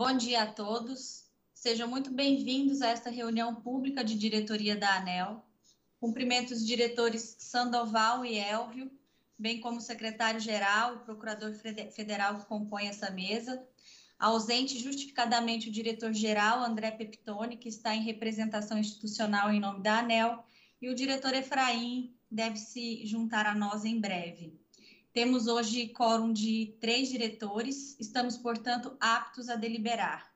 Bom dia a todos. Sejam muito bem-vindos a esta reunião pública de diretoria da ANEL. Cumprimento os diretores Sandoval e Elvio, bem como o secretário-geral, o procurador federal que compõe essa mesa, ausente justificadamente o diretor-geral André Peptoni, que está em representação institucional em nome da ANEL, e o diretor Efraim deve se juntar a nós em breve. Temos hoje quórum de três diretores, estamos, portanto, aptos a deliberar.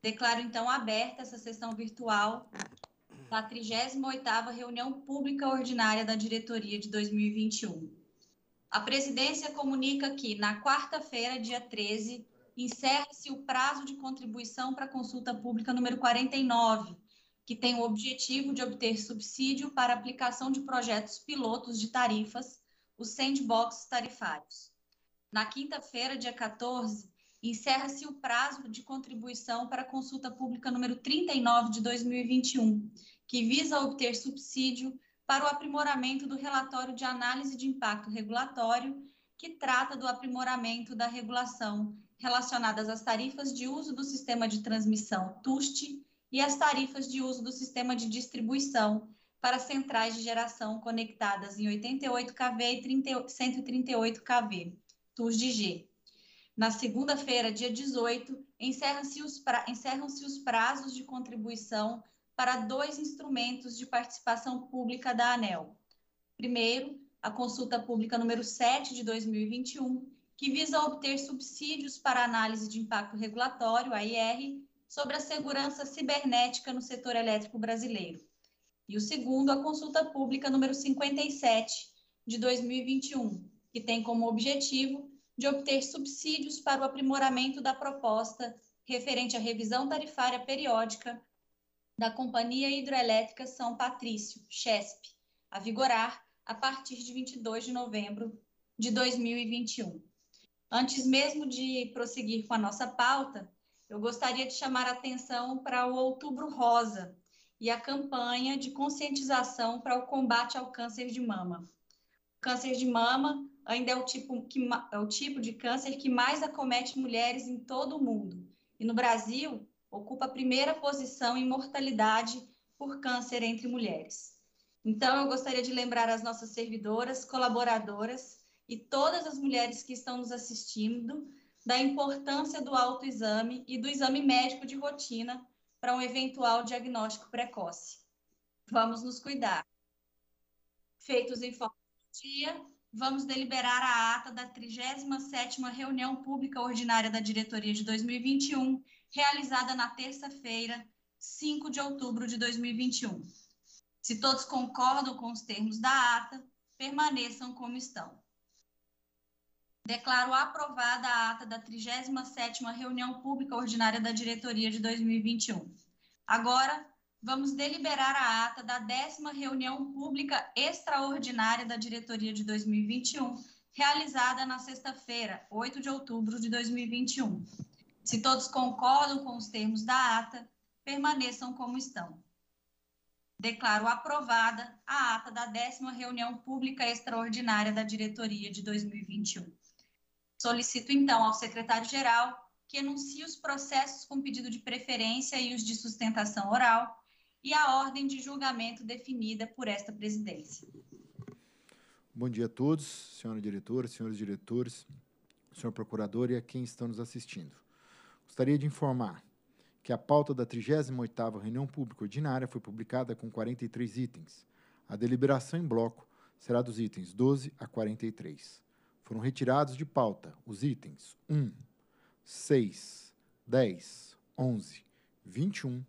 Declaro, então, aberta essa sessão virtual da 38ª Reunião Pública Ordinária da Diretoria de 2021. A presidência comunica que, na quarta-feira, dia 13, encerra-se o prazo de contribuição para a consulta pública número 49, que tem o objetivo de obter subsídio para aplicação de projetos pilotos de tarifas os sandbox tarifários. Na quinta-feira, dia 14, encerra-se o prazo de contribuição para a consulta pública número 39 de 2021, que visa obter subsídio para o aprimoramento do relatório de análise de impacto regulatório, que trata do aprimoramento da regulação relacionadas às tarifas de uso do sistema de transmissão TUST e às tarifas de uso do sistema de distribuição para centrais de geração conectadas em 88 kV e 30, 138 kV, TUS de G. Na segunda-feira, dia 18, encerram-se os, pra, encerram os prazos de contribuição para dois instrumentos de participação pública da ANEL. Primeiro, a consulta pública número 7 de 2021, que visa obter subsídios para análise de impacto regulatório, AIR, sobre a segurança cibernética no setor elétrico brasileiro. E o segundo, a consulta pública número 57 de 2021, que tem como objetivo de obter subsídios para o aprimoramento da proposta referente à revisão tarifária periódica da Companhia Hidroelétrica São Patrício, CHESP, a vigorar a partir de 22 de novembro de 2021. Antes mesmo de prosseguir com a nossa pauta, eu gostaria de chamar a atenção para o Outubro Rosa, e a campanha de conscientização para o combate ao câncer de mama. O câncer de mama ainda é o tipo, que, é o tipo de câncer que mais acomete mulheres em todo o mundo. E no Brasil, ocupa a primeira posição em mortalidade por câncer entre mulheres. Então, eu gostaria de lembrar as nossas servidoras, colaboradoras e todas as mulheres que estão nos assistindo da importância do autoexame e do exame médico de rotina para um eventual diagnóstico precoce. Vamos nos cuidar. Feitos em forma de dia, vamos deliberar a ata da 37ª reunião pública ordinária da diretoria de 2021, realizada na terça-feira, 5 de outubro de 2021. Se todos concordam com os termos da ata, permaneçam como estão declaro aprovada a ata da 37ª reunião pública ordinária da diretoria de 2021. Agora, vamos deliberar a ata da décima reunião pública extraordinária da diretoria de 2021, realizada na sexta-feira, 8 de outubro de 2021. Se todos concordam com os termos da ata, permaneçam como estão. Declaro aprovada a ata da décima reunião pública extraordinária da diretoria de 2021. Solicito, então, ao secretário-geral que enuncie os processos com pedido de preferência e os de sustentação oral e a ordem de julgamento definida por esta presidência. Bom dia a todos, senhora diretora, senhores diretores, senhor procurador e a quem estão nos assistindo. Gostaria de informar que a pauta da 38ª reunião pública ordinária foi publicada com 43 itens. A deliberação em bloco será dos itens 12 a 43. Foram retirados de pauta os itens 1, 6, 10, 11, 21,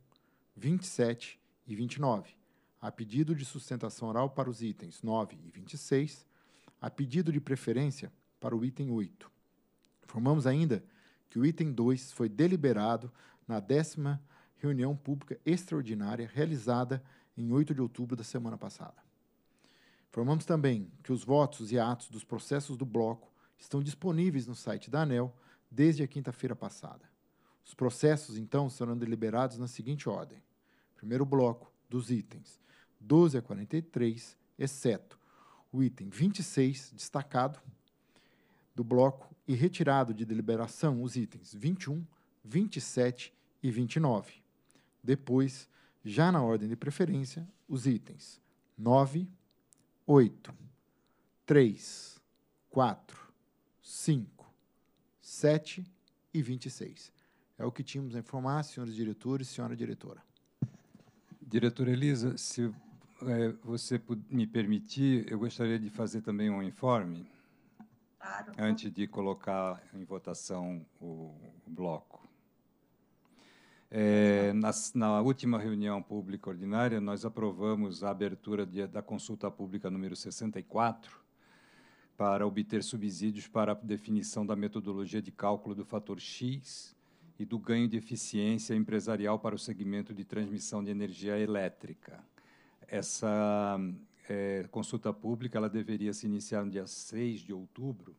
27 e 29, a pedido de sustentação oral para os itens 9 e 26, a pedido de preferência para o item 8. Informamos ainda que o item 2 foi deliberado na décima reunião pública extraordinária realizada em 8 de outubro da semana passada. Informamos também que os votos e atos dos processos do bloco estão disponíveis no site da ANEL desde a quinta-feira passada. Os processos, então, serão deliberados na seguinte ordem: primeiro bloco dos itens 12 a 43, exceto o item 26, destacado do bloco, e retirado de deliberação os itens 21, 27 e 29. Depois, já na ordem de preferência, os itens 9, oito, três, quatro, cinco, sete e vinte e seis. É o que tínhamos a informar, senhores diretores e senhora diretora. Diretora Elisa, se é, você me permitir, eu gostaria de fazer também um informe claro. antes de colocar em votação o, o bloco. É, na, na, última reunião pública ordinária, nós aprovamos a abertura de, da consulta pública número 64 para obter subsídios para a definição da metodologia de cálculo do fator X e do ganho de eficiência empresarial para o segmento de transmissão de energia elétrica. Essa é, consulta pública ela deveria se iniciar no dia 6 de outubro,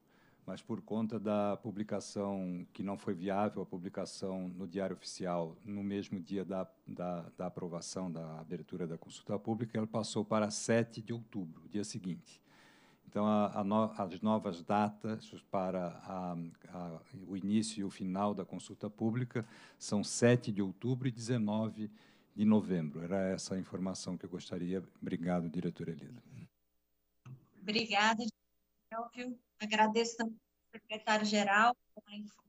mas por conta da publicação que não foi viável, a publicação no Diário Oficial no mesmo dia da, da, da aprovação da abertura da consulta pública, ela passou para 7 de outubro, dia seguinte. Então, a, a no, as novas datas para a, o início e o final da consulta pública são 7 de outubro e 19 de novembro. Era essa a informação que eu gostaria. Obrigado, diretora Elida. Obrigada, Elvio. Agradeço também ao secretário-geral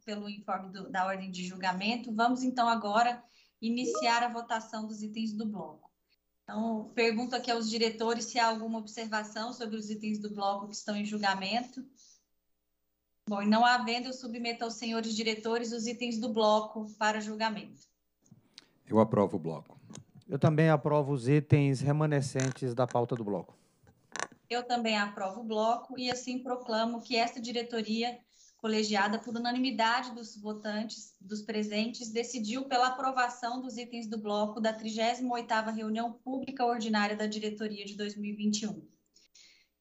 pelo informe do, da ordem de julgamento. Vamos, então, agora iniciar a votação dos itens do bloco. Então, pergunto aqui aos diretores se há alguma observação sobre os itens do bloco que estão em julgamento. Bom, e não havendo, eu submeto aos senhores diretores os itens do bloco para julgamento. Eu aprovo o bloco. Eu também aprovo os itens remanescentes da pauta do bloco eu também aprovo o bloco e assim proclamo que esta diretoria colegiada por unanimidade dos votantes, dos presentes, decidiu pela aprovação dos itens do bloco da 38ª reunião pública ordinária da diretoria de 2021.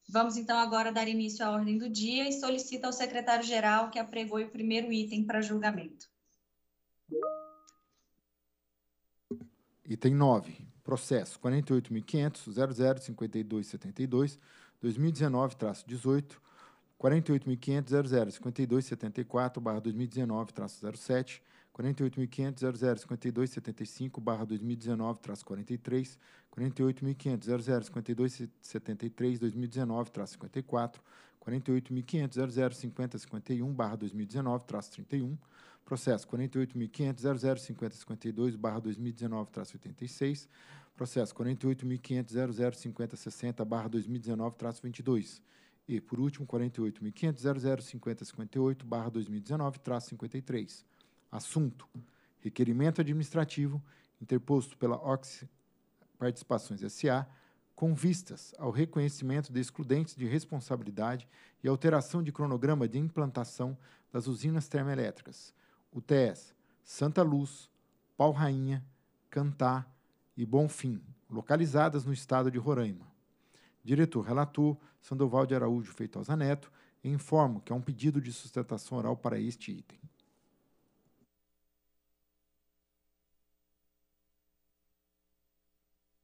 Vamos então agora dar início à ordem do dia e solicito ao secretário-geral que apregoe o primeiro item para julgamento. Item 9, processo 48.500.005272 2019-18, 48.500.005274-2019-07, 48.500.005275-2019-43, 48.500.005273-2019-54, 48.500.005051-2019-31, processo 48.500.005052-2019-86, Processo 48.500.005060/2019-22. E, por último, 48.500.005058/2019-53. Assunto: requerimento administrativo interposto pela Ox Participações SA com vistas ao reconhecimento de excludentes de responsabilidade e alteração de cronograma de implantação das usinas termoelétricas UTS Santa Luz, Pau Rainha, Cantá, e Bonfim, localizadas no estado de Roraima. Diretor relator Sandoval de Araújo Feitosa Neto, informo que há um pedido de sustentação oral para este item.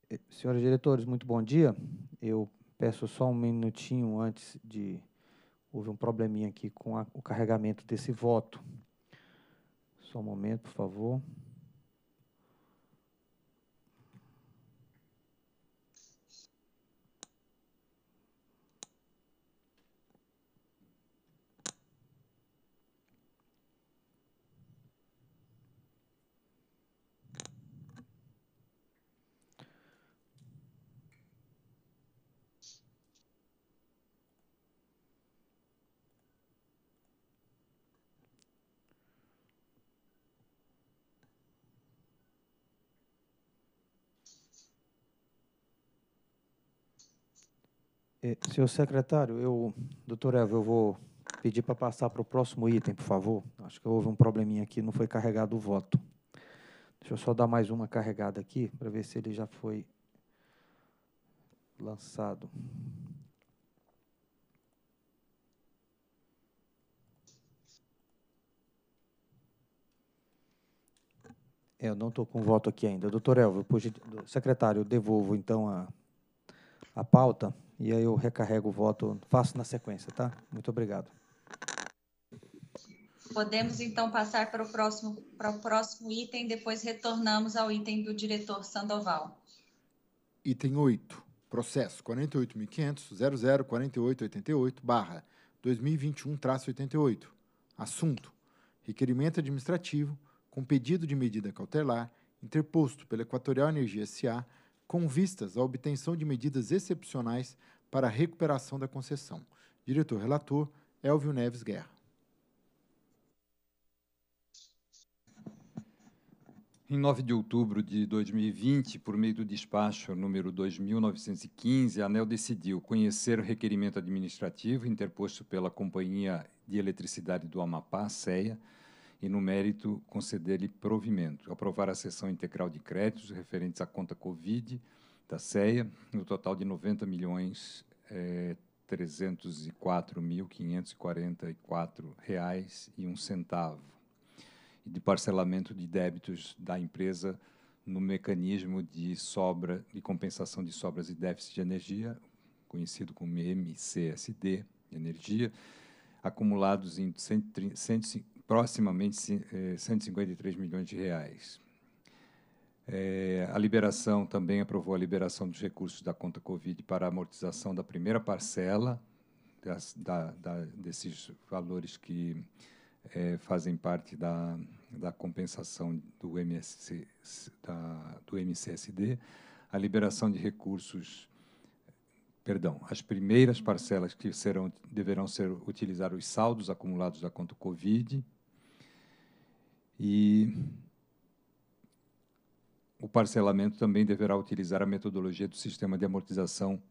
Eh, Senhores diretores, muito bom dia. Eu peço só um minutinho antes de. Houve um probleminha aqui com a, o carregamento desse voto. Só um momento, por favor. Eh, senhor secretário, eu, doutor Eva, eu vou pedir para passar para o próximo item, por favor. Acho que houve um probleminha aqui, não foi carregado o voto. Deixa eu só dar mais uma carregada aqui, para ver se ele já foi lançado. É, eu não estou com voto aqui ainda. Doutor Elvio, secretário, eu devolvo então a, a pauta e aí eu recarrego o voto, faço na sequência, tá? Muito obrigado. Podemos então passar para o próximo, para o próximo item, depois retornamos ao item do diretor Sandoval. Item 8. Processo 48.500.004888-2021-88. Assunto: Requerimento administrativo com pedido de medida cautelar interposto pela Equatorial Energia S.A com vistas à obtenção de medidas excepcionais para a recuperação da concessão. Diretor-relator Elvio Neves Guerra. Em 9 de outubro de 2020, por meio do despacho número 2915, a ANEL decidiu conhecer o requerimento administrativo interposto pela Companhia de Eletricidade do Amapá, CEA, e, no mérito, conceder-lhe provimento. Aprovar a sessão integral de créditos referentes à conta Covid da CEA, no total de R$ milhões reais e um centavo e de parcelamento de débitos da empresa no mecanismo de sobra de compensação de sobras e déficit de energia, conhecido como MCSD, energia, acumulados em 130, 150, aproximadamente 153 eh, milhões de reais. É, a liberação também aprovou a liberação dos recursos da conta Covid para a amortização da primeira parcela das, da, da, desses valores que é, fazem parte da, da compensação do, MSC, da, do MCSD, a liberação de recursos, perdão, as primeiras parcelas que serão, deverão ser utilizar os saldos acumulados da conta Covid e o parcelamento também deverá utilizar a metodologia do sistema de amortização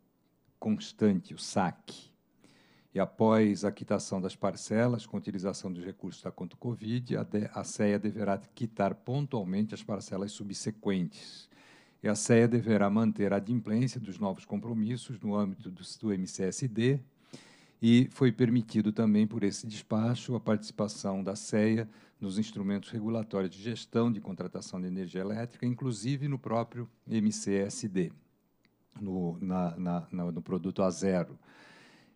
constante, o SAC. E após a quitação das parcelas, com utilização dos recursos da conta Covid, a, de, CEA deverá quitar pontualmente as parcelas subsequentes. E a CEA deverá manter a adimplência dos novos compromissos no âmbito do, do MCSD, e foi permitido também por esse despacho a participação da CEA nos instrumentos regulatórios de gestão de contratação de energia elétrica, inclusive no próprio MCSD, no, na, na, no produto a zero.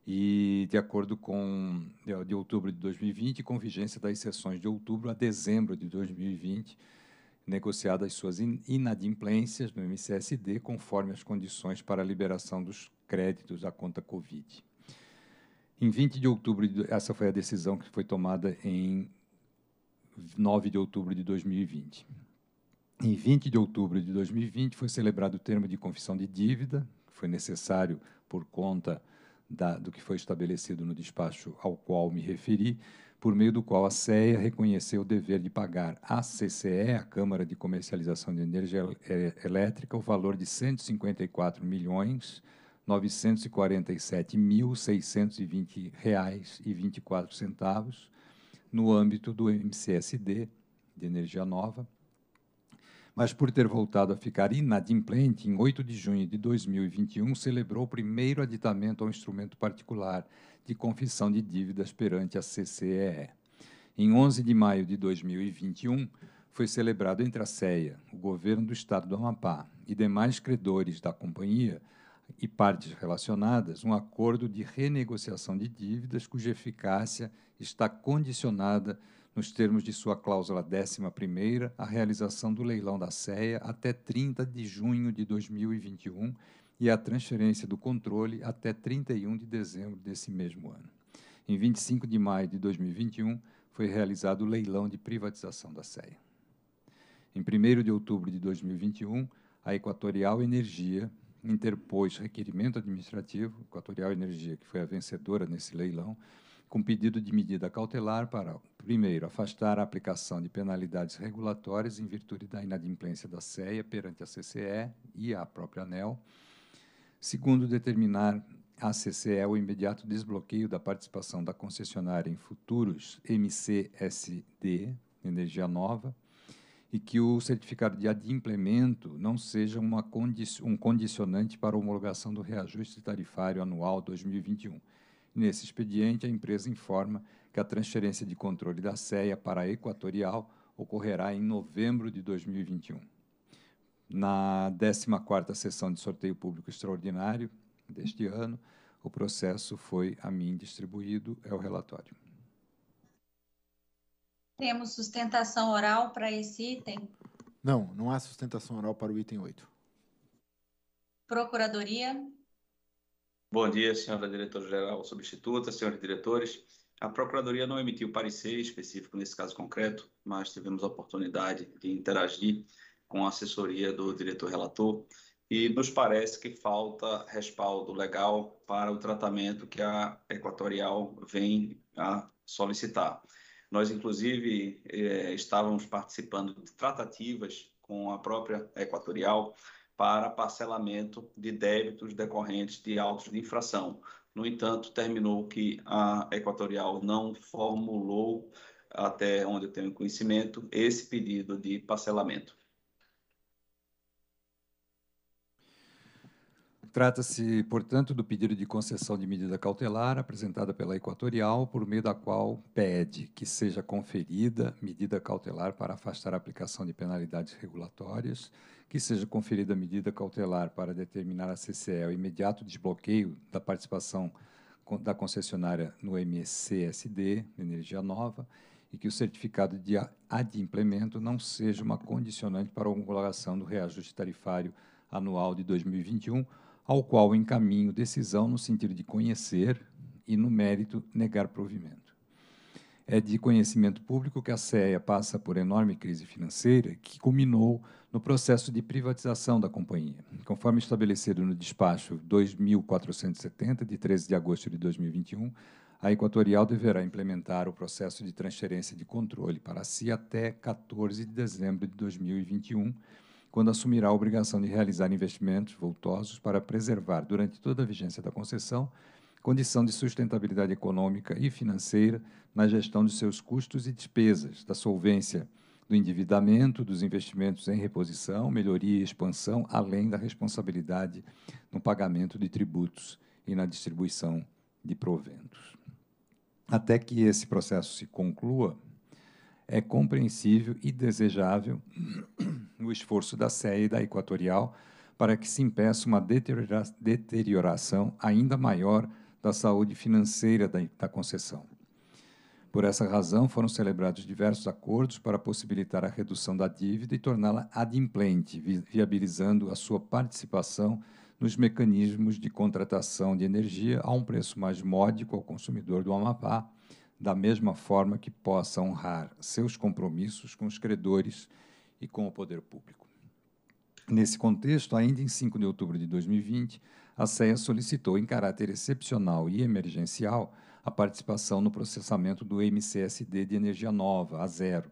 E, de acordo com de outubro de 2020, com vigência das sessões de outubro a dezembro de 2020, negociadas suas inadimplências no MCSD, conforme as condições para a liberação dos créditos à conta Covid. Em 20 de outubro, essa foi a decisão que foi tomada em 9 de outubro de 2020. Em 20 de outubro de 2020 foi celebrado o termo de confissão de dívida, que foi necessário por conta da, do que foi estabelecido no despacho ao qual me referi, por meio do qual a CEA reconheceu o dever de pagar à CCE, a Câmara de Comercialização de Energia Elétrica, o valor de 154 milhões 947.620 reais e 24 centavos no âmbito do MCSD de energia nova, mas por ter voltado a ficar inadimplente em 8 de junho de 2021 celebrou o primeiro aditamento ao instrumento particular de confissão de dívidas perante a CCEE. Em 11 de maio de 2021 foi celebrado entre a CEA, o governo do estado do Amapá e demais credores da companhia e partes relacionadas um acordo de renegociação de dívidas cuja eficácia está condicionada, nos termos de sua cláusula 11, à realização do leilão da CEA até 30 de junho de 2021 e à transferência do controle até 31 de dezembro desse mesmo ano. Em 25 de maio de 2021, foi realizado o leilão de privatização da CEA. Em 1 de outubro de 2021, a Equatorial Energia, interpôs requerimento administrativo, Equatorial Energia, que foi a vencedora nesse leilão, com pedido de medida cautelar para, primeiro, afastar a aplicação de penalidades regulatórias em virtude da inadimplência da CEA perante a CCE e a própria ANEL. Segundo, determinar à CCE o imediato desbloqueio da participação da concessionária em futuros MCSD, Energia Nova, e que o certificado de adimplemento não seja uma condi um condicionante para a homologação do reajuste tarifário anual 2021. Nesse expediente, a empresa informa que a transferência de controle da CEA para a Equatorial ocorrerá em novembro de 2021. Na 14ª sessão de sorteio público extraordinário deste ano, o processo foi a mim distribuído, é o relatório. Temos sustentação oral para esse item? Não, não há sustentação oral para o item 8. Procuradoria. Bom dia, senhora diretora-geral substituta, senhores diretores. A Procuradoria não emitiu parecer específico nesse caso concreto, mas tivemos a oportunidade de interagir com a assessoria do diretor-relator e nos parece que falta respaldo legal para o tratamento que a Equatorial vem a solicitar. Nós, inclusive, eh, estávamos participando de tratativas com a própria Equatorial para parcelamento de débitos decorrentes de autos de infração. No entanto, terminou que a Equatorial não formulou, até onde eu tenho conhecimento, esse pedido de parcelamento. Trata-se, portanto, do pedido de concessão de medida cautelar apresentada pela Equatorial, por meio da qual pede que seja conferida medida cautelar para afastar a aplicação de penalidades regulatórias, que seja conferida medida cautelar para determinar a CCE o imediato desbloqueio da participação da concessionária no MCSD, Energia Nova, e que o certificado de adimplemento não seja uma condicionante para a homologação do reajuste tarifário anual de 2021 ao qual encaminho decisão no sentido de conhecer e, no mérito, negar provimento. É de conhecimento público que a CEA passa por enorme crise financeira que culminou no processo de privatização da companhia, conforme estabelecido no despacho 2470, de 13 de agosto de 2021, a Equatorial deverá implementar o processo de transferência de controle para si até 14 de dezembro de 2021, quando assumirá a obrigação de realizar investimentos voltosos para preservar, durante toda a vigência da concessão, condição de sustentabilidade econômica e financeira na gestão de seus custos e despesas, da solvência do endividamento, dos investimentos em reposição, melhoria e expansão, além da responsabilidade no pagamento de tributos e na distribuição de proventos. Até que esse processo se conclua, é compreensível e desejável o esforço da SEA e da Equatorial para que se impeça uma deteriora deterioração ainda maior da saúde financeira da, da concessão. Por essa razão, foram celebrados diversos acordos para possibilitar a redução da dívida e torná-la adimplente, vi viabilizando a sua participação nos mecanismos de contratação de energia a um preço mais módico ao consumidor do Amapá, da mesma forma que possa honrar seus compromissos com os credores e com o poder público. Nesse contexto, ainda em 5 de outubro de 2020, a CEA solicitou, em caráter excepcional e emergencial, a participação no processamento do MCSD de energia nova, a zero,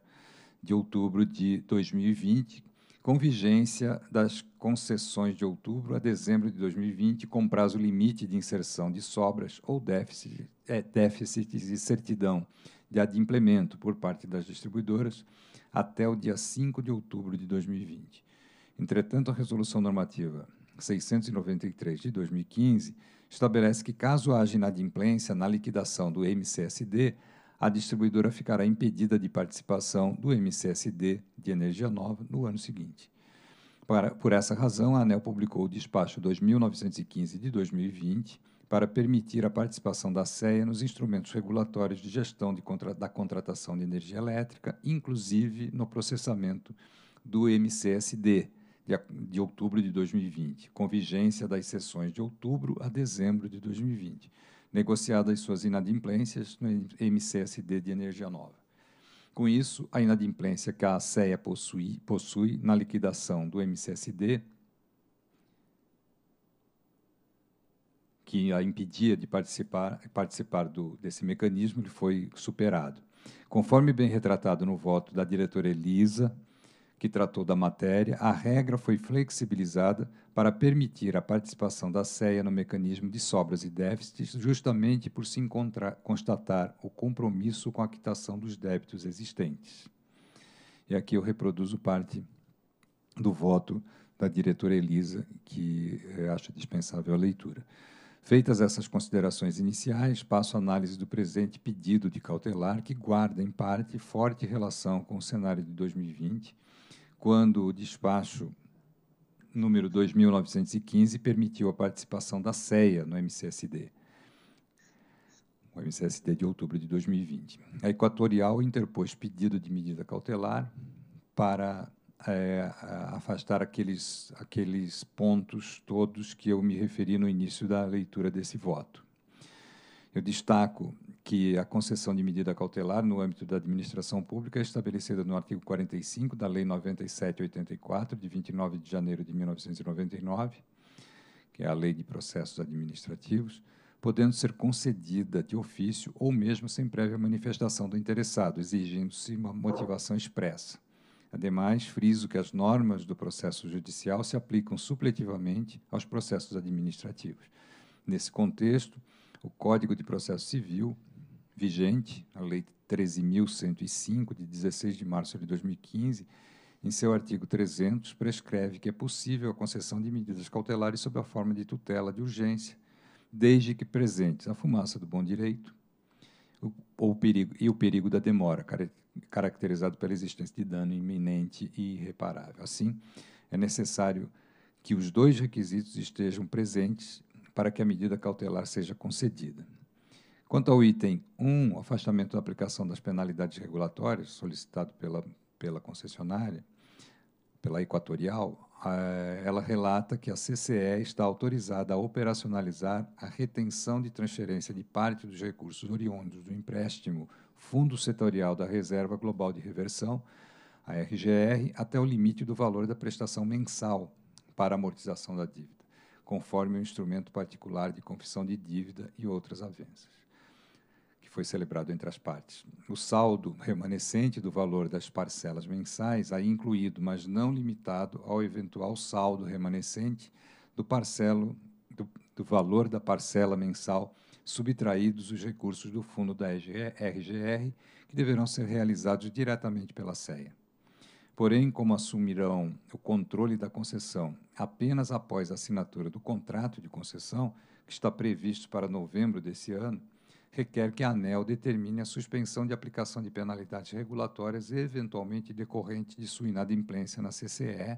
de outubro de 2020, com vigência das concessões de outubro a dezembro de 2020, com prazo limite de inserção de sobras ou é, déficits de certidão de adimplemento por parte das distribuidoras, até o dia 5 de outubro de 2020. Entretanto, a Resolução Normativa 693 de 2015 estabelece que, caso haja inadimplência na liquidação do MCSD, a distribuidora ficará impedida de participação do MCSD de energia nova no ano seguinte. Para, por essa razão, a ANEL publicou o despacho 2915 de 2020 para permitir a participação da CEA nos instrumentos regulatórios de gestão de contra da contratação de energia elétrica, inclusive no processamento do MCSD de, de outubro de 2020, com vigência das sessões de outubro a dezembro de 2020, negociadas suas inadimplências no MCSD de energia nova. Com isso, a inadimplência que a CEA possui, possui na liquidação do MCSD que a impedia de participar, participar do, desse mecanismo, ele foi superado. Conforme bem retratado no voto da diretora Elisa, que tratou da matéria, a regra foi flexibilizada para permitir a participação da CEA no mecanismo de sobras e déficits, justamente por se constatar o compromisso com a quitação dos débitos existentes. E aqui eu reproduzo parte do voto da diretora Elisa, que eh, acho dispensável a leitura. Feitas essas considerações iniciais, passo à análise do presente pedido de cautelar, que guarda, em parte, forte relação com o cenário de 2020, quando o despacho número 2915 permitiu a participação da CEA no MCSD, o MCSD de outubro de 2020. A Equatorial interpôs pedido de medida cautelar para é, afastar aqueles, aqueles pontos todos que eu me referi no início da leitura desse voto. Eu destaco que a concessão de medida cautelar no âmbito da administração pública é estabelecida no artigo 45 da Lei 9784, de 29 de janeiro de 1999, que é a Lei de Processos Administrativos, podendo ser concedida de ofício ou mesmo sem prévia manifestação do interessado, exigindo-se uma motivação expressa. Ademais, friso que as normas do processo judicial se aplicam supletivamente aos processos administrativos. Nesse contexto, o Código de Processo Civil, vigente, a Lei 13.105, de 16 de março de 2015, em seu artigo 300, prescreve que é possível a concessão de medidas cautelares sob a forma de tutela de urgência, desde que presentes a fumaça do bom direito o, ou perigo, e o perigo da demora, caracterizado pela existência de dano iminente e irreparável. Assim, é necessário que os dois requisitos estejam presentes para que a medida cautelar seja concedida. Quanto ao item 1, afastamento da aplicação das penalidades regulatórias solicitado pela, pela concessionária, pela Equatorial, ela relata que a CCE está autorizada a operacionalizar a retenção de transferência de parte dos recursos oriundos do empréstimo Fundo Setorial da Reserva Global de Reversão, a RGR, até o limite do valor da prestação mensal para amortização da dívida, conforme o instrumento particular de confissão de dívida e outras avanças, que foi celebrado entre as partes. O saldo remanescente do valor das parcelas mensais, aí incluído, mas não limitado ao eventual saldo remanescente do parcelo do, do valor da parcela mensal subtraídos os recursos do fundo da RGR, que deverão ser realizados diretamente pela CEA. Porém, como assumirão o controle da concessão apenas após a assinatura do contrato de concessão, que está previsto para novembro desse ano, requer que a ANEL determine a suspensão de aplicação de penalidades regulatórias eventualmente decorrente de sua inadimplência na CCE,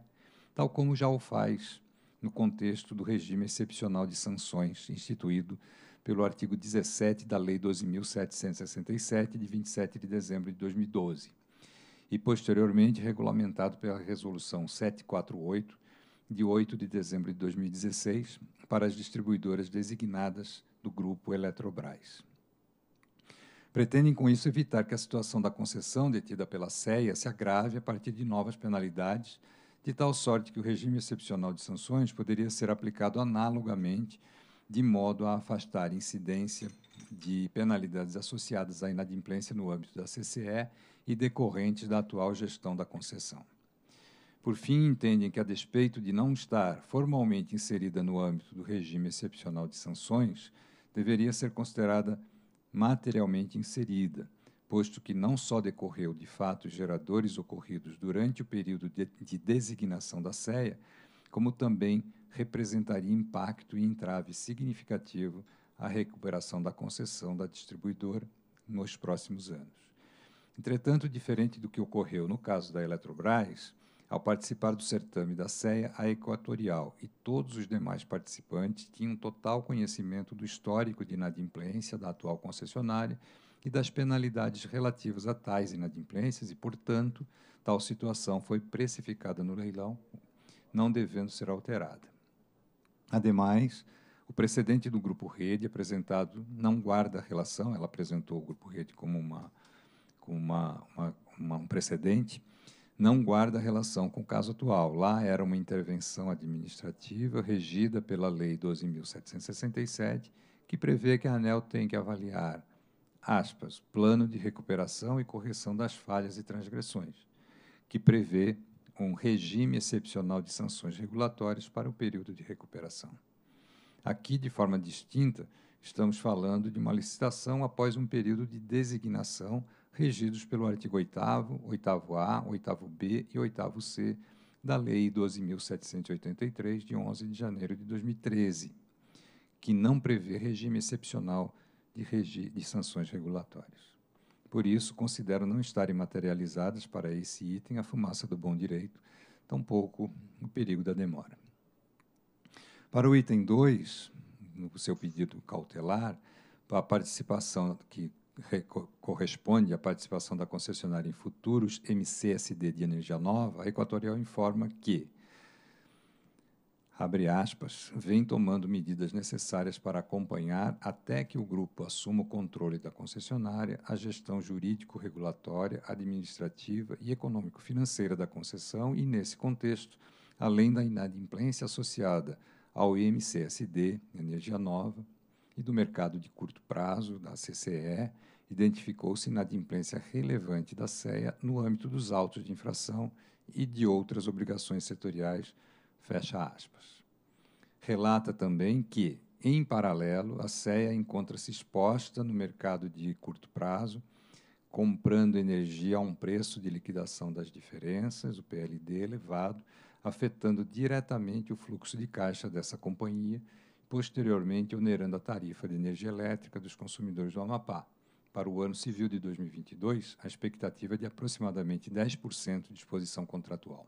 tal como já o faz no contexto do regime excepcional de sanções instituído pelo artigo 17 da Lei 12.767, de 27 de dezembro de 2012, e posteriormente regulamentado pela Resolução 748, de 8 de dezembro de 2016, para as distribuidoras designadas do Grupo Eletrobras. Pretendem com isso evitar que a situação da concessão detida pela CEA se agrave a partir de novas penalidades, de tal sorte que o regime excepcional de sanções poderia ser aplicado analogamente de modo a afastar incidência de penalidades associadas à inadimplência no âmbito da CCE e decorrentes da atual gestão da concessão. Por fim, entendem que, a despeito de não estar formalmente inserida no âmbito do regime excepcional de sanções, deveria ser considerada materialmente inserida, posto que não só decorreu de fatos geradores ocorridos durante o período de, designação da CEA, como também representaria impacto e entrave significativo à recuperação da concessão da distribuidora nos próximos anos. Entretanto, diferente do que ocorreu no caso da Eletrobras, ao participar do certame da CEA, a Equatorial e todos os demais participantes tinham total conhecimento do histórico de inadimplência da atual concessionária e das penalidades relativas a tais inadimplências e, portanto, tal situação foi precificada no leilão, não devendo ser alterada. Ademais, o precedente do Grupo Rede apresentado não guarda relação, ela apresentou o Grupo Rede como, uma, como uma, uma, uma, um precedente, não guarda relação com o caso atual. Lá era uma intervenção administrativa regida pela Lei 12.767, que prevê que a ANEL tem que avaliar, aspas, plano de recuperação e correção das falhas e transgressões, que prevê um regime excepcional de sanções regulatórias para o período de recuperação. Aqui, de forma distinta, estamos falando de uma licitação após um período de designação regidos pelo artigo 8º, 8º-A, 8º-B e 8º-C da Lei 12.783, de 11 de janeiro de 2013, que não prevê regime excepcional de, regi de sanções regulatórias. Por isso, considero não estarem materializadas para esse item a fumaça do bom direito, tampouco o perigo da demora. Para o item 2, no seu pedido cautelar, a participação que corresponde à participação da concessionária em futuros MCSD de energia nova, a Equatorial informa que abre aspas, vem tomando medidas necessárias para acompanhar até que o grupo assuma o controle da concessionária, a gestão jurídico-regulatória, administrativa e econômico-financeira da concessão e, nesse contexto, além da inadimplência associada ao IMCSD, Energia Nova, e do mercado de curto prazo, da CCE, identificou-se inadimplência relevante da CEA no âmbito dos autos de infração e de outras obrigações setoriais Fecha aspas. Relata também que, em paralelo, a CEA encontra-se exposta no mercado de curto prazo, comprando energia a um preço de liquidação das diferenças, o PLD elevado, afetando diretamente o fluxo de caixa dessa companhia, posteriormente onerando a tarifa de energia elétrica dos consumidores do Amapá. Para o ano civil de 2022, a expectativa é de aproximadamente 10% de exposição contratual.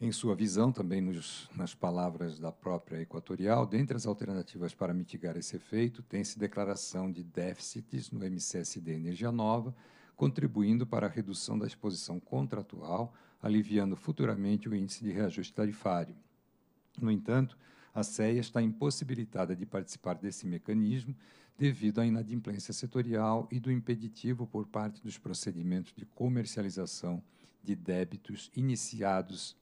Em sua visão, também nos, nas palavras da própria Equatorial, dentre as alternativas para mitigar esse efeito, tem-se declaração de déficits no MCSD Energia Nova, contribuindo para a redução da exposição contratual, aliviando futuramente o índice de reajuste tarifário. No entanto, a CEA está impossibilitada de participar desse mecanismo devido à inadimplência setorial e do impeditivo por parte dos procedimentos de comercialização de débitos iniciados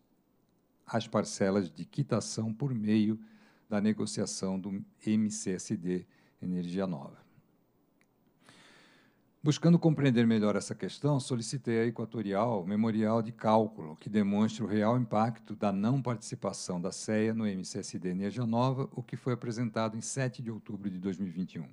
as parcelas de quitação por meio da negociação do MCSD Energia Nova. Buscando compreender melhor essa questão, solicitei à Equatorial memorial de cálculo que demonstre o real impacto da não participação da CEA no MCSD Energia Nova, o que foi apresentado em 7 de outubro de 2021.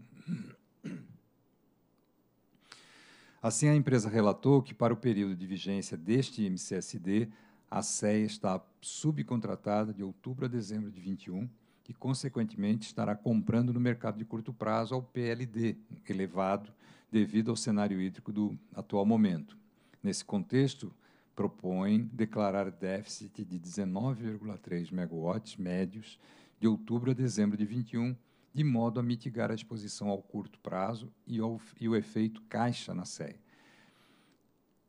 Assim, a empresa relatou que, para o período de vigência deste MCSD, a CEA está subcontratada de outubro a dezembro de 21 e, consequentemente, estará comprando no mercado de curto prazo ao PLD elevado devido ao cenário hídrico do atual momento. Nesse contexto, propõe declarar déficit de 19,3 megawatts médios de outubro a dezembro de 21, de modo a mitigar a exposição ao curto prazo e, ao, e o efeito caixa na série.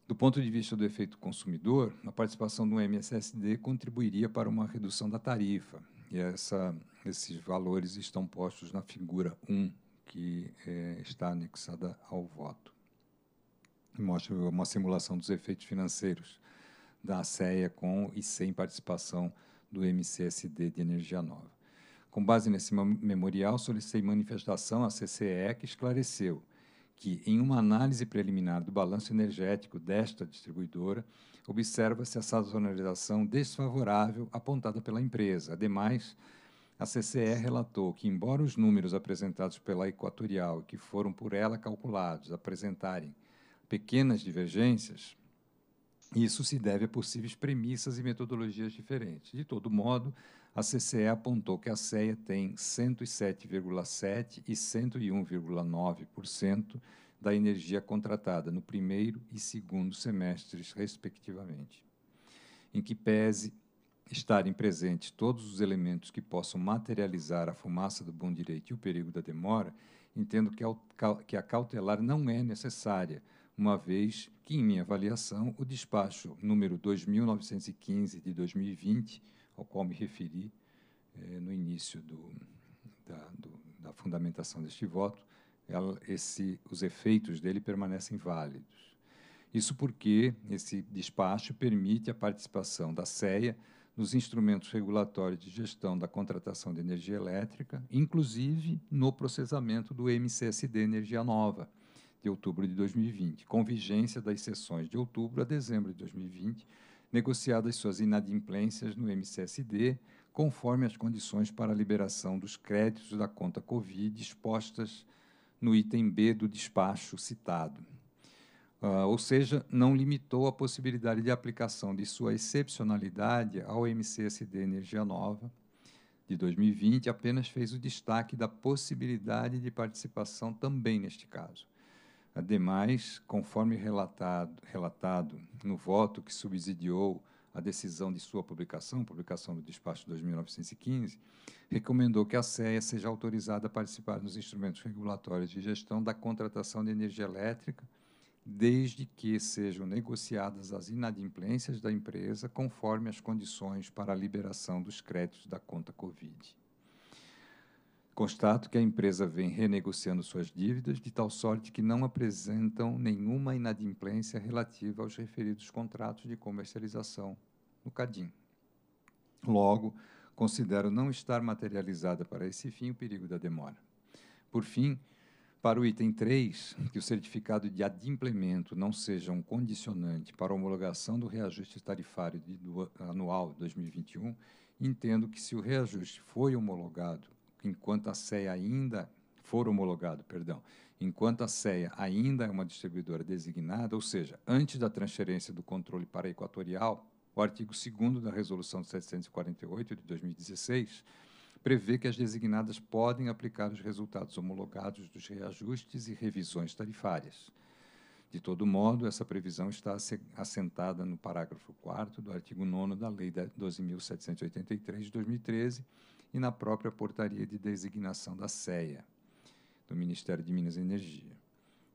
Do ponto de vista do efeito consumidor, a participação do MSSD contribuiria para uma redução da tarifa. E essa, esses valores estão postos na figura 1, que é, está anexada ao voto. Mostra uma simulação dos efeitos financeiros da ASEA com e sem participação do MCSD de Energia Nova. Com base nesse memorial, solicitei manifestação à CCE, que esclareceu que, em uma análise preliminar do balanço energético desta distribuidora, observa-se a sazonalização desfavorável apontada pela empresa. Ademais, a CCE relatou que, embora os números apresentados pela Equatorial e que foram por ela calculados apresentarem pequenas divergências, isso se deve a possíveis premissas e metodologias diferentes. De todo modo, a CCE apontou que a CEA tem 107,7% e 101,9% da energia contratada no primeiro e segundo semestres, respectivamente, em que pese estarem presentes todos os elementos que possam materializar a fumaça do bom direito e o perigo da demora, entendo que a cautelar não é necessária, uma vez que, em minha avaliação, o despacho número 2915 de 2020 ao qual me referi eh, no início do, da, do, da, fundamentação deste voto, ela, esse, os efeitos dele permanecem válidos. Isso porque esse despacho permite a participação da CEA nos instrumentos regulatórios de gestão da contratação de energia elétrica, inclusive no processamento do MCSD Energia Nova, de outubro de 2020, com vigência das sessões de outubro a dezembro de 2020, negociadas suas inadimplências no MCSD, conforme as condições para a liberação dos créditos da conta Covid expostas no item B do despacho citado. Uh, ou seja, não limitou a possibilidade de aplicação de sua excepcionalidade ao MCSD Energia Nova de 2020, apenas fez o destaque da possibilidade de participação também neste caso. Ademais, conforme relatado, relatado no voto que subsidiou a decisão de sua publicação, publicação do despacho de 2915, recomendou que a CEA seja autorizada a participar nos instrumentos regulatórios de gestão da contratação de energia elétrica, desde que sejam negociadas as inadimplências da empresa conforme as condições para a liberação dos créditos da conta Covid. Constato que a empresa vem renegociando suas dívidas de tal sorte que não apresentam nenhuma inadimplência relativa aos referidos contratos de comercialização no CADIM. Logo, considero não estar materializada para esse fim o perigo da demora. Por fim, para o item 3, que o certificado de adimplemento não seja um condicionante para a homologação do reajuste tarifário de, do, anual 2021, entendo que se o reajuste foi homologado enquanto a CEA ainda for homologado, perdão, enquanto a CEA ainda é uma distribuidora designada, ou seja, antes da transferência do controle para a Equatorial, o artigo 2 da Resolução 748 de 2016 prevê que as designadas podem aplicar os resultados homologados dos reajustes e revisões tarifárias. De todo modo, essa previsão está assentada no parágrafo 4 do artigo 9 da Lei 12.783 de 2013, e na própria portaria de designação da CEA, do Ministério de Minas e Energia.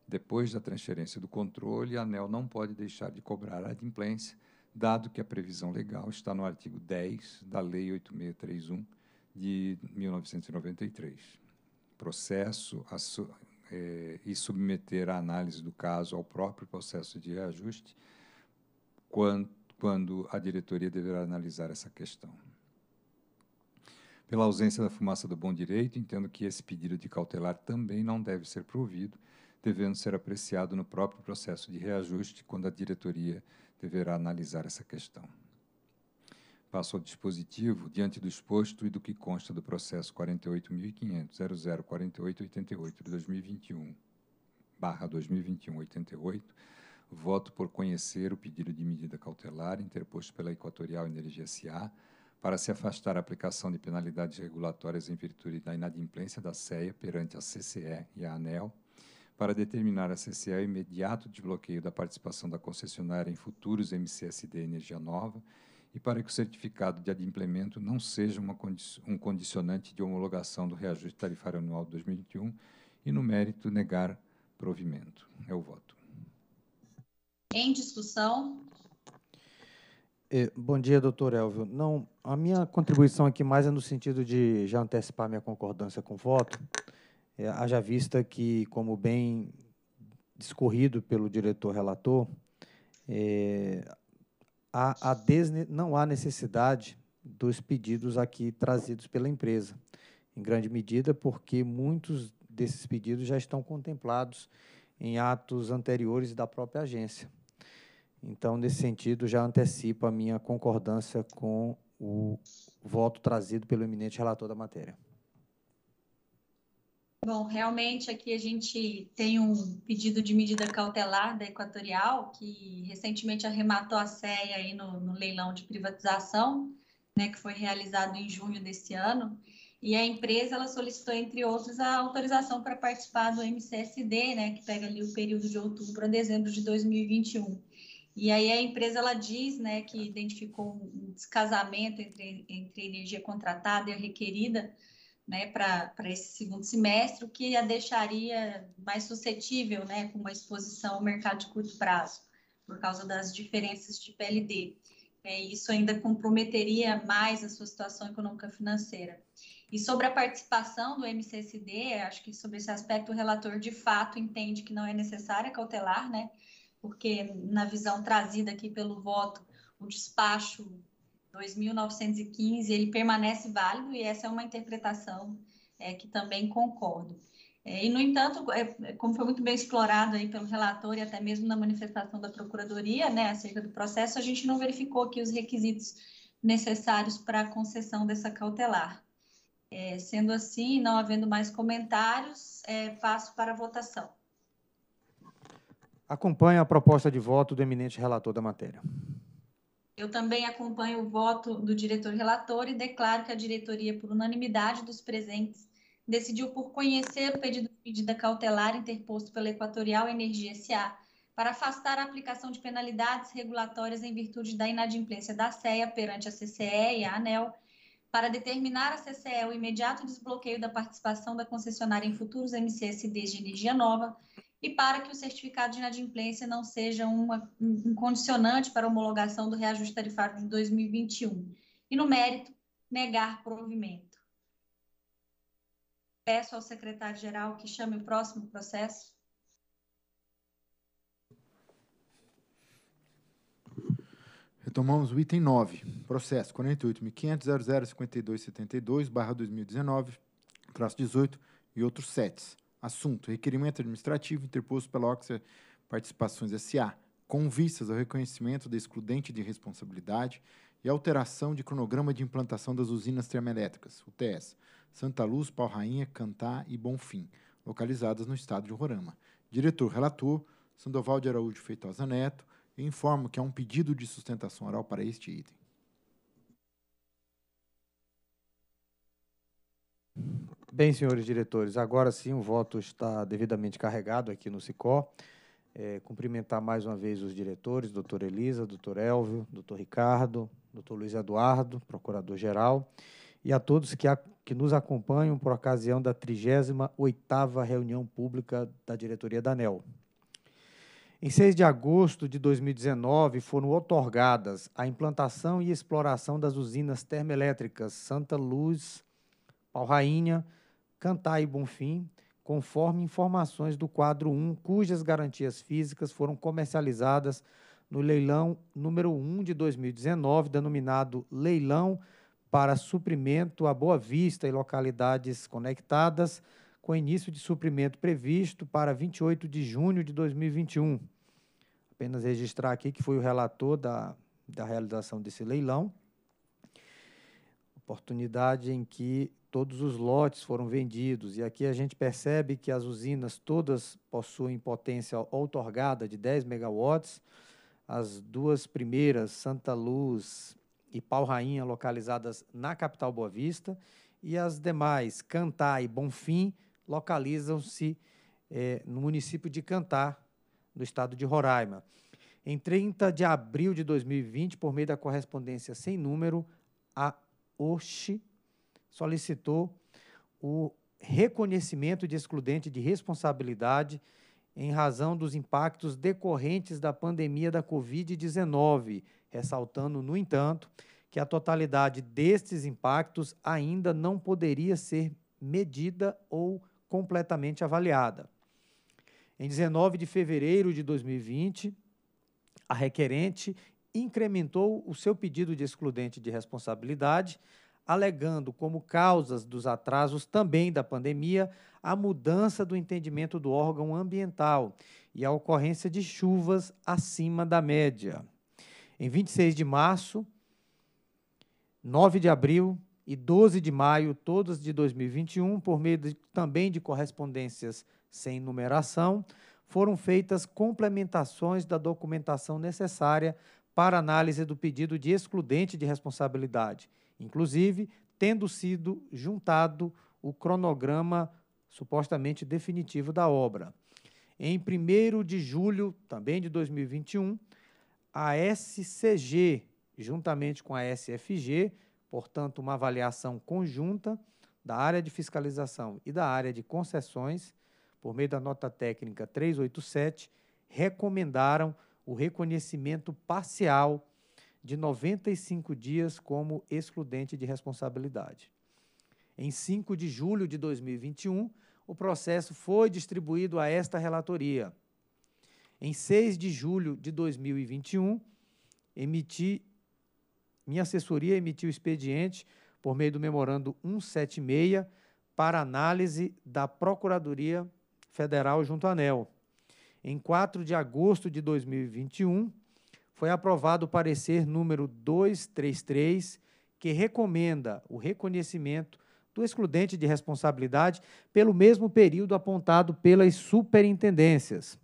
Depois da transferência do controle, a ANEL não pode deixar de cobrar a adimplência, dado que a previsão legal está no artigo 10 da Lei 8631 de 1993. Processo su eh, e submeter a análise do caso ao próprio processo de reajuste, quando, quando a diretoria deverá analisar essa questão. Pela ausência da fumaça do bom direito, entendo que esse pedido de cautelar também não deve ser provido, devendo ser apreciado no próprio processo de reajuste, quando a diretoria deverá analisar essa questão. Passo ao dispositivo, diante do exposto e do que consta do processo 48.500.004888 de 2021, barra 2021-88, voto por conhecer o pedido de medida cautelar interposto pela Equatorial Energia S.A., para se afastar a aplicação de penalidades regulatórias em virtude da inadimplência da CEA perante a CCE e a ANEL, para determinar a CCE o imediato desbloqueio da participação da concessionária em futuros MCSD Energia Nova e para que o certificado de adimplemento não seja condi um condicionante de homologação do reajuste tarifário anual 2021 e, no mérito, negar provimento. É o voto. Em discussão, Bom dia, doutor Elvio. Não, a minha contribuição aqui mais é no sentido de já antecipar minha concordância com o voto, é, haja vista que, como bem discorrido pelo diretor relator, é, desne, não há necessidade dos pedidos aqui trazidos pela empresa, em grande medida porque muitos desses pedidos já estão contemplados em atos anteriores da própria agência. Então, nesse sentido, já antecipo a minha concordância com o voto trazido pelo eminente relator da matéria. Bom, realmente aqui a gente tem um pedido de medida cautelar da Equatorial, que recentemente arrematou a CEA aí no, no leilão de privatização, né, que foi realizado em junho desse ano, e a empresa ela solicitou, entre outros, a autorização para participar do MCSD, né, que pega ali o período de outubro a dezembro de 2021. E aí a empresa ela diz, né, que identificou um descasamento entre, entre a energia contratada e a requerida, né, para esse segundo semestre, o que a deixaria mais suscetível, né, com uma exposição ao mercado de curto prazo, por causa das diferenças de PLD. É, isso ainda comprometeria mais a sua situação econômica financeira. E sobre a participação do MCSD, acho que sobre esse aspecto o relator de fato entende que não é necessária cautelar, né, porque na visão trazida aqui pelo voto, o despacho 2915 ele permanece válido e essa é uma interpretação é, que também concordo. É, e, no entanto, é, é, como foi muito bem explorado aí pelo relator e até mesmo na manifestação da Procuradoria, né, acerca do processo, a gente não verificou aqui os requisitos necessários para a concessão dessa cautelar. É, sendo assim, não havendo mais comentários, é, passo para a votação. Acompanho a proposta de voto do eminente relator da matéria. Eu também acompanho o voto do diretor relator e declaro que a diretoria, por unanimidade dos presentes, decidiu por conhecer o pedido de medida cautelar interposto pela Equatorial Energia S.A. para afastar a aplicação de penalidades regulatórias em virtude da inadimplência da CEA perante a CCE e a ANEL, para determinar à CCE o imediato desbloqueio da participação da concessionária em futuros MCSDs de energia nova e para que o certificado de inadimplência não seja uma, um condicionante para a homologação do reajuste tarifário de 2021. E no mérito, negar provimento. Peço ao secretário-geral que chame o próximo processo. Retomamos o item 9, processo 48.500.005272, barra 2019, traço 18 e outros setes. Assunto: requerimento administrativo interposto pela Oxia Participações SA, com vistas ao reconhecimento da excludente de responsabilidade e alteração de cronograma de implantação das usinas termoelétricas, UTS, Santa Luz, Pau Rainha, Cantá e Bonfim, localizadas no estado de Roraima. Diretor relator, Sandoval de Araújo Feitosa Neto, informo que há um pedido de sustentação oral para este item. Bem, senhores diretores, agora sim o voto está devidamente carregado aqui no SICOR. É, cumprimentar mais uma vez os diretores, doutor Elisa, doutor Elvio, doutor Ricardo, doutor Luiz Eduardo, procurador-geral, e a todos que, a, que nos acompanham por ocasião da 38ª reunião pública da diretoria da ANEL. Em 6 de agosto de 2019, foram otorgadas a implantação e exploração das usinas termoelétricas Santa Luz, Pau Rainha, Cantai Bonfim, conforme informações do quadro 1, cujas garantias físicas foram comercializadas no leilão número 1 de 2019, denominado Leilão para Suprimento à Boa Vista e Localidades Conectadas, com início de suprimento previsto para 28 de junho de 2021. Apenas registrar aqui que foi o relator da, da realização desse leilão, oportunidade em que todos os lotes foram vendidos. E aqui a gente percebe que as usinas todas possuem potência outorgada de 10 megawatts. As duas primeiras, Santa Luz e Pau Rainha, localizadas na capital Boa Vista, e as demais, Cantá e Bonfim, localizam-se é, no município de Cantá, no estado de Roraima. Em 30 de abril de 2020, por meio da correspondência sem número, a Oxi solicitou o reconhecimento de excludente de responsabilidade em razão dos impactos decorrentes da pandemia da Covid-19, ressaltando, no entanto, que a totalidade destes impactos ainda não poderia ser medida ou completamente avaliada. Em 19 de fevereiro de 2020, a requerente incrementou o seu pedido de excludente de responsabilidade alegando como causas dos atrasos também da pandemia a mudança do entendimento do órgão ambiental e a ocorrência de chuvas acima da média. Em 26 de março, 9 de abril e 12 de maio, todas de 2021, por meio de, também de correspondências sem numeração, foram feitas complementações da documentação necessária para análise do pedido de excludente de responsabilidade inclusive tendo sido juntado o cronograma supostamente definitivo da obra. Em 1 de julho, também de 2021, a SCG, juntamente com a SFG, portanto, uma avaliação conjunta da área de fiscalização e da área de concessões, por meio da nota técnica 387, recomendaram o reconhecimento parcial de 95 dias como excludente de responsabilidade. Em 5 de julho de 2021, o processo foi distribuído a esta relatoria. Em 6 de julho de 2021, emiti, minha assessoria emitiu expediente por meio do memorando 176 para análise da Procuradoria Federal junto à ANEL. Em 4 de agosto de 2021, foi aprovado o parecer número 233, que recomenda o reconhecimento do excludente de responsabilidade pelo mesmo período apontado pelas superintendências.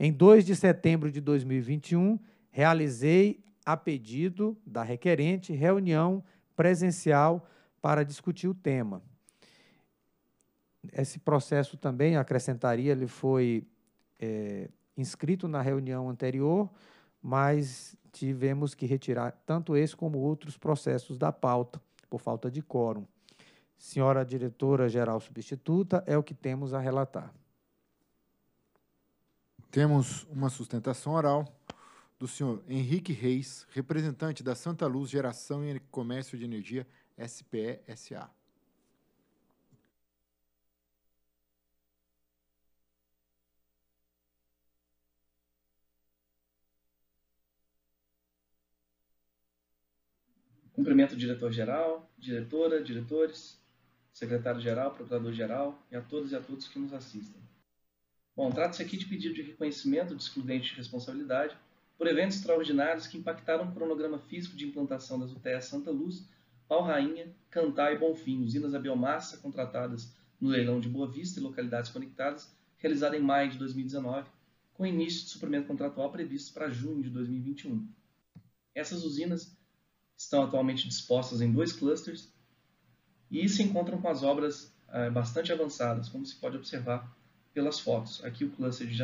Em 2 de setembro de 2021, realizei, a pedido da requerente, reunião presencial para discutir o tema. Esse processo também, acrescentaria, ele foi é, inscrito na reunião anterior, mas tivemos que retirar tanto esse como outros processos da pauta, por falta de quórum. Senhora diretora-geral substituta, é o que temos a relatar. Temos uma sustentação oral do senhor Henrique Reis, representante da Santa Luz Geração e Comércio de Energia, SPE-SA. Cumprimento o diretor-geral, diretora, diretores, secretário-geral, procurador-geral e a todos e a todos que nos assistem. Bom, trata-se aqui de pedido de reconhecimento de excludente de responsabilidade por eventos extraordinários que impactaram o cronograma físico de implantação das UTEs Santa Luz, Pau Rainha, Cantá e Bonfim, usinas a biomassa contratadas no leilão de Boa Vista e localidades conectadas, realizado em maio de 2019, com início de suprimento contratual previsto para junho de 2021. Essas usinas estão atualmente dispostas em dois clusters e se encontram com as obras eh, bastante avançadas, como se pode observar pelas fotos. Aqui o cluster de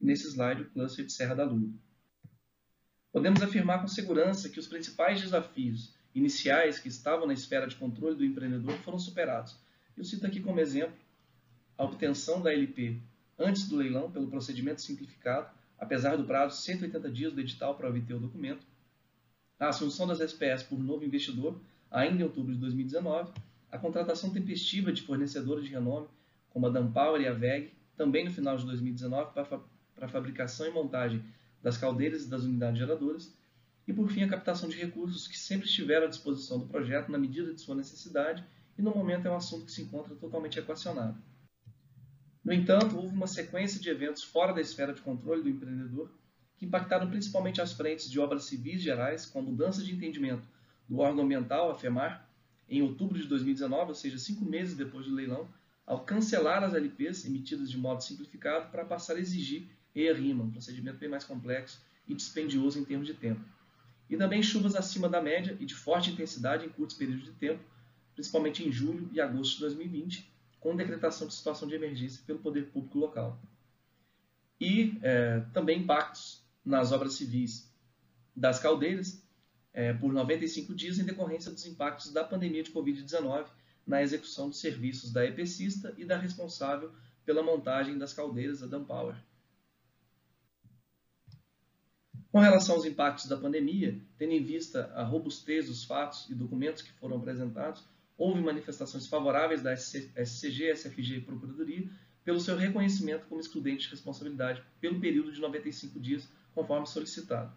e nesse slide o cluster de Serra da Lua. Podemos afirmar com segurança que os principais desafios iniciais que estavam na esfera de controle do empreendedor foram superados. Eu cito aqui como exemplo a obtenção da LP antes do leilão pelo procedimento simplificado, apesar do prazo de 180 dias do edital para obter o documento, Tá? a assunção das SPS por novo investidor, ainda em outubro de 2019, a contratação tempestiva de fornecedores de renome, como a Danpower e a VEG, também no final de 2019, para fa a fabricação e montagem das caldeiras e das unidades geradoras, e por fim a captação de recursos que sempre estiveram à disposição do projeto na medida de sua necessidade e no momento é um assunto que se encontra totalmente equacionado. No entanto, houve uma sequência de eventos fora da esfera de controle do empreendedor que impactaram principalmente as frentes de obras civis gerais, com a mudança de entendimento do órgão ambiental, a FEMAR, em outubro de 2019, ou seja, cinco meses depois do leilão, ao cancelar as LPs emitidas de modo simplificado para passar a exigir ERIMA, um procedimento bem mais complexo e dispendioso em termos de tempo. E também chuvas acima da média e de forte intensidade em curtos períodos de tempo, principalmente em julho e agosto de 2020, com decretação de situação de emergência pelo poder público local. E é, também impactos nas obras civis das caldeiras é, por 95 dias em decorrência dos impactos da pandemia de Covid-19 na execução dos serviços da EPCista e da responsável pela montagem das caldeiras da Dampower. Com relação aos impactos da pandemia, tendo em vista a robustez dos fatos e documentos que foram apresentados, houve manifestações favoráveis da SCG, SFG e Procuradoria pelo seu reconhecimento como excludente de responsabilidade pelo período de 95 dias conforme solicitado.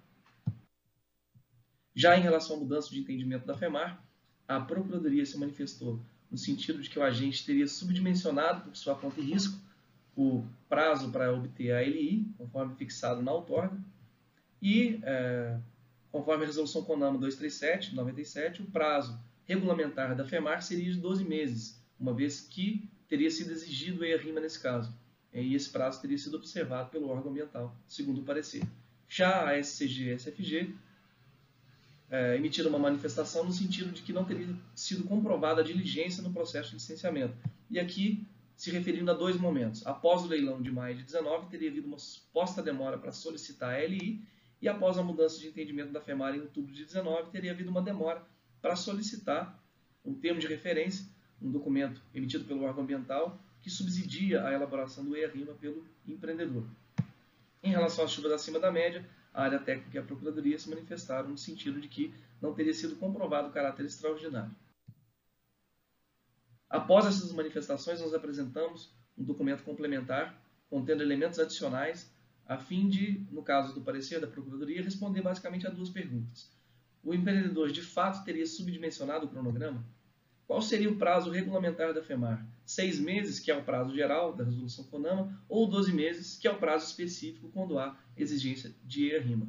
Já em relação à mudança de entendimento da FEMAR, a Procuradoria se manifestou no sentido de que o agente teria subdimensionado por sua conta e risco o prazo para obter a LI, conforme fixado na outorga, e, é, conforme a resolução CONAMA 237, 97, o prazo regulamentar da FEMAR seria de 12 meses, uma vez que teria sido exigido a rima nesse caso, e esse prazo teria sido observado pelo órgão ambiental, segundo o parecer. Já a SCG e a SFG é, emitiram uma manifestação no sentido de que não teria sido comprovada a diligência no processo de licenciamento. E aqui se referindo a dois momentos. Após o leilão de maio de 19, teria havido uma suposta demora para solicitar a LI e após a mudança de entendimento da FEMAR em outubro de 19, teria havido uma demora para solicitar um termo de referência, um documento emitido pelo órgão ambiental que subsidia a elaboração do EIA-RIMA pelo empreendedor. Em relação às chuvas acima da média, a área técnica e a procuradoria se manifestaram no sentido de que não teria sido comprovado o caráter extraordinário. Após essas manifestações, nós apresentamos um documento complementar contendo elementos adicionais a fim de, no caso do parecer da Procuradoria, responder basicamente a duas perguntas. O empreendedor de fato teria subdimensionado o cronograma? Qual seria o prazo regulamentar da FEMAR? Seis meses, que é o prazo geral da resolução CONAMA, ou 12 meses, que é o prazo específico quando há exigência de ERIMA.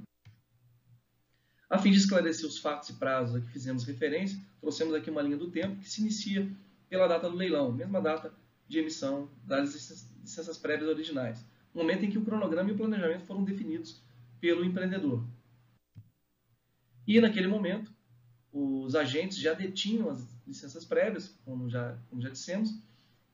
A fim de esclarecer os fatos e prazos a que fizemos referência, trouxemos aqui uma linha do tempo que se inicia pela data do leilão, mesma data de emissão das licenças prévias originais, momento em que o cronograma e o planejamento foram definidos pelo empreendedor. E naquele momento, os agentes já detinham as licenças prévias, como já, como já dissemos,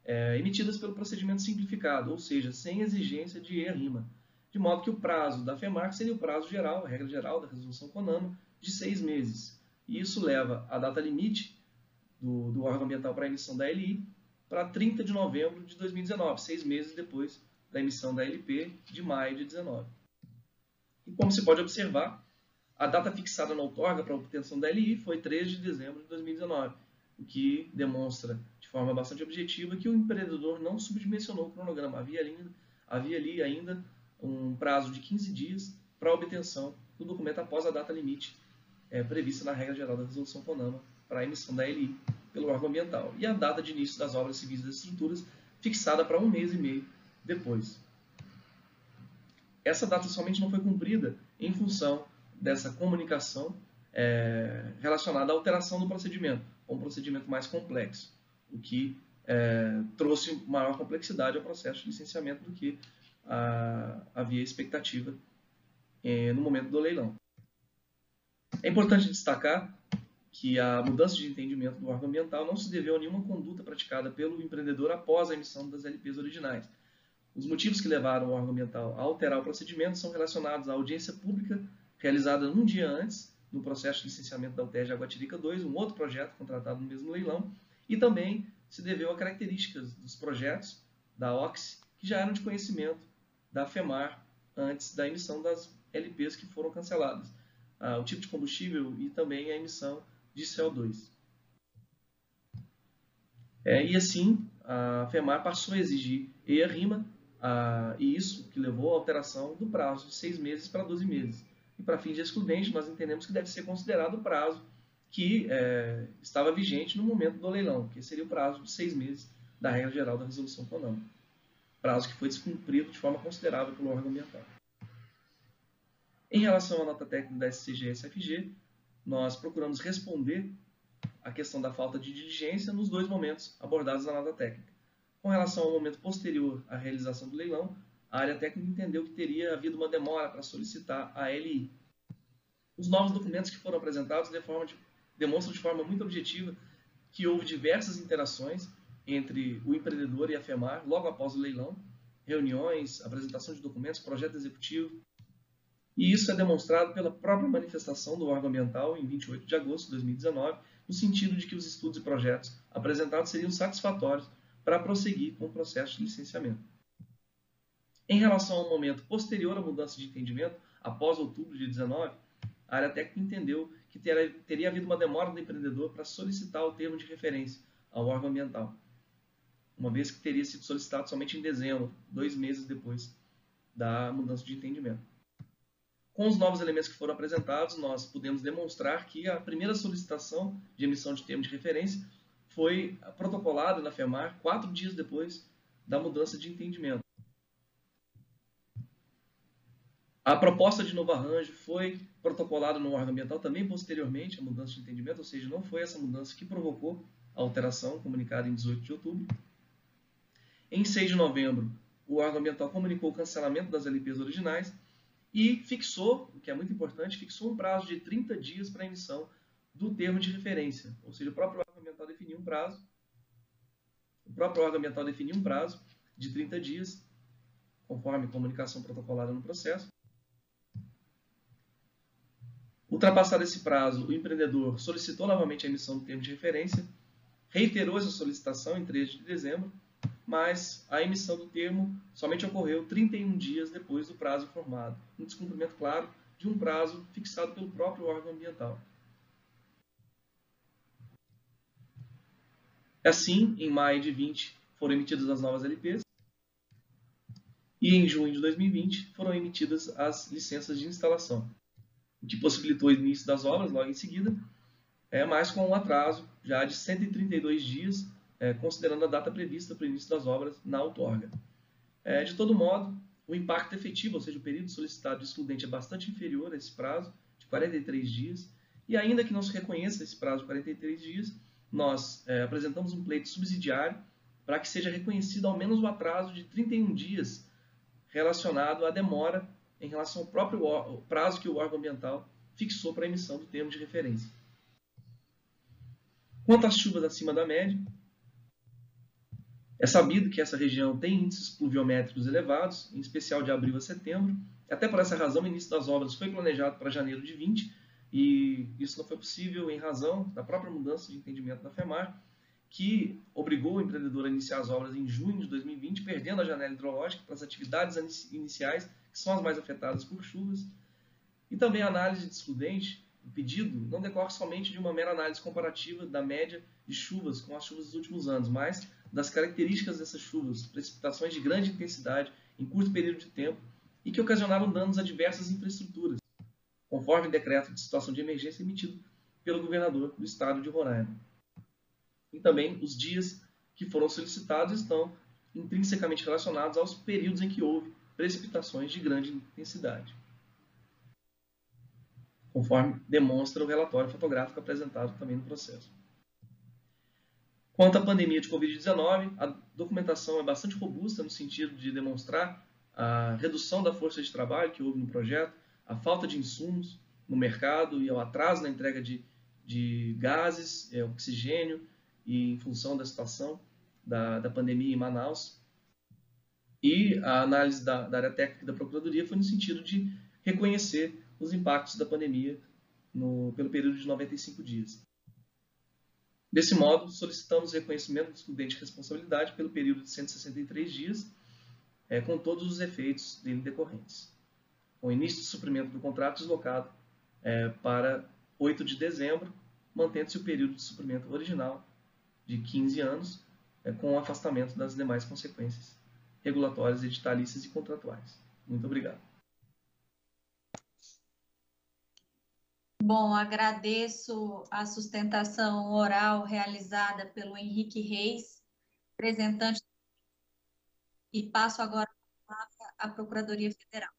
é, emitidas pelo procedimento simplificado, ou seja, sem exigência de E-RIMA, de modo que o prazo da FEMARC seria o prazo geral, a regra geral da resolução CONAMA, de seis meses. E isso leva a data limite do, do órgão ambiental para a emissão da LI para 30 de novembro de 2019, seis meses depois da emissão da LP de maio de 19. E como se pode observar, a data fixada na outorga para obtenção da LI foi 3 de dezembro de 2019, o que demonstra de forma bastante objetiva que o empreendedor não subdimensionou o cronograma. Havia ali, havia ali ainda um prazo de 15 dias para a obtenção do documento após a data limite é, prevista na regra geral da Resolução CONAMA para a emissão da LI pelo órgão ambiental e a data de início das obras civis das estruturas fixada para um mês e meio depois. Essa data somente não foi cumprida em função dessa comunicação é, relacionada à alteração do procedimento, um procedimento mais complexo, o que é, trouxe maior complexidade ao processo de licenciamento do que a, havia expectativa é, no momento do leilão. É importante destacar que a mudança de entendimento do órgão ambiental não se deveu a nenhuma conduta praticada pelo empreendedor após a emissão das LPs originais. Os motivos que levaram o órgão ambiental a alterar o procedimento são relacionados à audiência pública realizada um dia antes, no processo de licenciamento da UTEJ Aguatirica 2, um outro projeto contratado no mesmo leilão, e também se deveu a características dos projetos da OX, que já eram de conhecimento da FEMAR antes da emissão das LPs que foram canceladas, ah, o tipo de combustível e também a emissão de CO2. É, e assim, a FEMAR passou a exigir EIA-RIMA, ah, e isso que levou à alteração do prazo de seis meses para 12 meses e para fins excludente, nós entendemos que deve ser considerado o prazo que é, estava vigente no momento do leilão, que seria o prazo de seis meses da regra geral da resolução econômica, prazo que foi descumprido de forma considerável pelo órgão ambiental. Em relação à nota técnica da SCG e SFG, nós procuramos responder a questão da falta de diligência nos dois momentos abordados na nota técnica. Com relação ao momento posterior à realização do leilão, a área técnica entendeu que teria havido uma demora para solicitar a LI. Os novos documentos que foram apresentados de de, demonstram de forma muito objetiva que houve diversas interações entre o empreendedor e a FEMAR logo após o leilão, reuniões, apresentação de documentos, projeto executivo. E isso é demonstrado pela própria manifestação do órgão ambiental em 28 de agosto de 2019, no sentido de que os estudos e projetos apresentados seriam satisfatórios para prosseguir com o processo de licenciamento. Em relação ao momento posterior à mudança de entendimento, após outubro de 19, a área técnica entendeu que terá, teria havido uma demora do empreendedor para solicitar o termo de referência ao órgão ambiental, uma vez que teria sido solicitado somente em dezembro, dois meses depois da mudança de entendimento. Com os novos elementos que foram apresentados, nós podemos demonstrar que a primeira solicitação de emissão de termo de referência foi protocolada na FEMAR quatro dias depois da mudança de entendimento. A proposta de novo arranjo foi protocolada no órgão ambiental também posteriormente, a mudança de entendimento, ou seja, não foi essa mudança que provocou a alteração comunicada em 18 de outubro. Em 6 de novembro, o órgão ambiental comunicou o cancelamento das LPs originais e fixou, o que é muito importante, fixou um prazo de 30 dias para a emissão do termo de referência, ou seja, o próprio órgão ambiental definiu um prazo, o próprio órgão ambiental definiu um prazo de 30 dias, conforme comunicação protocolada no processo, Ultrapassado esse prazo, o empreendedor solicitou novamente a emissão do termo de referência, reiterou essa solicitação em 3 de dezembro, mas a emissão do termo somente ocorreu 31 dias depois do prazo formado, um descumprimento claro de um prazo fixado pelo próprio órgão ambiental. Assim, em maio de 20 foram emitidas as novas LPs e em junho de 2020 foram emitidas as licenças de instalação que possibilitou o início das obras logo em seguida, é, mas com um atraso já de 132 dias, é, considerando a data prevista para o início das obras na outorga. É, de todo modo, o impacto efetivo, ou seja, o período solicitado de excludente é bastante inferior a esse prazo, de 43 dias, e ainda que não se reconheça esse prazo de 43 dias, nós é, apresentamos um pleito subsidiário para que seja reconhecido ao menos o atraso de 31 dias relacionado à demora em relação ao próprio prazo que o órgão ambiental fixou para a emissão do termo de referência. Quanto às chuvas acima da média, é sabido que essa região tem índices pluviométricos elevados, em especial de abril a setembro. Até por essa razão, o início das obras foi planejado para janeiro de 20 e isso não foi possível em razão da própria mudança de entendimento da FEMAR, que obrigou o empreendedor a iniciar as obras em junho de 2020, perdendo a janela hidrológica para as atividades iniciais que são as mais afetadas por chuvas, e também a análise de excludente o pedido não decorre somente de uma mera análise comparativa da média de chuvas com as chuvas dos últimos anos, mas das características dessas chuvas, precipitações de grande intensidade em curto período de tempo e que ocasionaram danos a diversas infraestruturas, conforme o decreto de situação de emergência emitido pelo governador do estado de Roraima. E também os dias que foram solicitados estão intrinsecamente relacionados aos períodos em que houve precipitações de grande intensidade, conforme demonstra o relatório fotográfico apresentado também no processo. Quanto à pandemia de Covid-19, a documentação é bastante robusta no sentido de demonstrar a redução da força de trabalho que houve no projeto, a falta de insumos no mercado e o atraso na entrega de, de gases, é, oxigênio, e em função da situação da, da pandemia em Manaus, e a análise da, da área técnica da Procuradoria foi no sentido de reconhecer os impactos da pandemia no, pelo período de 95 dias. Desse modo, solicitamos reconhecimento do excludente de responsabilidade pelo período de 163 dias, é, com todos os efeitos dele decorrentes. Com o início do suprimento do contrato deslocado é, para 8 de dezembro, mantendo-se o período de suprimento original de 15 anos, é, com o afastamento das demais consequências regulatórias, editalistas e contratuais. Muito obrigado. Bom, agradeço a sustentação oral realizada pelo Henrique Reis, representante, e passo agora a palavra à Procuradoria Federal.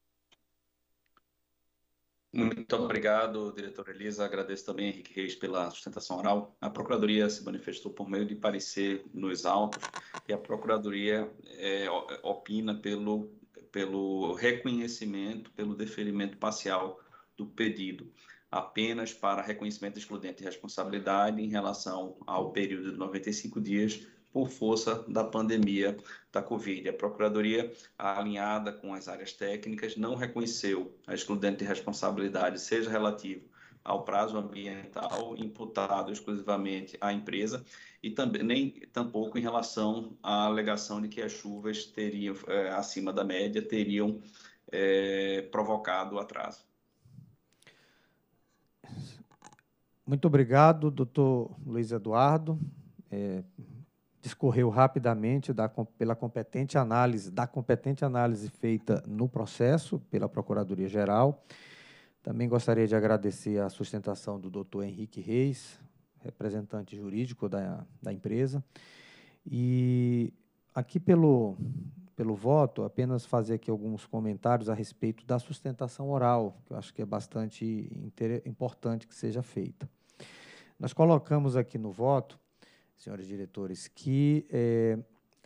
Muito obrigado, Diretor Elisa. Agradeço também, Henrique Reis, pela sustentação oral. A Procuradoria se manifestou por meio de parecer nos autos e a Procuradoria é, opina pelo, pelo reconhecimento, pelo deferimento parcial do pedido, apenas para reconhecimento excludente de responsabilidade em relação ao período de 95 dias por força da pandemia da Covid. A Procuradoria, alinhada com as áreas técnicas, não reconheceu a excludente de responsabilidade, seja relativo ao prazo ambiental imputado exclusivamente à empresa e também nem tampouco em relação à alegação de que as chuvas teriam é, acima da média teriam é, provocado o atraso. Muito obrigado, doutor Luiz Eduardo. É discorreu rapidamente da, pela competente análise, da competente análise feita no processo pela Procuradoria-Geral. Também gostaria de agradecer a sustentação do doutor Henrique Reis, representante jurídico da, da empresa. E aqui pelo, pelo voto, apenas fazer aqui alguns comentários a respeito da sustentação oral, que eu acho que é bastante importante que seja feita. Nós colocamos aqui no voto senhores diretores, que é,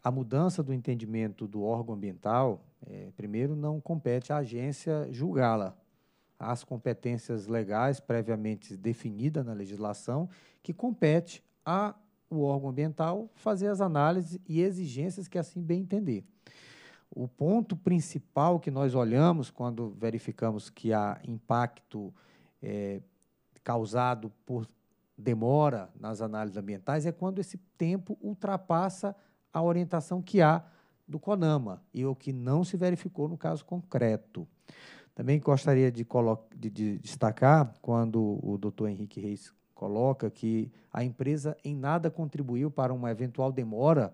a mudança do entendimento do órgão ambiental, é, primeiro, não compete à agência julgá-la. As competências legais previamente definidas na legislação, que compete a o órgão ambiental fazer as análises e exigências que assim bem entender. O ponto principal que nós olhamos quando verificamos que há impacto é, causado por demora nas análises ambientais é quando esse tempo ultrapassa a orientação que há do CONAMA e o que não se verificou no caso concreto. Também gostaria de, de, de destacar, quando o doutor Henrique Reis coloca que a empresa em nada contribuiu para uma eventual demora,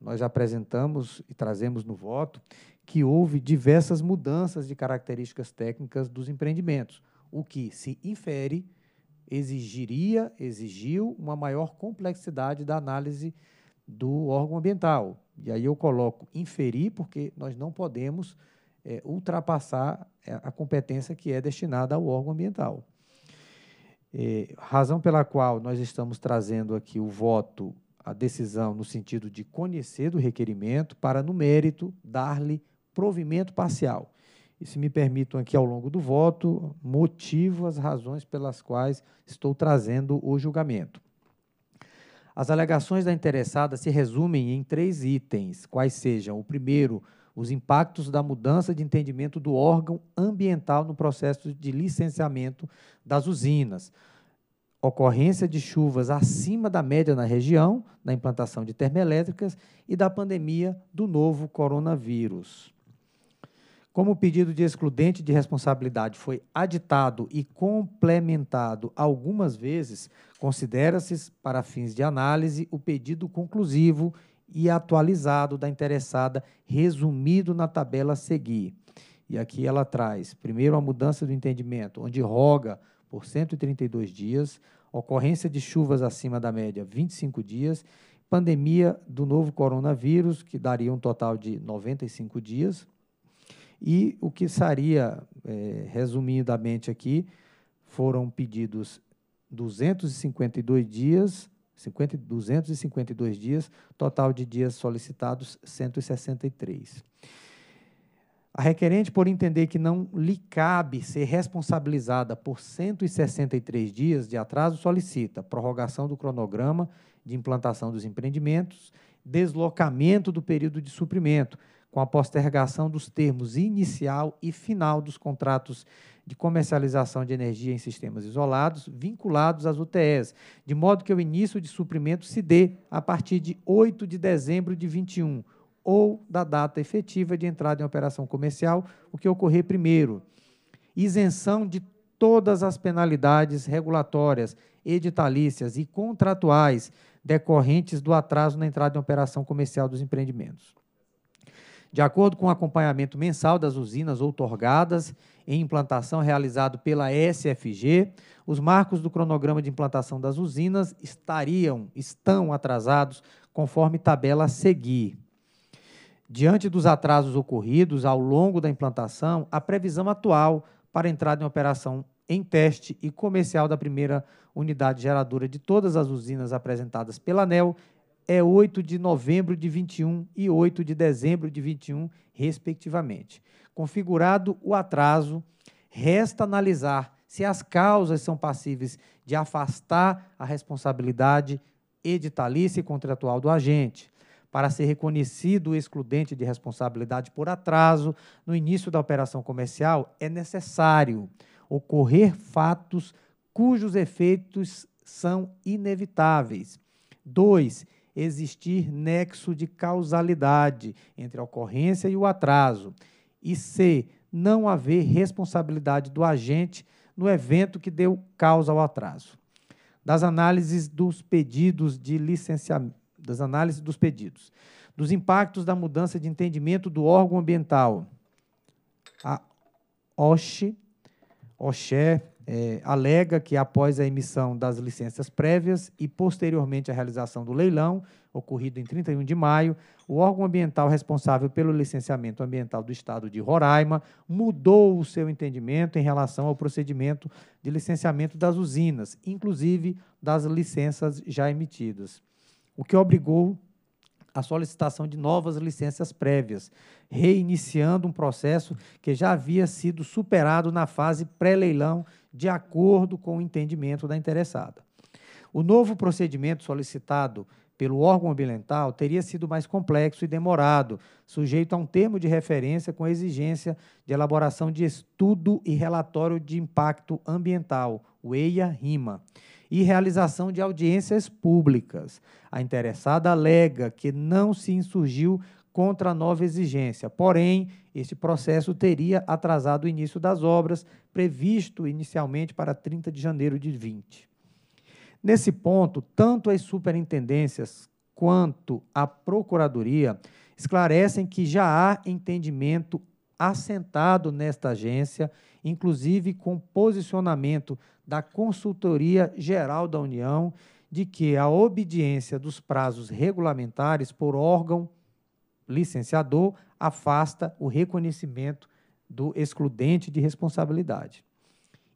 nós apresentamos e trazemos no voto que houve diversas mudanças de características técnicas dos empreendimentos, o que se infere exigiria, exigiu uma maior complexidade da análise do órgão ambiental. E aí eu coloco inferir, porque nós não podemos é, ultrapassar é, a competência que é destinada ao órgão ambiental. É, razão pela qual nós estamos trazendo aqui o voto, a decisão no sentido de conhecer do requerimento para, no mérito, dar-lhe provimento parcial e, se me permitam aqui ao longo do voto, motivo as razões pelas quais estou trazendo o julgamento. As alegações da interessada se resumem em três itens, quais sejam o primeiro, os impactos da mudança de entendimento do órgão ambiental no processo de licenciamento das usinas, ocorrência de chuvas acima da média na região, da implantação de termoelétricas e da pandemia do novo coronavírus. Como o pedido de excludente de responsabilidade foi aditado e complementado algumas vezes, considera-se, para fins de análise, o pedido conclusivo e atualizado da interessada, resumido na tabela a seguir. E aqui ela traz, primeiro, a mudança do entendimento, onde roga por 132 dias, ocorrência de chuvas acima da média, 25 dias, pandemia do novo coronavírus, que daria um total de 95 dias, e o que seria é, resumidamente aqui, foram pedidos 252 dias, 50, 252 dias, total de dias solicitados 163. A requerente, por entender que não lhe cabe ser responsabilizada por 163 dias de atraso, solicita prorrogação do cronograma de implantação dos empreendimentos, deslocamento do período de suprimento, com a postergação dos termos inicial e final dos contratos de comercialização de energia em sistemas isolados vinculados às UTEs, de modo que o início de suprimento se dê a partir de 8 de dezembro de 21 ou da data efetiva de entrada em operação comercial, o que ocorrer primeiro. Isenção de todas as penalidades regulatórias, editalícias e contratuais decorrentes do atraso na entrada em operação comercial dos empreendimentos. De acordo com o acompanhamento mensal das usinas outorgadas em implantação realizado pela SFG, os marcos do cronograma de implantação das usinas estariam, estão atrasados, conforme tabela a seguir. Diante dos atrasos ocorridos ao longo da implantação, a previsão atual para entrada em operação em teste e comercial da primeira unidade geradora de todas as usinas apresentadas pela ANEL é 8 de novembro de 21 e 8 de dezembro de 21, respectivamente. Configurado o atraso, resta analisar se as causas são passíveis de afastar a responsabilidade editalícia e contratual do agente. Para ser reconhecido o excludente de responsabilidade por atraso no início da operação comercial, é necessário ocorrer fatos cujos efeitos são inevitáveis. 2 existir nexo de causalidade entre a ocorrência e o atraso. E C. Não haver responsabilidade do agente no evento que deu causa ao atraso. Das análises dos pedidos de licenciamento, das análises dos pedidos, dos impactos da mudança de entendimento do órgão ambiental, a OSHE, OSHE é, alega que após a emissão das licenças prévias e posteriormente a realização do leilão, ocorrido em 31 de maio, o órgão ambiental responsável pelo licenciamento ambiental do estado de Roraima mudou o seu entendimento em relação ao procedimento de licenciamento das usinas, inclusive das licenças já emitidas, o que obrigou a solicitação de novas licenças prévias, reiniciando um processo que já havia sido superado na fase pré-leilão de acordo com o entendimento da interessada. O novo procedimento solicitado pelo órgão ambiental teria sido mais complexo e demorado, sujeito a um termo de referência com exigência de elaboração de estudo e relatório de impacto ambiental, o EIA-RIMA, e realização de audiências públicas. A interessada alega que não se insurgiu contra a nova exigência. Porém, esse processo teria atrasado o início das obras, previsto inicialmente para 30 de janeiro de 20. Nesse ponto, tanto as superintendências quanto a Procuradoria esclarecem que já há entendimento assentado nesta agência, inclusive com posicionamento da Consultoria Geral da União, de que a obediência dos prazos regulamentares por órgão licenciador afasta o reconhecimento do excludente de responsabilidade.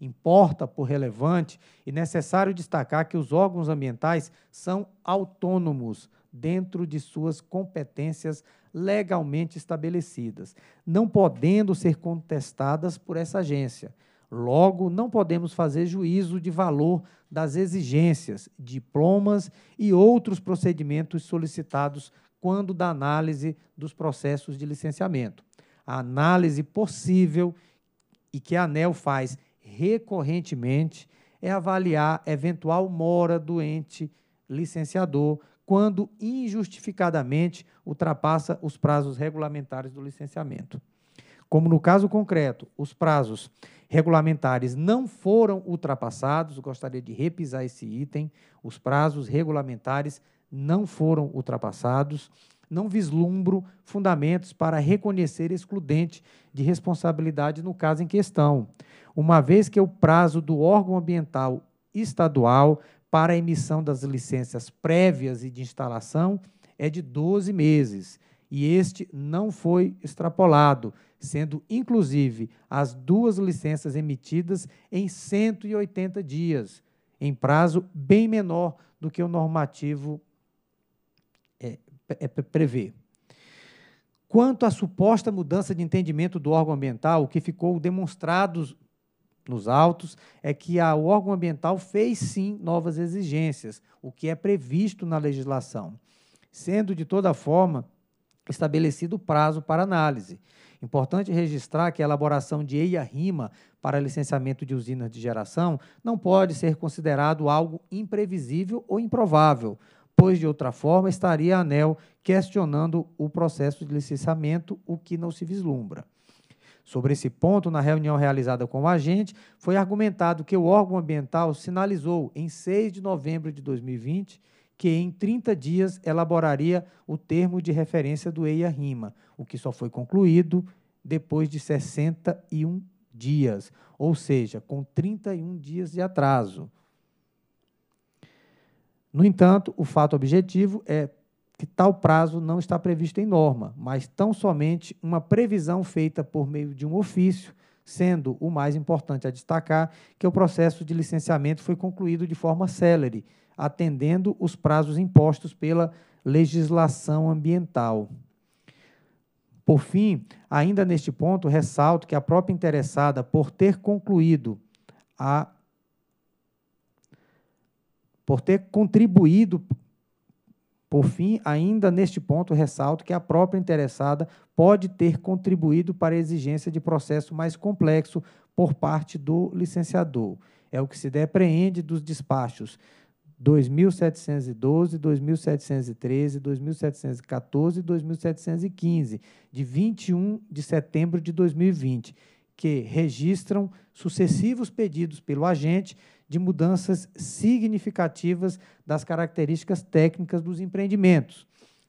Importa, por relevante, e necessário destacar que os órgãos ambientais são autônomos dentro de suas competências legalmente estabelecidas, não podendo ser contestadas por essa agência. Logo, não podemos fazer juízo de valor das exigências, diplomas e outros procedimentos solicitados quando da análise dos processos de licenciamento. A análise possível e que a ANEL faz recorrentemente é avaliar eventual mora do ente licenciador quando injustificadamente ultrapassa os prazos regulamentares do licenciamento. Como no caso concreto, os prazos regulamentares não foram ultrapassados, gostaria de repisar esse item, os prazos regulamentares não foram ultrapassados, não vislumbro fundamentos para reconhecer excludente de responsabilidade no caso em questão, uma vez que o prazo do órgão ambiental estadual para a emissão das licenças prévias e de instalação é de 12 meses, e este não foi extrapolado, sendo inclusive as duas licenças emitidas em 180 dias, em prazo bem menor do que o normativo é, prevê. Quanto à suposta mudança de entendimento do órgão ambiental, o que ficou demonstrado nos autos é que a órgão ambiental fez sim novas exigências, o que é previsto na legislação, sendo de toda forma estabelecido o prazo para análise. Importante registrar que a elaboração de EIA-RIMA para licenciamento de usinas de geração não pode ser considerado algo imprevisível ou improvável, pois de outra forma estaria a ANEL questionando o processo de licenciamento, o que não se vislumbra. Sobre esse ponto, na reunião realizada com o agente, foi argumentado que o órgão ambiental sinalizou em 6 de novembro de 2020 que em 30 dias elaboraria o termo de referência do EIA-RIMA, o que só foi concluído depois de 61 dias, ou seja, com 31 dias de atraso. No entanto, o fato objetivo é que tal prazo não está previsto em norma, mas tão somente uma previsão feita por meio de um ofício, sendo o mais importante a destacar que o processo de licenciamento foi concluído de forma célere, atendendo os prazos impostos pela legislação ambiental. Por fim, ainda neste ponto, ressalto que a própria interessada, por ter concluído a por ter contribuído. Por fim, ainda neste ponto, ressalto que a própria interessada pode ter contribuído para a exigência de processo mais complexo por parte do licenciador. É o que se depreende dos despachos 2712, 2713, 2714 e 2715, de 21 de setembro de 2020, que registram sucessivos pedidos pelo agente de mudanças significativas das características técnicas dos empreendimentos.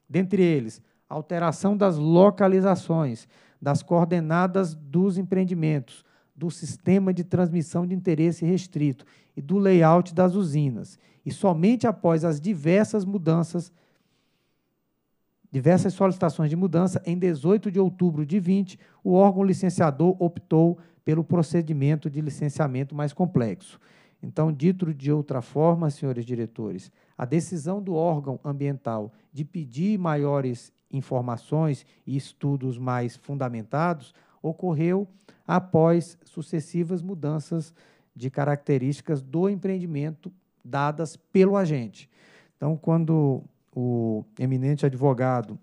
Dentre eles, alteração das localizações, das coordenadas dos empreendimentos, do sistema de transmissão de interesse restrito e do layout das usinas. E somente após as diversas mudanças, diversas solicitações de mudança, em 18 de outubro de 20, o órgão licenciador optou pelo procedimento de licenciamento mais complexo. Então, dito de outra forma, senhores diretores, a decisão do órgão ambiental de pedir maiores informações e estudos mais fundamentados ocorreu após sucessivas mudanças de características do empreendimento dadas pelo agente. Então, quando o eminente advogado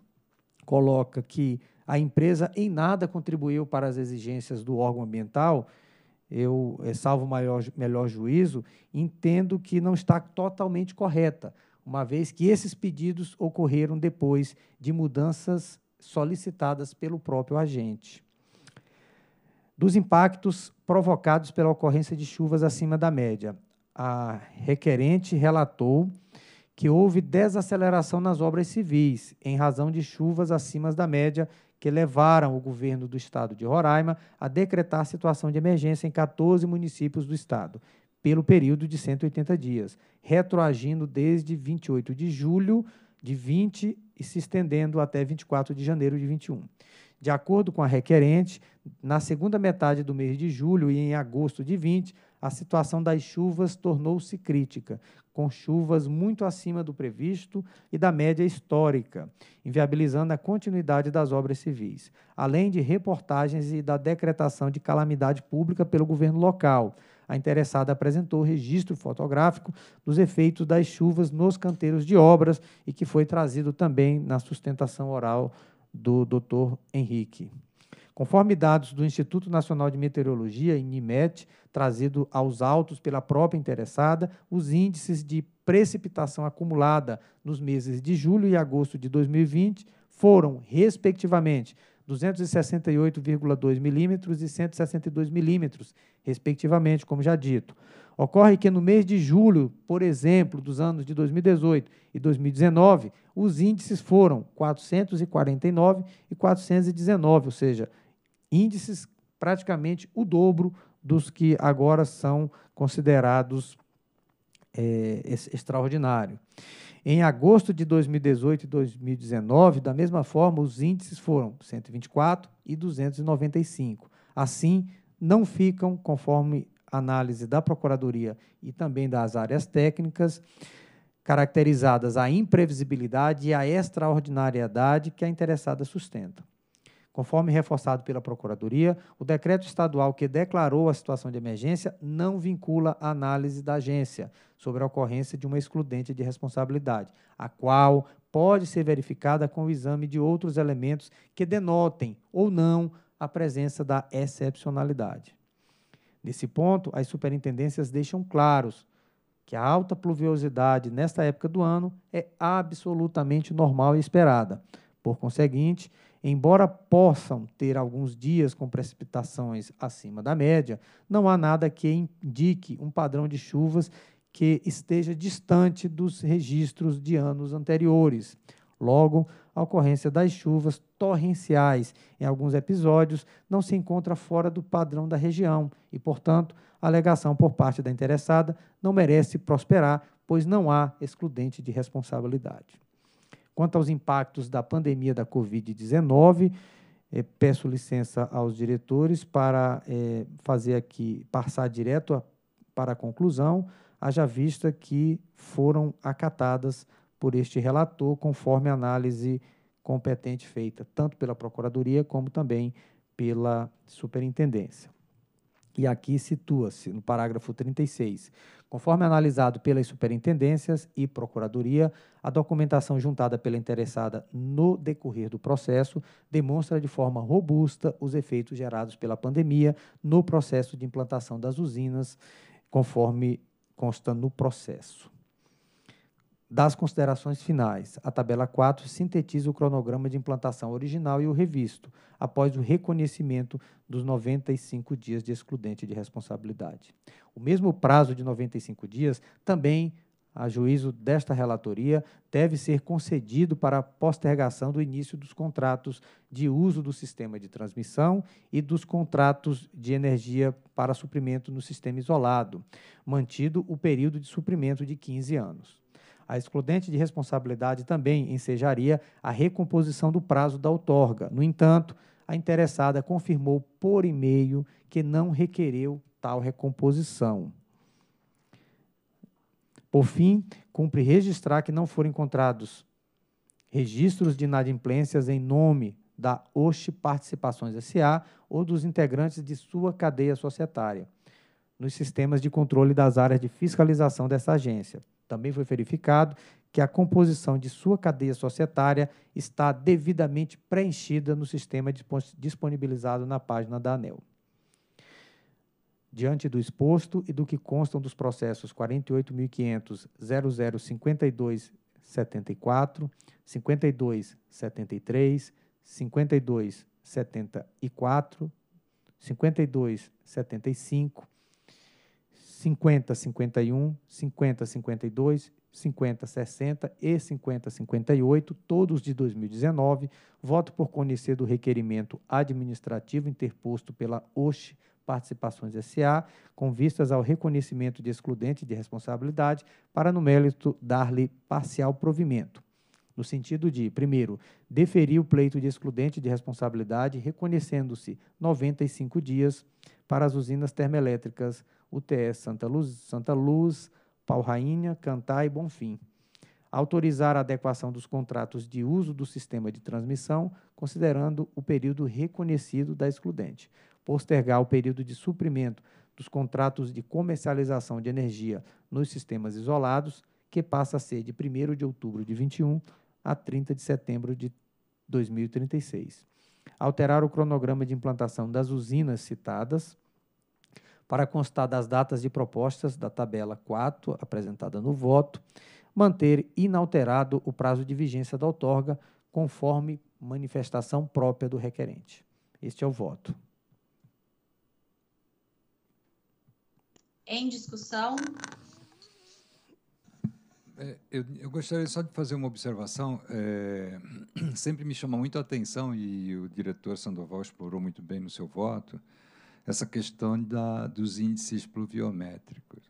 coloca que a empresa em nada contribuiu para as exigências do órgão ambiental, eu, eh, salvo maior, melhor juízo, entendo que não está totalmente correta, uma vez que esses pedidos ocorreram depois de mudanças solicitadas pelo próprio agente. Dos impactos provocados pela ocorrência de chuvas acima da média, a requerente relatou que houve desaceleração nas obras civis em razão de chuvas acima da média que levaram o governo do estado de Roraima a decretar situação de emergência em 14 municípios do estado, pelo período de 180 dias, retroagindo desde 28 de julho de 20 e se estendendo até 24 de janeiro de 21. De acordo com a requerente, na segunda metade do mês de julho e em agosto de 20, a situação das chuvas tornou-se crítica, com chuvas muito acima do previsto e da média histórica, inviabilizando a continuidade das obras civis, além de reportagens e da decretação de calamidade pública pelo governo local. A interessada apresentou registro fotográfico dos efeitos das chuvas nos canteiros de obras e que foi trazido também na sustentação oral do Dr. Henrique. Conforme dados do Instituto Nacional de Meteorologia, INIMET, trazido aos autos pela própria interessada, os índices de precipitação acumulada nos meses de julho e agosto de 2020 foram, respectivamente, 268,2 milímetros e 162 milímetros, respectivamente, como já dito. Ocorre que no mês de julho, por exemplo, dos anos de 2018 e 2019, os índices foram 449 e 419, ou seja, índices praticamente o dobro dos que agora são considerados é, extraordinário. Em agosto de 2018 e 2019, da mesma forma, os índices foram 124 e 295. Assim, não ficam, conforme análise da Procuradoria e também das áreas técnicas, caracterizadas a imprevisibilidade e a extraordinariedade que a interessada sustenta. Conforme reforçado pela Procuradoria, o decreto estadual que declarou a situação de emergência não vincula a análise da agência sobre a ocorrência de uma excludente de responsabilidade, a qual pode ser verificada com o exame de outros elementos que denotem ou não a presença da excepcionalidade. Nesse ponto, as superintendências deixam claros que a alta pluviosidade nesta época do ano é absolutamente normal e esperada. Por conseguinte, Embora possam ter alguns dias com precipitações acima da média, não há nada que indique um padrão de chuvas que esteja distante dos registros de anos anteriores. Logo, a ocorrência das chuvas torrenciais em alguns episódios não se encontra fora do padrão da região e, portanto, a alegação por parte da interessada não merece prosperar, pois não há excludente de responsabilidade. Quanto aos impactos da pandemia da Covid-19, eh, peço licença aos diretores para eh, fazer aqui, passar direto a, para a conclusão, haja vista que foram acatadas por este relator, conforme a análise competente feita, tanto pela Procuradoria como também pela Superintendência. E aqui situa-se, no parágrafo 36, conforme analisado pelas superintendências e procuradoria, a documentação juntada pela interessada no decorrer do processo demonstra de forma robusta os efeitos gerados pela pandemia no processo de implantação das usinas, conforme consta no processo das considerações finais. A tabela 4 sintetiza o cronograma de implantação original e o revisto, após o reconhecimento dos 95 dias de excludente de responsabilidade. O mesmo prazo de 95 dias também a juízo desta relatoria, deve ser concedido para a postergação do início dos contratos de uso do sistema de transmissão e dos contratos de energia para suprimento no sistema isolado, mantido o período de suprimento de 15 anos a excludente de responsabilidade também ensejaria a recomposição do prazo da outorga. No entanto, a interessada confirmou por e-mail que não requereu tal recomposição. Por fim, cumpre registrar que não foram encontrados registros de inadimplências em nome da Oste Participações S.A. ou dos integrantes de sua cadeia societária nos sistemas de controle das áreas de fiscalização dessa agência. Também foi verificado que a composição de sua cadeia societária está devidamente preenchida no sistema disponibilizado na página da ANEL. Diante do exposto e do que constam dos processos 48.500.005274, 5273, 5274, 5275, 50, 51, 50, 52, 50, 60 e 50, 58, todos de 2019, voto por conhecer do requerimento administrativo interposto pela OSH Participações S.A., com vistas ao reconhecimento de excludente de responsabilidade, para, no mérito, dar-lhe parcial provimento no sentido de, primeiro, deferir o pleito de excludente de responsabilidade, reconhecendo-se 95 dias para as usinas termoelétricas UTS Santa Luz, Santa Luz Pau Rainha, Cantar e Bonfim. Autorizar a adequação dos contratos de uso do sistema de transmissão, considerando o período reconhecido da excludente. Postergar o período de suprimento dos contratos de comercialização de energia nos sistemas isolados, que passa a ser de 1 de outubro de 21 a 30 de setembro de 2036. Alterar o cronograma de implantação das usinas citadas para constar das datas de propostas da tabela 4 apresentada no voto, manter inalterado o prazo de vigência da outorga, conforme manifestação própria do requerente. Este é o voto. Em discussão? É, eu, eu, gostaria só de fazer uma observação. É, sempre me chama muito a atenção, e o diretor Sandoval explorou muito bem no seu voto, essa questão da, dos índices pluviométricos.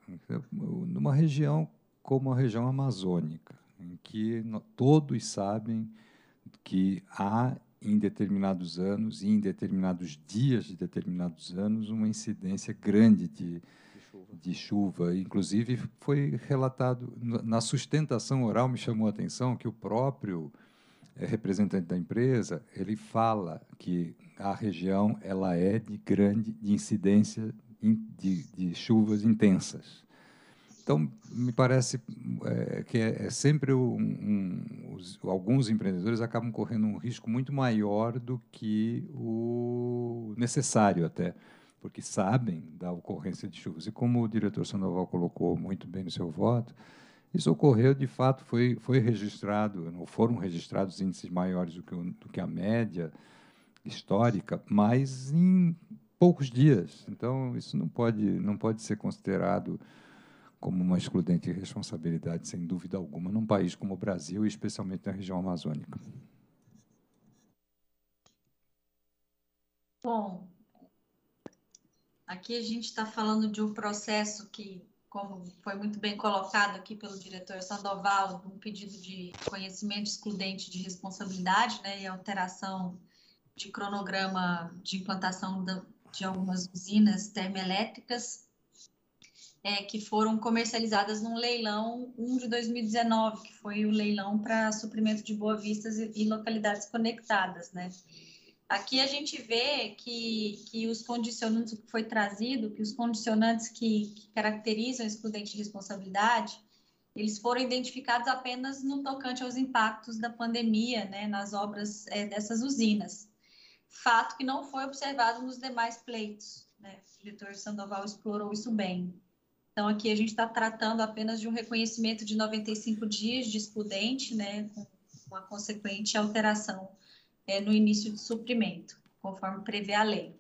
Numa região como a região amazônica, em que todos sabem que há em determinados anos e em determinados dias de determinados anos uma incidência grande de, de, chuva. de chuva. Inclusive, foi relatado na sustentação oral, me chamou a atenção que o próprio eh, representante da empresa ele fala que a região ela é de grande de incidência de, de chuvas intensas. Então, me parece é, que é, é sempre um, um, os, alguns empreendedores acabam correndo um risco muito maior do que o necessário até, porque sabem da ocorrência de chuvas. E como o diretor Sandoval colocou muito bem no seu voto, isso ocorreu de fato, foi, foi registrado, não foram registrados índices maiores do que, do que a média, histórica, mas em poucos dias. Então, isso não pode, não pode ser considerado como uma excludente responsabilidade, sem dúvida alguma, num país como o Brasil, e especialmente na região amazônica. Bom, aqui a gente está falando de um processo que, como foi muito bem colocado aqui pelo diretor Sandoval, um pedido de conhecimento excludente de responsabilidade né, e alteração de cronograma de implantação de algumas usinas termoelétricas é, que foram comercializadas num leilão 1 de 2019, que foi o leilão para suprimento de Boa Vista e, localidades conectadas, né? Aqui a gente vê que, que os condicionantes, que foi trazido, que os condicionantes que, que caracterizam esse excludente de responsabilidade, eles foram identificados apenas no tocante aos impactos da pandemia, né, nas obras é, dessas usinas fato que não foi observado nos demais pleitos. Né? O diretor Sandoval explorou isso bem. Então, aqui a gente está tratando apenas de um reconhecimento de 95 dias de excludente, né, com uma consequente alteração é, no início de suprimento, conforme prevê a lei.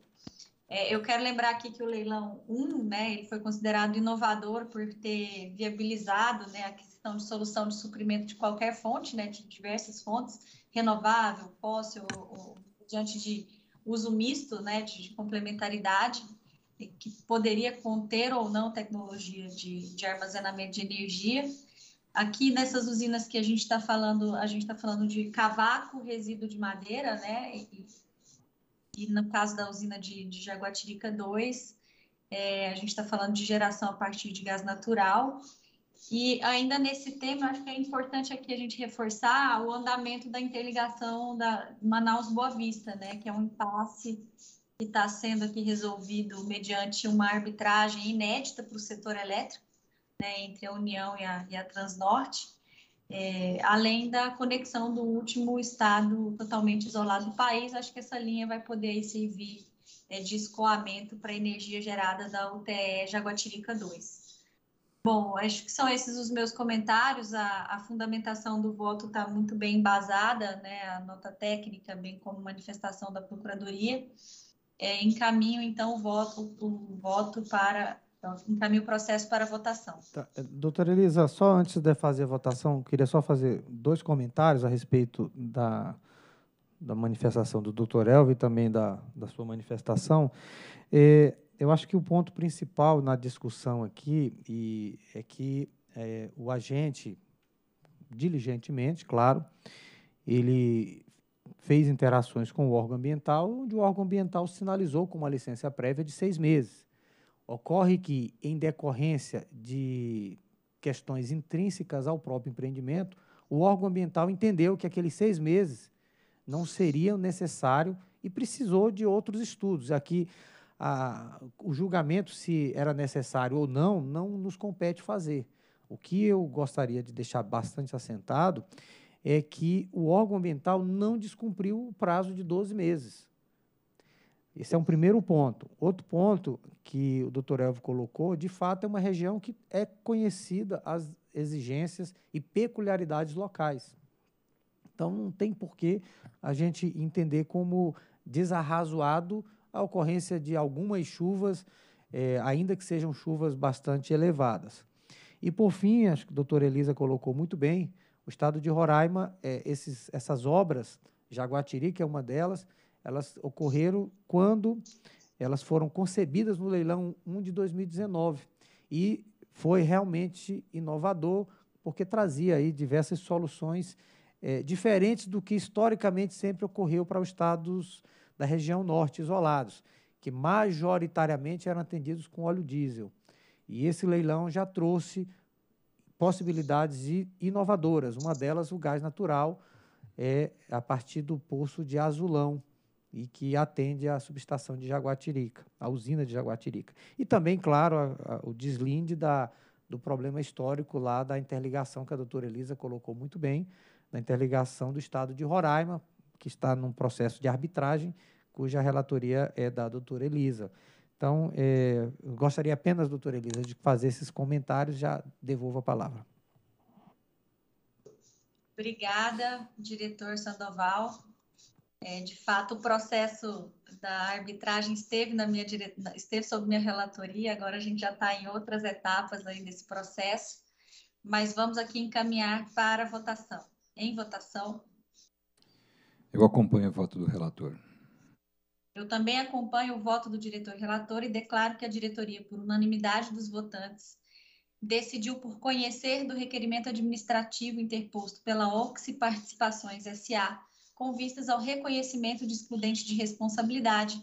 É, eu quero lembrar aqui que o leilão 1, né, ele foi considerado inovador por ter viabilizado, né, a questão de solução de suprimento de qualquer fonte, né, de diversas fontes, renovável, fóssil ou, ou diante de uso misto, né, de, de complementaridade, que poderia conter ou não tecnologia de, de armazenamento de energia. Aqui nessas usinas que a gente está falando, a gente está falando de cavaco, resíduo de madeira, né? E, e no caso da usina de, de Jaguatirica 2, é, a gente está falando de geração a partir de gás natural que ainda nesse tema, acho que é importante aqui a gente reforçar o andamento da interligação da Manaus-Boa Vista, né, que é um impasse que está sendo aqui resolvido mediante uma arbitragem inédita para o setor elétrico, né, entre a União e a, e a Transnorte, é, além da conexão do último estado totalmente isolado do país, acho que essa linha vai poder servir é, de escoamento para energia gerada da UTE Jaguatirica 2. Bom, acho que são esses os meus comentários. A, a fundamentação do voto está muito bem embasada, né? A nota técnica, bem como manifestação da Procuradoria. É, encaminho, então, o voto, o voto para. Então, encaminho o processo para votação. Tá. É, doutora Elisa, só antes de fazer a votação, queria só fazer dois comentários a respeito da, da manifestação do doutor Elvio e também da, da sua manifestação. É, eu acho que o ponto principal na discussão aqui e, é que é, o agente, diligentemente, claro, ele fez interações com o órgão ambiental, onde o órgão ambiental sinalizou com uma licença prévia de seis meses. Ocorre que, em decorrência de questões intrínsecas ao próprio empreendimento, o órgão ambiental entendeu que aqueles seis meses não seriam necessários e precisou de outros estudos. Aqui, a, o julgamento se era necessário ou não, não nos compete fazer. O que eu gostaria de deixar bastante assentado é que o órgão ambiental não descumpriu o prazo de 12 meses. Esse é um primeiro ponto. Outro ponto que o doutor Elvio colocou, de fato, é uma região que é conhecida as exigências e peculiaridades locais. Então, não tem por que a gente entender como desarrazoado a ocorrência de algumas chuvas, é, ainda que sejam chuvas bastante elevadas. E por fim, acho que a doutora Elisa colocou muito bem, o estado de Roraima, é, esses, essas obras, Jaguatiri, que é uma delas, elas ocorreram quando elas foram concebidas no leilão 1 de 2019 e foi realmente inovador porque trazia aí diversas soluções é, diferentes do que historicamente sempre ocorreu para os estados da região norte isolados, que majoritariamente eram atendidos com óleo diesel. E esse leilão já trouxe possibilidades inovadoras. Uma delas, o gás natural, é a partir do poço de Azulão e que atende à subestação de Jaguatirica, a usina de Jaguatirica. E também, claro, a, a, o deslinde da, do problema histórico lá da interligação que a doutora Elisa colocou muito bem, da interligação do estado de Roraima que está num processo de arbitragem, cuja relatoria é da doutora Elisa. Então, é, gostaria apenas, doutora Elisa, de fazer esses comentários, já devolvo a palavra. Obrigada, diretor Sandoval. É, de fato, o processo da arbitragem esteve, na minha dire... esteve sob minha relatoria, agora a gente já está em outras etapas aí desse processo, mas vamos aqui encaminhar para a votação. Em votação. Eu acompanho o voto do relator. Eu também acompanho o voto do diretor-relator e declaro que a diretoria, por unanimidade dos votantes, decidiu por conhecer do requerimento administrativo interposto pela Oxi Participações SA, com vistas ao reconhecimento de excludente de responsabilidade,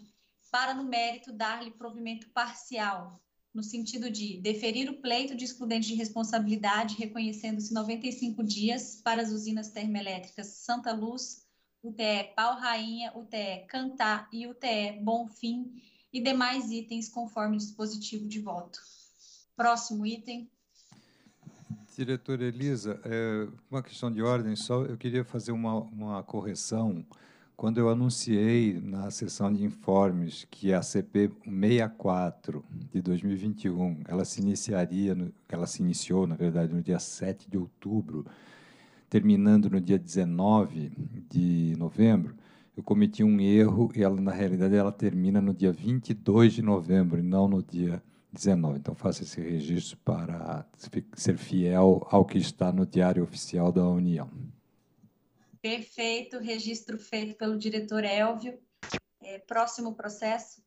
para, no mérito, dar-lhe provimento parcial, no sentido de deferir o pleito de excludente de responsabilidade, reconhecendo-se 95 dias para as usinas termoelétricas Santa Luz, UTE Pau Rainha, UTE Cantar e UTE Bonfim e demais itens conforme dispositivo de voto. Próximo item. Diretora Elisa, é, uma questão de ordem só, eu queria fazer uma, uma correção. Quando eu anunciei na sessão de informes que a CP 64 de 2021, ela se iniciaria, no, ela se iniciou, na verdade, no dia 7 de outubro, terminando no dia 19 de novembro, eu cometi um erro e ela, na realidade, ela termina no dia 22 de novembro e não no dia 19. Então, faça esse registro para ser fiel ao que está no Diário Oficial da União. Perfeito, registro feito pelo diretor Elvio. É, próximo processo.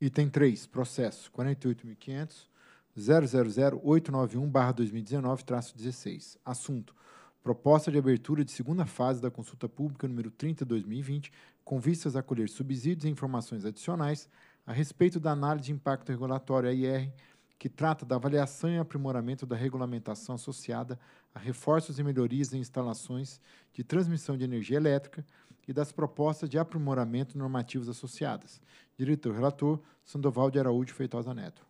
Item 3, processo 48.500. 00891-2019-16. Assunto: Proposta de abertura de segunda fase da consulta pública número 30-2020, com vistas a colher subsídios e informações adicionais a respeito da análise de impacto regulatório AIR, que trata da avaliação e aprimoramento da regulamentação associada a reforços e melhorias em instalações de transmissão de energia elétrica e das propostas de aprimoramento normativos associadas. Diretor-relator Sandoval de Araújo Feitosa Neto.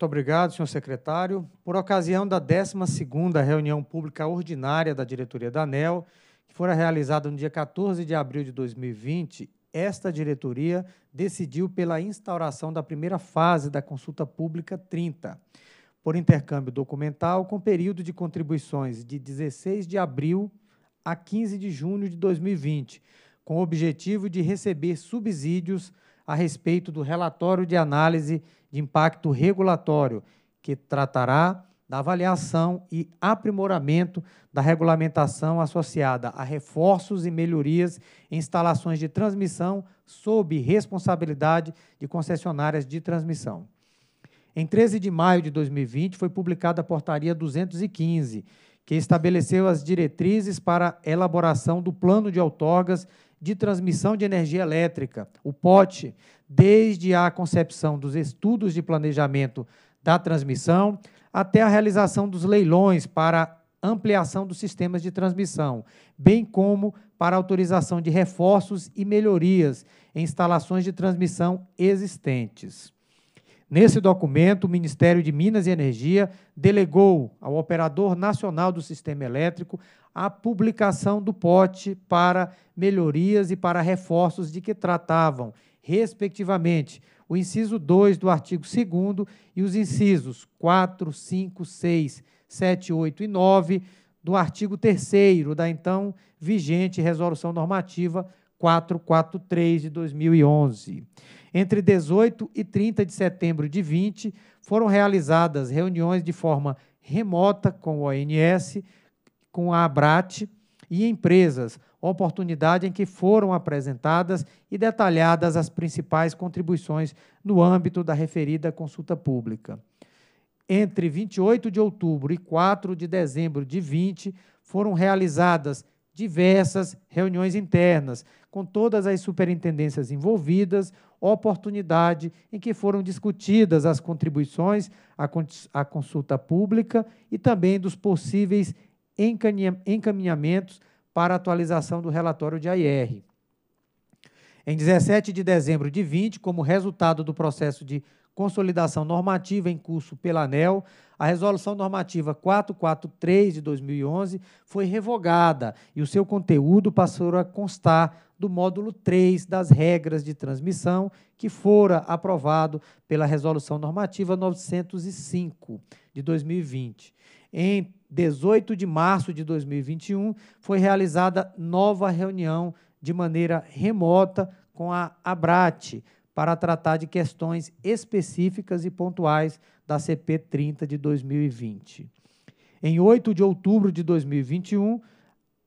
Muito obrigado, senhor secretário. Por ocasião da 12ª reunião pública ordinária da diretoria da ANEL, que fora realizada no dia 14 de abril de 2020, esta diretoria decidiu pela instauração da primeira fase da consulta pública 30, por intercâmbio documental, com período de contribuições de 16 de abril a 15 de junho de 2020, com o objetivo de receber subsídios a respeito do relatório de análise de impacto regulatório, que tratará da avaliação e aprimoramento da regulamentação associada a reforços e melhorias em instalações de transmissão sob responsabilidade de concessionárias de transmissão. Em 13 de maio de 2020, foi publicada a Portaria 215, que estabeleceu as diretrizes para elaboração do plano de outorgas de transmissão de energia elétrica, o POT, desde a concepção dos estudos de planejamento da transmissão até a realização dos leilões para ampliação dos sistemas de transmissão, bem como para autorização de reforços e melhorias em instalações de transmissão existentes. Nesse documento, o Ministério de Minas e Energia delegou ao Operador Nacional do Sistema Elétrico a publicação do pote para melhorias e para reforços de que tratavam, respectivamente, o inciso 2 do artigo 2 e os incisos 4, 5, 6, 7, 8 e 9 do artigo 3 da então vigente Resolução Normativa 443 de 2011. Entre 18 e 30 de setembro de 20, foram realizadas reuniões de forma remota com o ONS com a ABRAT e empresas, oportunidade em que foram apresentadas e detalhadas as principais contribuições no âmbito da referida consulta pública. Entre 28 de outubro e 4 de dezembro de 20, foram realizadas diversas reuniões internas com todas as superintendências envolvidas, oportunidade em que foram discutidas as contribuições à consulta pública e também dos possíveis encaminhamentos para atualização do relatório de AIR. Em 17 de dezembro de 20, como resultado do processo de consolidação normativa em curso pela ANEL, a resolução normativa 443 de 2011 foi revogada e o seu conteúdo passou a constar do módulo 3 das regras de transmissão que fora aprovado pela resolução normativa 905 de 2020. Em 18 de março de 2021, foi realizada nova reunião de maneira remota com a ABRAT para tratar de questões específicas e pontuais da CP30 de 2020. Em 8 de outubro de 2021,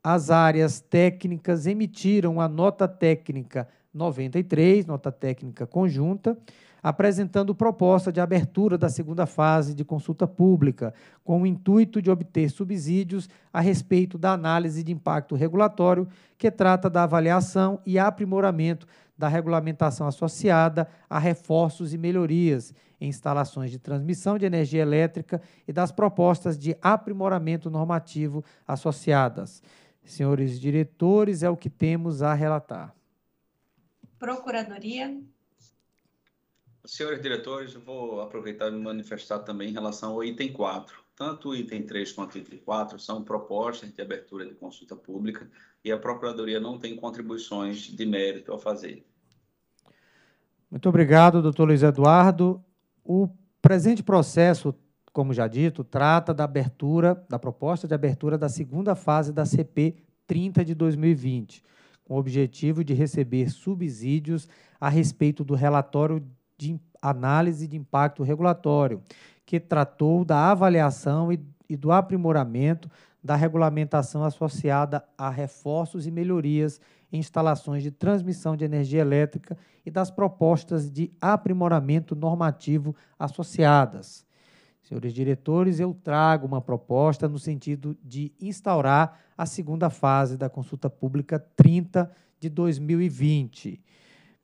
as áreas técnicas emitiram a nota técnica 93, nota técnica conjunta, apresentando proposta de abertura da segunda fase de consulta pública, com o intuito de obter subsídios a respeito da análise de impacto regulatório, que trata da avaliação e aprimoramento da regulamentação associada a reforços e melhorias em instalações de transmissão de energia elétrica e das propostas de aprimoramento normativo associadas. Senhores diretores, é o que temos a relatar. Procuradoria, Senhores diretores, vou aproveitar e me manifestar também em relação ao item 4. Tanto o item 3 quanto o item 4 são propostas de abertura de consulta pública e a Procuradoria não tem contribuições de mérito a fazer. Muito obrigado, doutor Luiz Eduardo. O presente processo, como já dito, trata da abertura, da proposta de abertura da segunda fase da CP 30 de 2020, com o objetivo de receber subsídios a respeito do relatório de análise de impacto regulatório, que tratou da avaliação e, e do aprimoramento da regulamentação associada a reforços e melhorias em instalações de transmissão de energia elétrica e das propostas de aprimoramento normativo associadas. Senhores diretores, eu trago uma proposta no sentido de instaurar a segunda fase da consulta pública 30 de 2020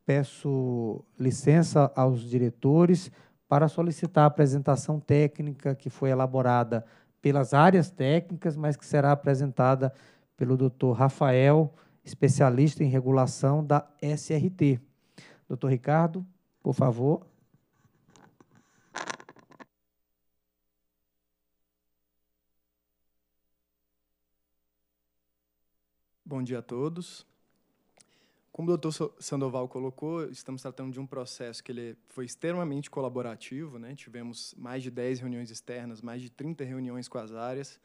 peço licença aos diretores para solicitar a apresentação técnica que foi elaborada pelas áreas técnicas, mas que será apresentada pelo Dr. Rafael, especialista em regulação da SRT. Dr. Ricardo, por favor. Bom dia a todos. Como o doutor Sandoval colocou, estamos tratando de um processo que ele foi extremamente colaborativo, né? tivemos mais de 10 reuniões externas, mais de 30 reuniões com as áreas,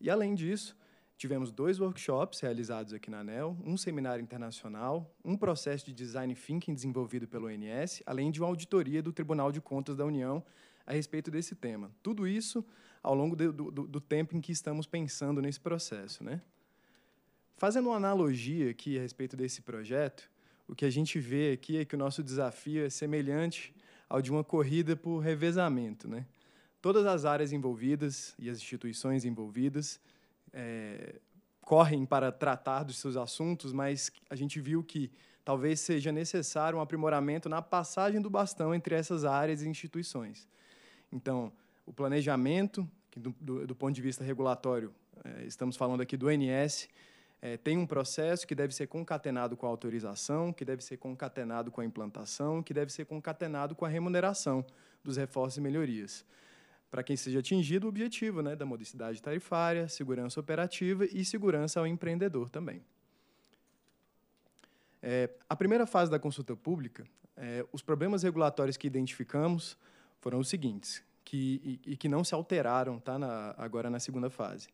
e além disso, tivemos dois workshops realizados aqui na ANEL, um seminário internacional, um processo de design thinking desenvolvido pelo ONS, além de uma auditoria do Tribunal de Contas da União a respeito desse tema. Tudo isso ao longo do, do, do tempo em que estamos pensando nesse processo. Né? Fazendo uma analogia aqui a respeito desse projeto, o que a gente vê aqui é que o nosso desafio é semelhante ao de uma corrida por revezamento. Né? Todas as áreas envolvidas e as instituições envolvidas é, correm para tratar dos seus assuntos, mas a gente viu que talvez seja necessário um aprimoramento na passagem do bastão entre essas áreas e instituições. Então, o planejamento, do, do, do ponto de vista regulatório, é, estamos falando aqui do NS, é, tem um processo que deve ser concatenado com a autorização, que deve ser concatenado com a implantação, que deve ser concatenado com a remuneração dos reforços e melhorias. Para quem seja atingido o objetivo né, da modicidade tarifária, segurança operativa e segurança ao empreendedor também. É, a primeira fase da consulta pública, é, os problemas regulatórios que identificamos foram os seguintes, que, e, e que não se alteraram tá, na, agora na segunda fase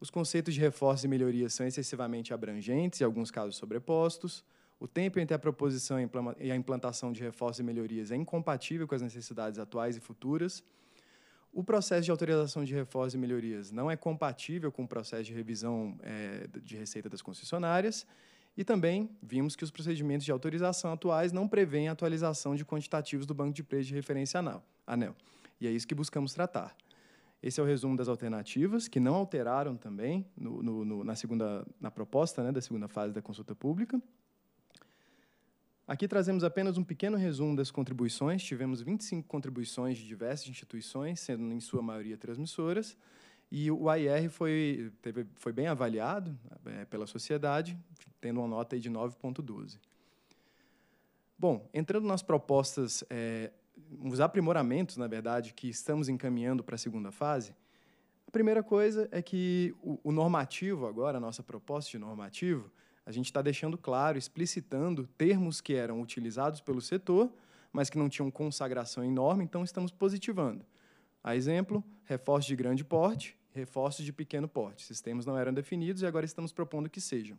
os conceitos de reforço e melhoria são excessivamente abrangentes, em alguns casos sobrepostos. O tempo entre a proposição e a implantação de reforços e melhorias é incompatível com as necessidades atuais e futuras. O processo de autorização de reforços e melhorias não é compatível com o processo de revisão é, de receita das concessionárias. E também vimos que os procedimentos de autorização atuais não prevêem a atualização de quantitativos do banco de preços de referência anel. E é isso que buscamos tratar. Esse é o resumo das alternativas, que não alteraram também no, no, no, na, segunda, na proposta né, da segunda fase da consulta pública. Aqui trazemos apenas um pequeno resumo das contribuições. Tivemos 25 contribuições de diversas instituições, sendo em sua maioria transmissoras, e o AIR foi, teve, foi bem avaliado é, pela sociedade, tendo uma nota de 9,12. Bom, entrando nas propostas é, os aprimoramentos, na verdade, que estamos encaminhando para a segunda fase. A primeira coisa é que o, o normativo agora, a nossa proposta de normativo, a gente está deixando claro, explicitando termos que eram utilizados pelo setor, mas que não tinham consagração em norma, então estamos positivando. A exemplo, reforço de grande porte, reforços de pequeno porte. Esses termos não eram definidos e agora estamos propondo que sejam.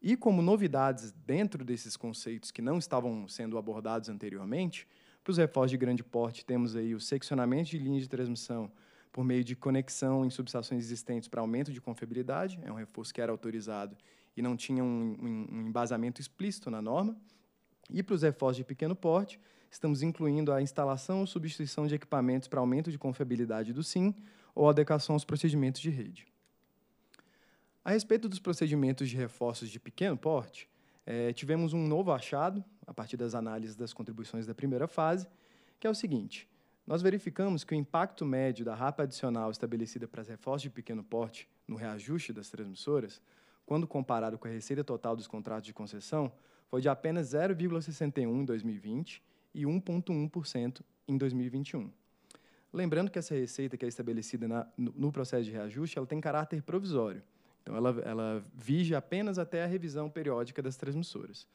E como novidades dentro desses conceitos que não estavam sendo abordados anteriormente, para os reforços de grande porte, temos aí o seccionamento de linhas de transmissão por meio de conexão em subestações existentes para aumento de confiabilidade, é um reforço que era autorizado e não tinha um, um embasamento explícito na norma. E para os reforços de pequeno porte, estamos incluindo a instalação ou substituição de equipamentos para aumento de confiabilidade do SIM ou adequação aos procedimentos de rede. A respeito dos procedimentos de reforços de pequeno porte, é, tivemos um novo achado a partir das análises das contribuições da primeira fase, que é o seguinte: nós verificamos que o impacto médio da rapa adicional estabelecida para as reforços de pequeno porte no reajuste das transmissoras, quando comparado com a receita total dos contratos de concessão, foi de apenas 0,61 em 2020 e 1,1% em 2021. Lembrando que essa receita que é estabelecida na, no, no, processo de reajuste, ela tem caráter provisório. Então, ela, ela vige apenas até a revisão periódica das transmissoras.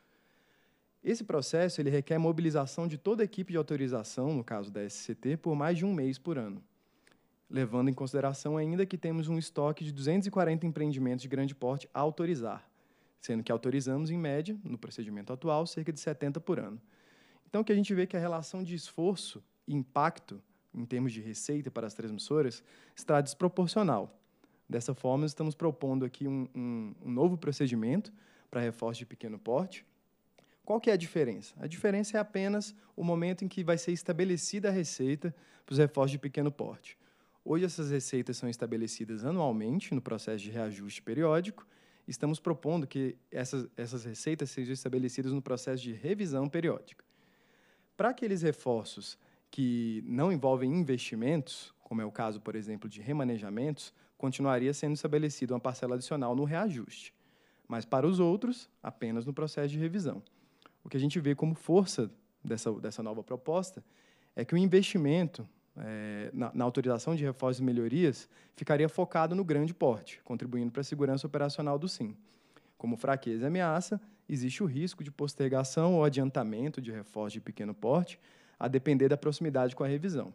Esse processo ele requer mobilização de toda a equipe de autorização, no caso da SCT, por mais de um mês por ano, levando em consideração ainda que temos um estoque de 240 empreendimentos de grande porte a autorizar, sendo que autorizamos, em média, no procedimento atual, cerca de 70 por ano. Então, o que a gente vê é que a relação de esforço e impacto, em termos de receita para as transmissoras, está desproporcional. Dessa forma, estamos propondo aqui um, um, um novo procedimento para reforço de pequeno porte, qual que é a diferença? A diferença é apenas o momento em que vai ser estabelecida a receita para os reforços de pequeno porte. Hoje essas receitas são estabelecidas anualmente no processo de reajuste periódico. Estamos propondo que essas, essas receitas sejam estabelecidas no processo de revisão periódica. Para aqueles reforços que não envolvem investimentos, como é o caso, por exemplo, de remanejamentos, continuaria sendo estabelecida uma parcela adicional no reajuste. Mas para os outros, apenas no processo de revisão o que a gente vê como força dessa, dessa nova proposta é que o investimento é, na, na, autorização de reforços e melhorias ficaria focado no grande porte, contribuindo para a segurança operacional do SIM. Como fraqueza e ameaça, existe o risco de postergação ou adiantamento de reforços de pequeno porte, a depender da proximidade com a revisão,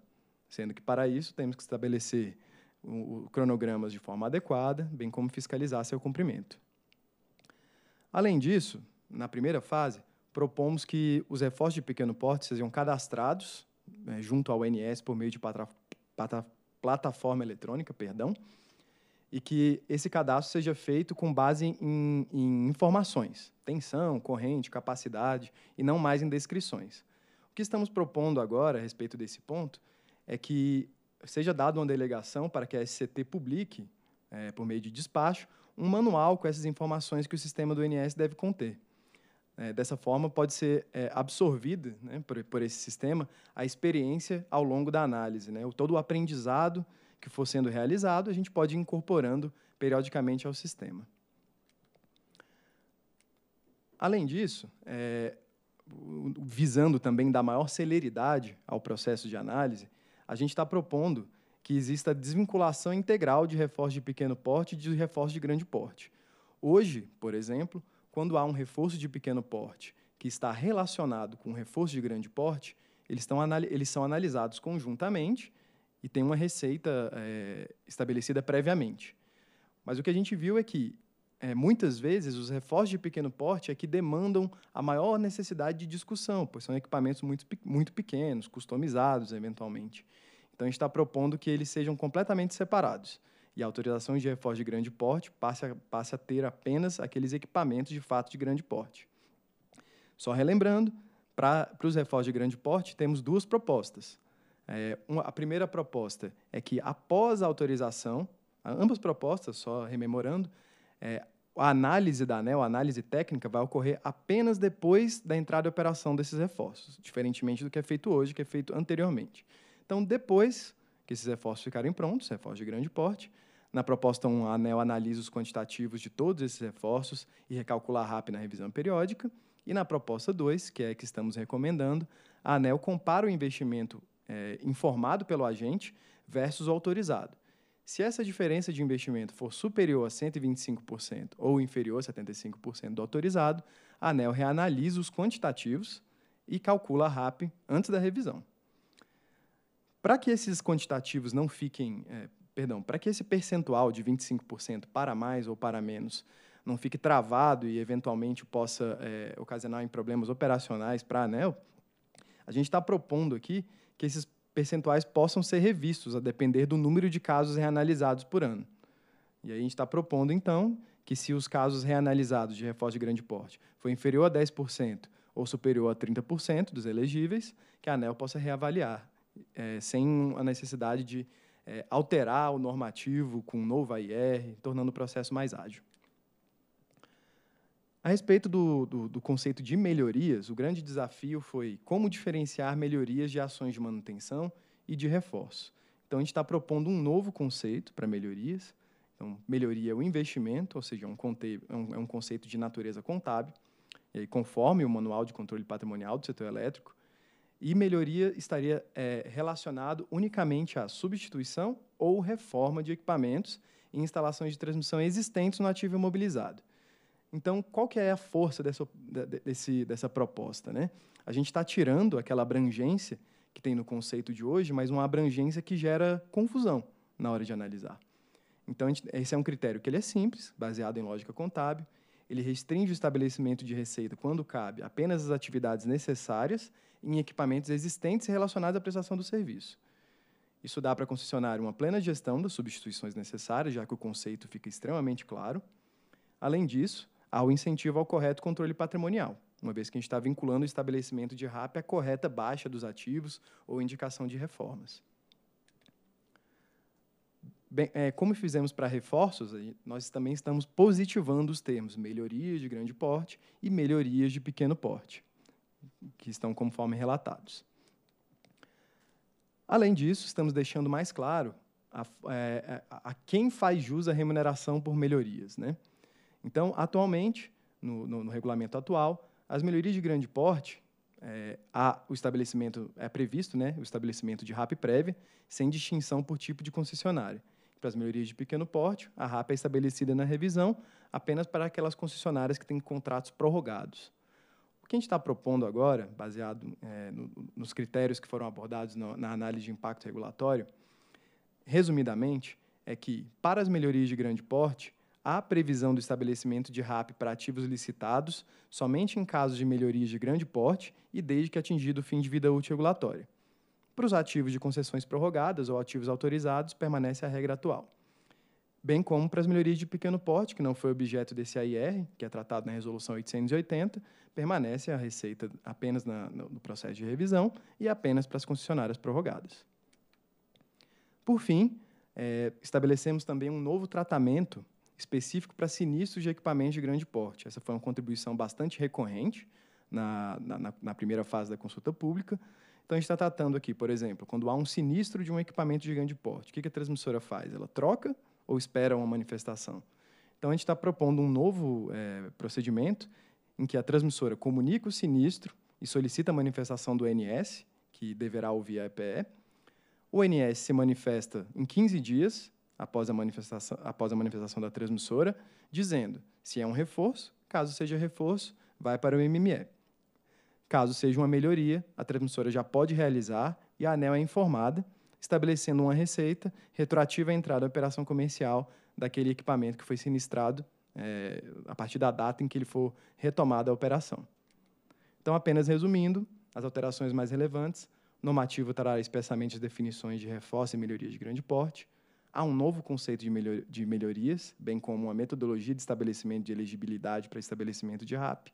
sendo que, para isso, temos que estabelecer o, o cronogramas de forma adequada, bem como fiscalizar seu cumprimento. Além disso, na primeira fase, propomos que os reforços de pequeno porte sejam cadastrados né, junto ao ONS por meio de patra, patra, plataforma eletrônica, perdão, e que esse cadastro seja feito com base em, em, informações, tensão, corrente, capacidade, e não mais em descrições. O que estamos propondo agora a respeito desse ponto é que seja dada uma delegação para que a SCT publique, é, por meio de despacho, um manual com essas informações que o sistema do INS deve conter. É, dessa forma, pode ser é, absorvida né, por, por, esse sistema a experiência ao longo da análise. Né? O, todo o aprendizado que for sendo realizado, a gente pode ir incorporando periodicamente ao sistema. Além disso, é, visando também dar maior celeridade ao processo de análise, a gente está propondo que exista desvinculação integral de reforço de pequeno porte e de reforço de grande porte. Hoje, por exemplo, quando há um reforço de pequeno porte que está relacionado com um reforço de grande porte, eles, estão, eles são analisados conjuntamente e tem uma receita é, estabelecida previamente. Mas o que a gente viu é que, é, muitas vezes, os reforços de pequeno porte é que demandam a maior necessidade de discussão, pois são equipamentos muito, muito pequenos, customizados, eventualmente. Então, a gente está propondo que eles sejam completamente separados e a autorização de reforço de grande porte passe a, passe a ter apenas aqueles equipamentos de fato de grande porte. Só relembrando, para os reforços de grande porte, temos duas propostas. É, uma, a primeira proposta é que, após a autorização, ambas propostas, só rememorando, é, a análise da ANEL, a análise técnica, vai ocorrer apenas depois da entrada em operação desses reforços, diferentemente do que é feito hoje, que é feito anteriormente. Então, depois esses reforços ficarem prontos, reforços de grande porte. Na proposta 1, a ANEL analisa os quantitativos de todos esses reforços e recalcula a RAP na revisão periódica. E na proposta 2, que é a que estamos recomendando, a ANEL compara o investimento é, informado pelo agente versus o autorizado. Se essa diferença de investimento for superior a 125% ou inferior a 75% do autorizado, a ANEL reanalisa os quantitativos e calcula a RAP antes da revisão. Para que esses quantitativos não fiquem, é, perdão, para que esse percentual de 25% para mais ou para menos não fique travado e eventualmente possa é, ocasionar em problemas operacionais para a ANEL, a gente está propondo aqui que esses percentuais possam ser revistos a depender do número de casos reanalisados por ano. E aí a gente está propondo, então, que se os casos reanalisados de reforço de grande porte for inferior a 10% ou superior a 30% dos elegíveis, que a ANEL possa reavaliar é, sem a necessidade de é, alterar o normativo com um novo AIR, tornando o processo mais ágil. A respeito do, do, do, conceito de melhorias, o grande desafio foi como diferenciar melhorias de ações de manutenção e de reforço. Então, a gente está propondo um novo conceito para melhorias. Então, melhoria é o investimento, ou seja, é um conte é, um, é um conceito de natureza contábil. E aí, conforme o Manual de Controle Patrimonial do Setor Elétrico, e melhoria estaria é, relacionado unicamente à substituição ou reforma de equipamentos e instalações de transmissão existentes no ativo imobilizado. Então, qual que é a força dessa, desse, dessa proposta? Né? A gente está tirando aquela abrangência que tem no conceito de hoje, mas uma abrangência que gera confusão na hora de analisar. Então, gente, esse é um critério que ele é simples, baseado em lógica contábil, ele restringe o estabelecimento de receita, quando cabe, apenas as atividades necessárias em equipamentos existentes relacionados à prestação do serviço. Isso dá para a concessionária uma plena gestão das substituições necessárias, já que o conceito fica extremamente claro. Além disso, há o incentivo ao correto controle patrimonial, uma vez que a gente está vinculando o estabelecimento de RAP à correta baixa dos ativos ou indicação de reformas. Bem, é, como fizemos para reforços, nós também estamos positivando os termos melhorias de grande porte e melhorias de pequeno porte que estão conforme relatados. Além disso, estamos deixando mais claro a, é, a quem faz jus a remuneração por melhorias. Né? Então, atualmente, no, no, no regulamento atual, as melhorias de grande porte, é, o estabelecimento é previsto, né, o estabelecimento de RAP prévia, sem distinção por tipo de concessionária. Para as melhorias de pequeno porte, a RAP é estabelecida na revisão apenas para aquelas concessionárias que têm contratos prorrogados que a gente está propondo agora, baseado é, no, nos critérios que foram abordados no, na análise de impacto regulatório, resumidamente, é que, para as melhorias de grande porte, há previsão do estabelecimento de RAP para ativos licitados somente em casos de melhorias de grande porte e desde que atingido o fim de vida útil regulatória. Para os ativos de concessões prorrogadas ou ativos autorizados, permanece a regra atual. Bem como para as melhorias de pequeno porte, que não foi objeto desse AIR, que é tratado na Resolução 880, permanece a receita apenas na, no, no processo de revisão e apenas para as concessionárias prorrogadas. Por fim, é, estabelecemos também um novo tratamento específico para sinistros de equipamentos de grande porte. Essa foi uma contribuição bastante recorrente na, na, na primeira fase da consulta pública. Então, a gente está tratando aqui, por exemplo, quando há um sinistro de um equipamento de grande porte, o que a transmissora faz? Ela troca ou espera uma manifestação? Então, a gente está propondo um novo é, procedimento em que a transmissora comunica o sinistro e solicita a manifestação do NS, que deverá ouvir a EPE. O NS se manifesta em 15 dias após a manifestação, após a manifestação da transmissora, dizendo se é um reforço, caso seja reforço, vai para o MME. Caso seja uma melhoria, a transmissora já pode realizar e a ANEL é informada, estabelecendo uma receita retroativa à entrada da operação comercial daquele equipamento que foi sinistrado é, a partir da data em que ele for retomada a operação. Então, apenas resumindo, as alterações mais relevantes, o normativo trará especialmente as definições de reforço e melhorias de grande porte, há um novo conceito de melhorias, bem como uma metodologia de estabelecimento de elegibilidade para estabelecimento de RAP,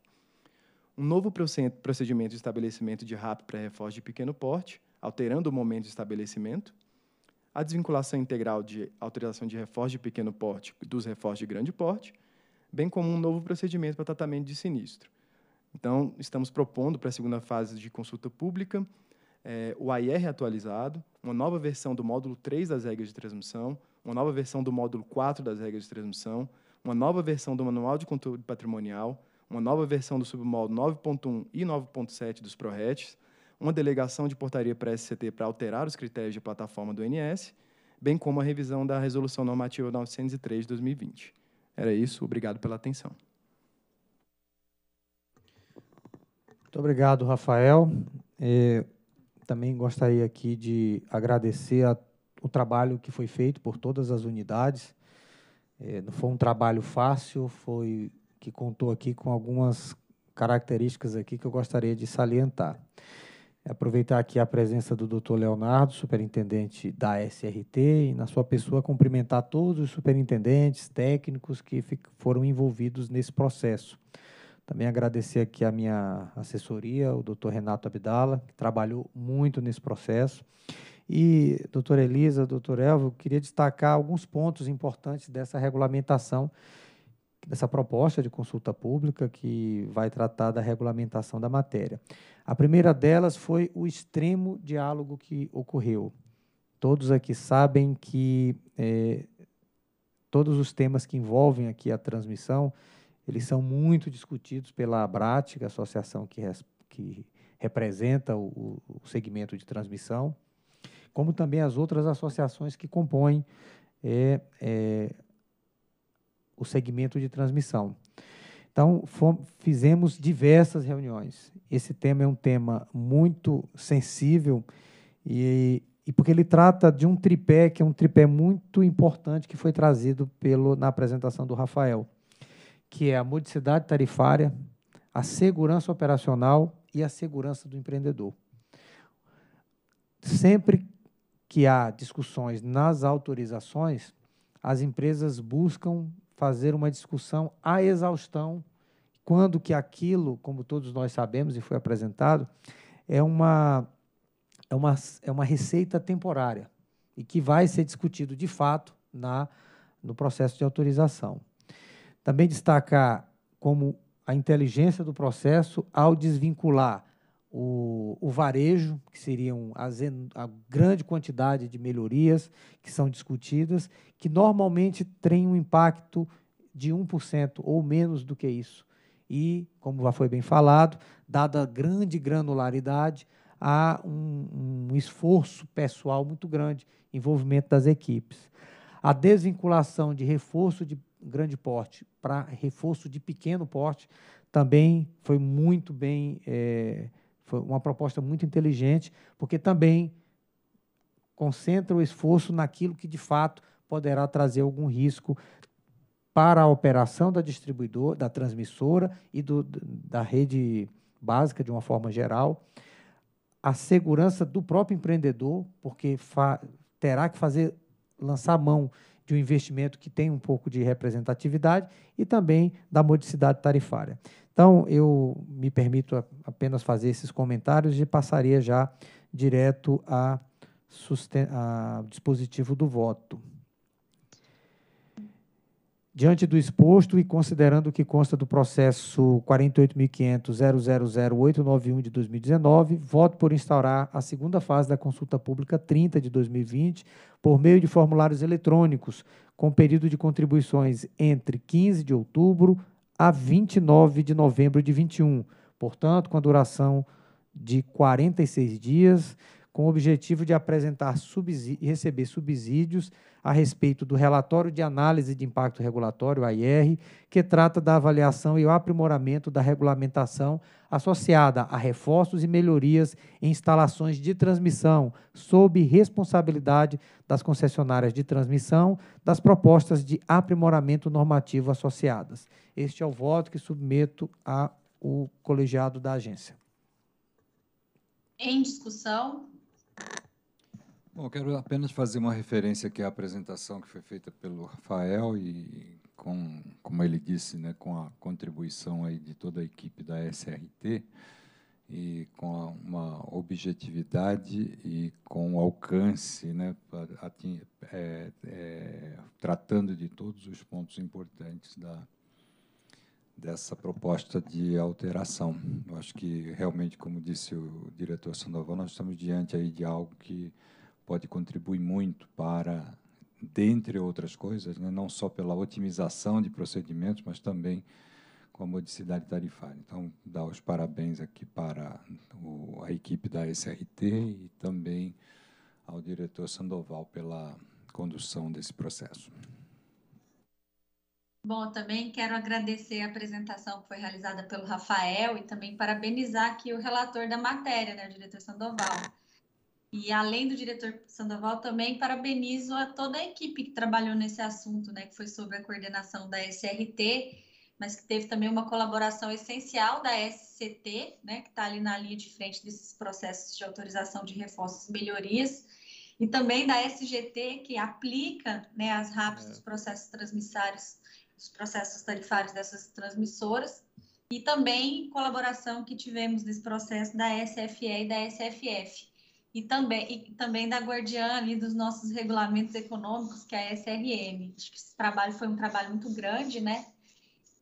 um novo procedimento de estabelecimento de RAP para reforço de pequeno porte, alterando o momento de estabelecimento, a desvinculação integral de autorização de reforço de pequeno porte dos reforços de grande porte bem como um novo procedimento para tratamento de sinistro. Então, estamos propondo para a segunda fase de consulta pública é, o AIR atualizado, uma nova versão do módulo 3 das regras de transmissão, uma nova versão do módulo 4 das regras de transmissão, uma nova versão do Manual de Controle Patrimonial, uma nova versão do submódulo 9.1 e 9.7 dos ProRETs, uma delegação de portaria para a SCT para alterar os critérios de plataforma do NS, bem como a revisão da Resolução Normativa 903 de 2020. Era isso, obrigado pela atenção. Muito obrigado, Rafael. É, também gostaria aqui de agradecer a, o trabalho que foi feito por todas as unidades. É, não foi um trabalho fácil, foi que contou aqui com algumas características aqui que eu gostaria de salientar. É aproveitar aqui a presença do Dr. Leonardo, superintendente da SRT, e na sua pessoa cumprimentar todos os superintendentes, técnicos que foram envolvidos nesse processo. Também agradecer aqui a minha assessoria, o Dr. Renato Abdala, que trabalhou muito nesse processo. E, doutora Elisa, doutor Elvo queria destacar alguns pontos importantes dessa regulamentação dessa proposta de consulta pública que vai tratar da regulamentação da matéria. A primeira delas foi o extremo diálogo que ocorreu. Todos aqui sabem que é, todos os temas que envolvem aqui a transmissão, eles são muito discutidos pela ABRAT, que é a associação que, res, que representa o, o segmento de transmissão, como também as outras associações que compõem é, é, o segmento de transmissão. Então, fizemos diversas reuniões. Esse tema é um tema muito sensível e, e, porque ele trata de um tripé que é um tripé muito importante que foi trazido pelo na apresentação do Rafael, que é a modicidade tarifária, a segurança operacional e a segurança do empreendedor. Sempre que há discussões nas autorizações, as empresas buscam fazer uma discussão à exaustão, quando que aquilo, como todos nós sabemos e foi apresentado, é uma, é uma, é uma receita temporária e que vai ser discutido de fato na, no processo de autorização. Também destacar como a inteligência do processo ao desvincular o, o varejo, que seriam as, a grande quantidade de melhorias que são discutidas, que normalmente tem um impacto de 1% ou menos do que isso. E, como já foi bem falado, dada a grande granularidade, há um, um esforço pessoal muito grande, envolvimento das equipes. A desvinculação de reforço de grande porte para reforço de pequeno porte também foi muito bem eh, foi uma proposta muito inteligente, porque também concentra o esforço naquilo que de fato poderá trazer algum risco para a operação da distribuidora, da transmissora e do, da rede básica de uma forma geral, a segurança do próprio empreendedor, porque terá que fazer lançar mão de um investimento que tem um pouco de representatividade e também da modicidade tarifária. Então, eu me permito apenas fazer esses comentários e passaria já direto ao dispositivo do voto. Diante do exposto e considerando o que consta do processo 48.500.000891 de 2019, voto por instaurar a segunda fase da consulta pública 30 de 2020 por meio de formulários eletrônicos, com período de contribuições entre 15 de outubro a 29 de novembro de 21, portanto, com a duração de 46 dias com o objetivo de apresentar e receber subsídios a respeito do relatório de análise de impacto regulatório, AIR, que trata da avaliação e o aprimoramento da regulamentação associada a reforços e melhorias em instalações de transmissão, sob responsabilidade das concessionárias de transmissão, das propostas de aprimoramento normativo associadas. Este é o voto que submeto ao colegiado da agência. Em discussão? Bom, eu quero apenas fazer uma referência aqui à apresentação que foi feita pelo Rafael e com, como ele disse, né, com a contribuição aí de toda a equipe da SRT e com uma objetividade e com alcance, né, é, é, tratando de todos os pontos importantes da, dessa proposta de alteração. Eu acho que realmente, como disse o diretor Sandoval, nós estamos diante aí de algo que pode contribuir muito para, dentre outras coisas, né, não só pela otimização de procedimentos, mas também com a modicidade tarifária. Então, dar os parabéns aqui para o, a equipe da SRT e também ao diretor Sandoval pela condução desse processo. Bom, também quero agradecer a apresentação que foi realizada pelo Rafael e também parabenizar aqui o relator da matéria, né, o diretor Sandoval. E além do diretor Sandoval, também parabenizo a toda a equipe que trabalhou nesse assunto, né, que foi sobre a coordenação da SRT, mas que teve também uma colaboração essencial da SCT, né, que está ali na linha de frente desses processos de autorização de reforços e melhorias, e também da SGT, que aplica né, as RAPs é. dos processos transmissários os processos tarifários dessas transmissoras e também colaboração que tivemos nesse processo da SFE e da SFF e também, e também da Guardiã e dos nossos regulamentos econômicos, que é a SRM. Acho que esse trabalho foi um trabalho muito grande, né?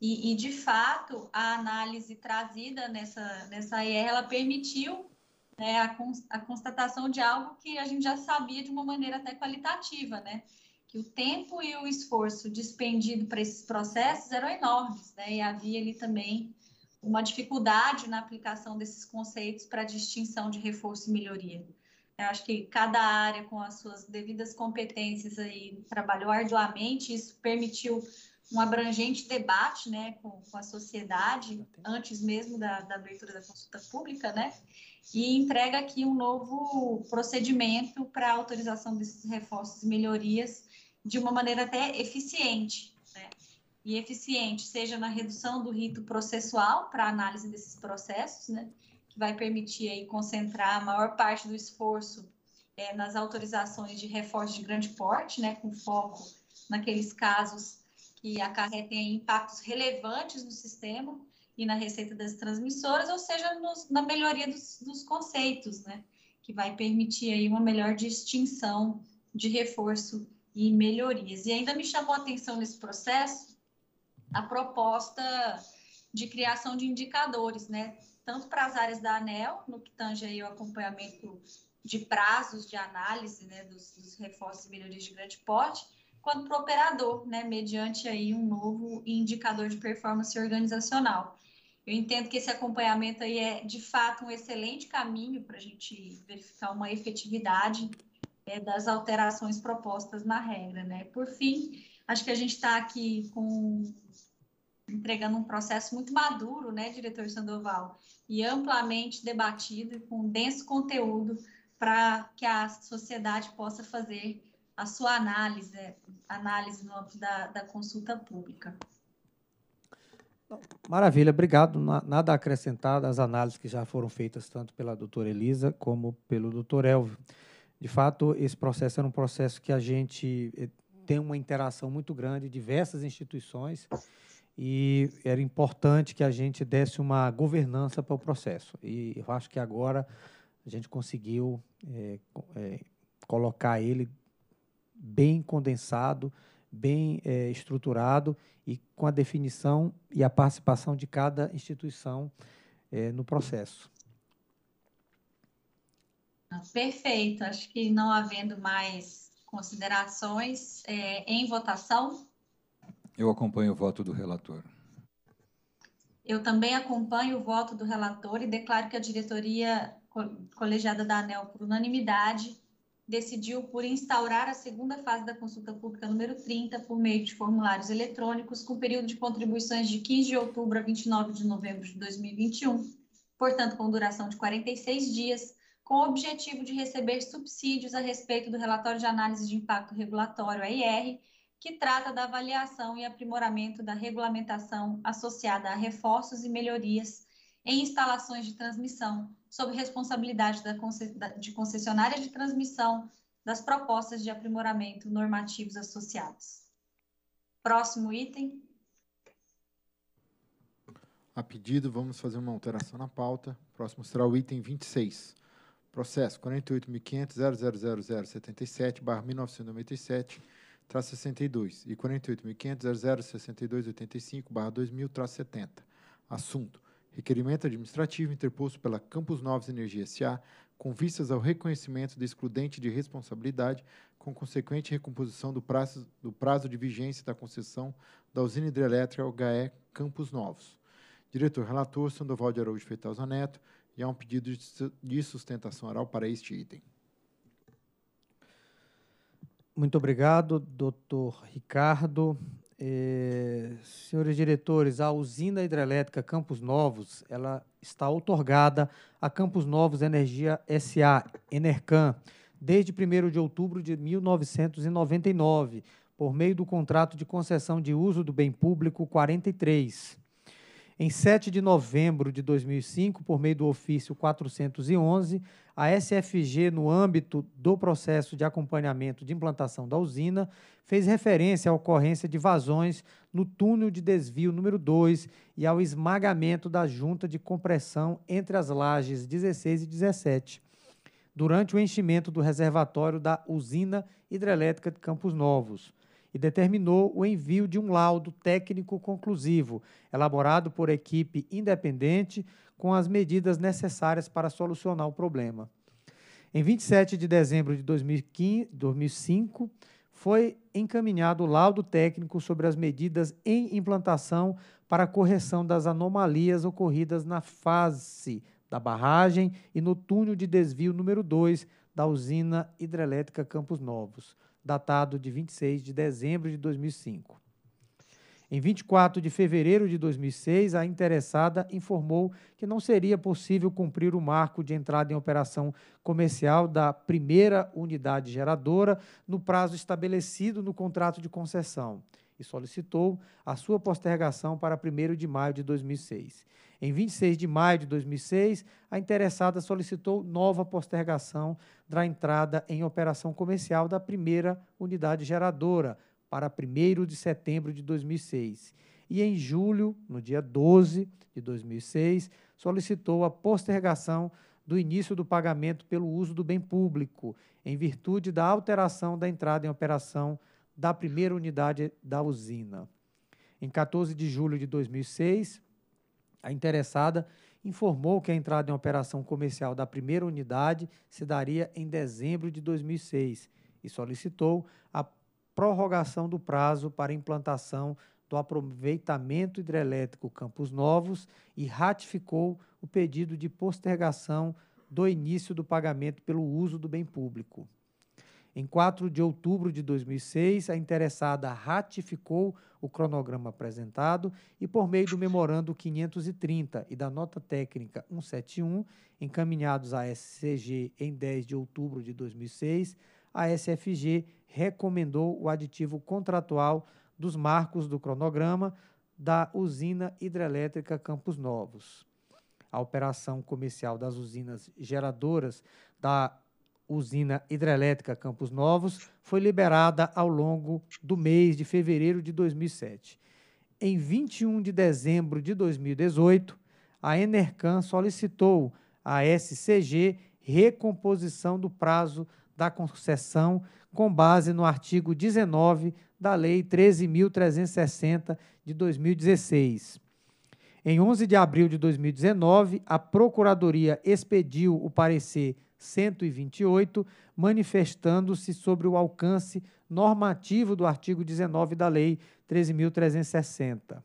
E, e de fato, a análise trazida nessa, nessa IR, ela permitiu né, a, a constatação de algo que a gente já sabia de uma maneira até qualitativa, né? que o tempo e o esforço dispendido para esses processos eram enormes, né? E havia ali também uma dificuldade na aplicação desses conceitos para a distinção de reforço e melhoria. Eu acho que cada área, com as suas devidas competências, aí trabalhou arduamente, isso permitiu um abrangente debate né, com, com a sociedade, antes mesmo da, da, abertura da consulta pública, né, e entrega aqui um novo procedimento para autorização desses reforços e melhorias de uma maneira até eficiente, né? E eficiente, seja na redução do rito processual para análise desses processos, né? Que vai permitir aí concentrar a maior parte do esforço é, nas autorizações de reforço de grande porte, né? Com foco naqueles casos que acarretem impactos relevantes no sistema e na receita das transmissoras, ou seja, nos, na melhoria dos, dos conceitos, né? Que vai permitir aí uma melhor distinção de reforço e melhorias. E ainda me chamou a atenção nesse processo a proposta de criação de indicadores, né? Tanto para as áreas da ANEL, no que tange aí o acompanhamento de prazos de análise né, dos, dos reforços e melhorias de grande porte, quanto para o operador, né, mediante aí um novo indicador de performance organizacional. Eu entendo que esse acompanhamento aí é, de fato, um excelente caminho para a gente verificar uma efetividade é, das alterações propostas na regra, né? Por fim, acho que a gente está aqui com entregando um processo muito maduro, né, diretor Sandoval, e amplamente debatido e com denso conteúdo para que a sociedade possa fazer a sua análise, análise no âmbito da, da consulta pública. Maravilha, obrigado. Nada acrescentado às análises que já foram feitas tanto pela doutora Elisa como pelo doutor Elvio. De fato, esse processo era um processo que a gente eh, tem uma interação muito grande, diversas instituições, e era importante que a gente desse uma governança para o processo. E eu acho que agora a gente conseguiu é, é, colocar ele bem condensado, bem é, estruturado e com a definição e a participação de cada instituição no processo. Ah, perfeito. Acho que não havendo mais considerações, é, em votação? Eu acompanho o voto do relator. Eu também acompanho o voto do relator e declaro que a diretoria colegiada da ANEL, por unanimidade, decidiu por instaurar a segunda fase da consulta pública número 30 por meio de formulários eletrônicos, com período de contribuições de 15 de outubro a 29 de novembro de 2021, portanto, com duração de 46 dias, com o objetivo de receber subsídios a respeito do relatório de análise de impacto regulatório, AIR, que trata da avaliação e aprimoramento da regulamentação associada a reforços e melhorias em instalações de transmissão, sob responsabilidade da, de concessionária de transmissão das propostas de aprimoramento normativos associados. Próximo item. A pedido, vamos fazer uma alteração na pauta. Próximo será o item 26 Processo barra 1997 traço 62 e 48.500.000.6285 barra 2000 70 Assunto: Requerimento administrativo interposto pela Campos Novos Energia S.A. com vistas ao reconhecimento do excludente de responsabilidade com consequente recomposição do prazo, do prazo de vigência da concessão da usina hidrelétrica HE Campos Novos. Diretor-relator, Sandoval de Araújo Feitosa Neto e há é um pedido de sustentação oral para este item. Muito obrigado, doutor Ricardo. Eh, senhores diretores, a usina hidrelétrica Campos Novos, ela está otorgada a Campos Novos Energia SA, Enercan, desde 1 de outubro de 1999, por meio do contrato de concessão de uso do bem público 43. Em 7 de novembro de 2005, por meio do ofício 411, a SFG, no âmbito do processo de acompanhamento de implantação da usina, fez referência à ocorrência de vazões no túnel de desvio número 2 e ao esmagamento da junta de compressão entre as lajes 16 e 17, durante o enchimento do reservatório da usina hidrelétrica de Campos Novos e determinou o envio de um laudo técnico conclusivo, elaborado por equipe independente com as medidas necessárias para solucionar o problema. Em 27 de dezembro de 2015, 2005, foi encaminhado o laudo técnico sobre as medidas em implantação para a correção das anomalias ocorridas na fase da barragem e no túnel de desvio número 2 da usina hidrelétrica Campos Novos datado de 26 de dezembro de 2005. Em 24 de fevereiro de 2006, a interessada informou que não seria possível cumprir o marco de entrada em operação comercial da primeira unidade geradora no prazo estabelecido no contrato de concessão e solicitou a sua postergação para 1 de maio de 2006. Em 26 de maio de 2006, a interessada solicitou nova postergação da entrada em operação comercial da primeira unidade geradora para 1 de setembro de 2006. E em julho, no dia 12 de 2006, solicitou a postergação do início do pagamento pelo uso do bem público, em virtude da alteração da entrada em operação da primeira unidade da usina. Em 14 de julho de 2006, a interessada informou que a entrada em operação comercial da primeira unidade se daria em dezembro de 2006 e solicitou a prorrogação do prazo para implantação do aproveitamento hidrelétrico Campos Novos e ratificou o pedido de postergação do início do pagamento pelo uso do bem público. Em 4 de outubro de 2006, a interessada ratificou o cronograma apresentado e, por meio do Memorando 530 e da Nota Técnica 171, encaminhados à SCG em 10 de outubro de 2006, a SFG recomendou o aditivo contratual dos marcos do cronograma da usina hidrelétrica Campos Novos. A operação comercial das usinas geradoras da usina hidrelétrica Campos Novos foi liberada ao longo do mês de fevereiro de 2007. Em 21 de dezembro de 2018, a Enercan solicitou à SCG recomposição do prazo da concessão com base no artigo 19 da Lei 13.360 de 2016. Em 11 de abril de 2019, a Procuradoria expediu o parecer 128, manifestando-se sobre o alcance normativo do artigo 19 da Lei 13.360.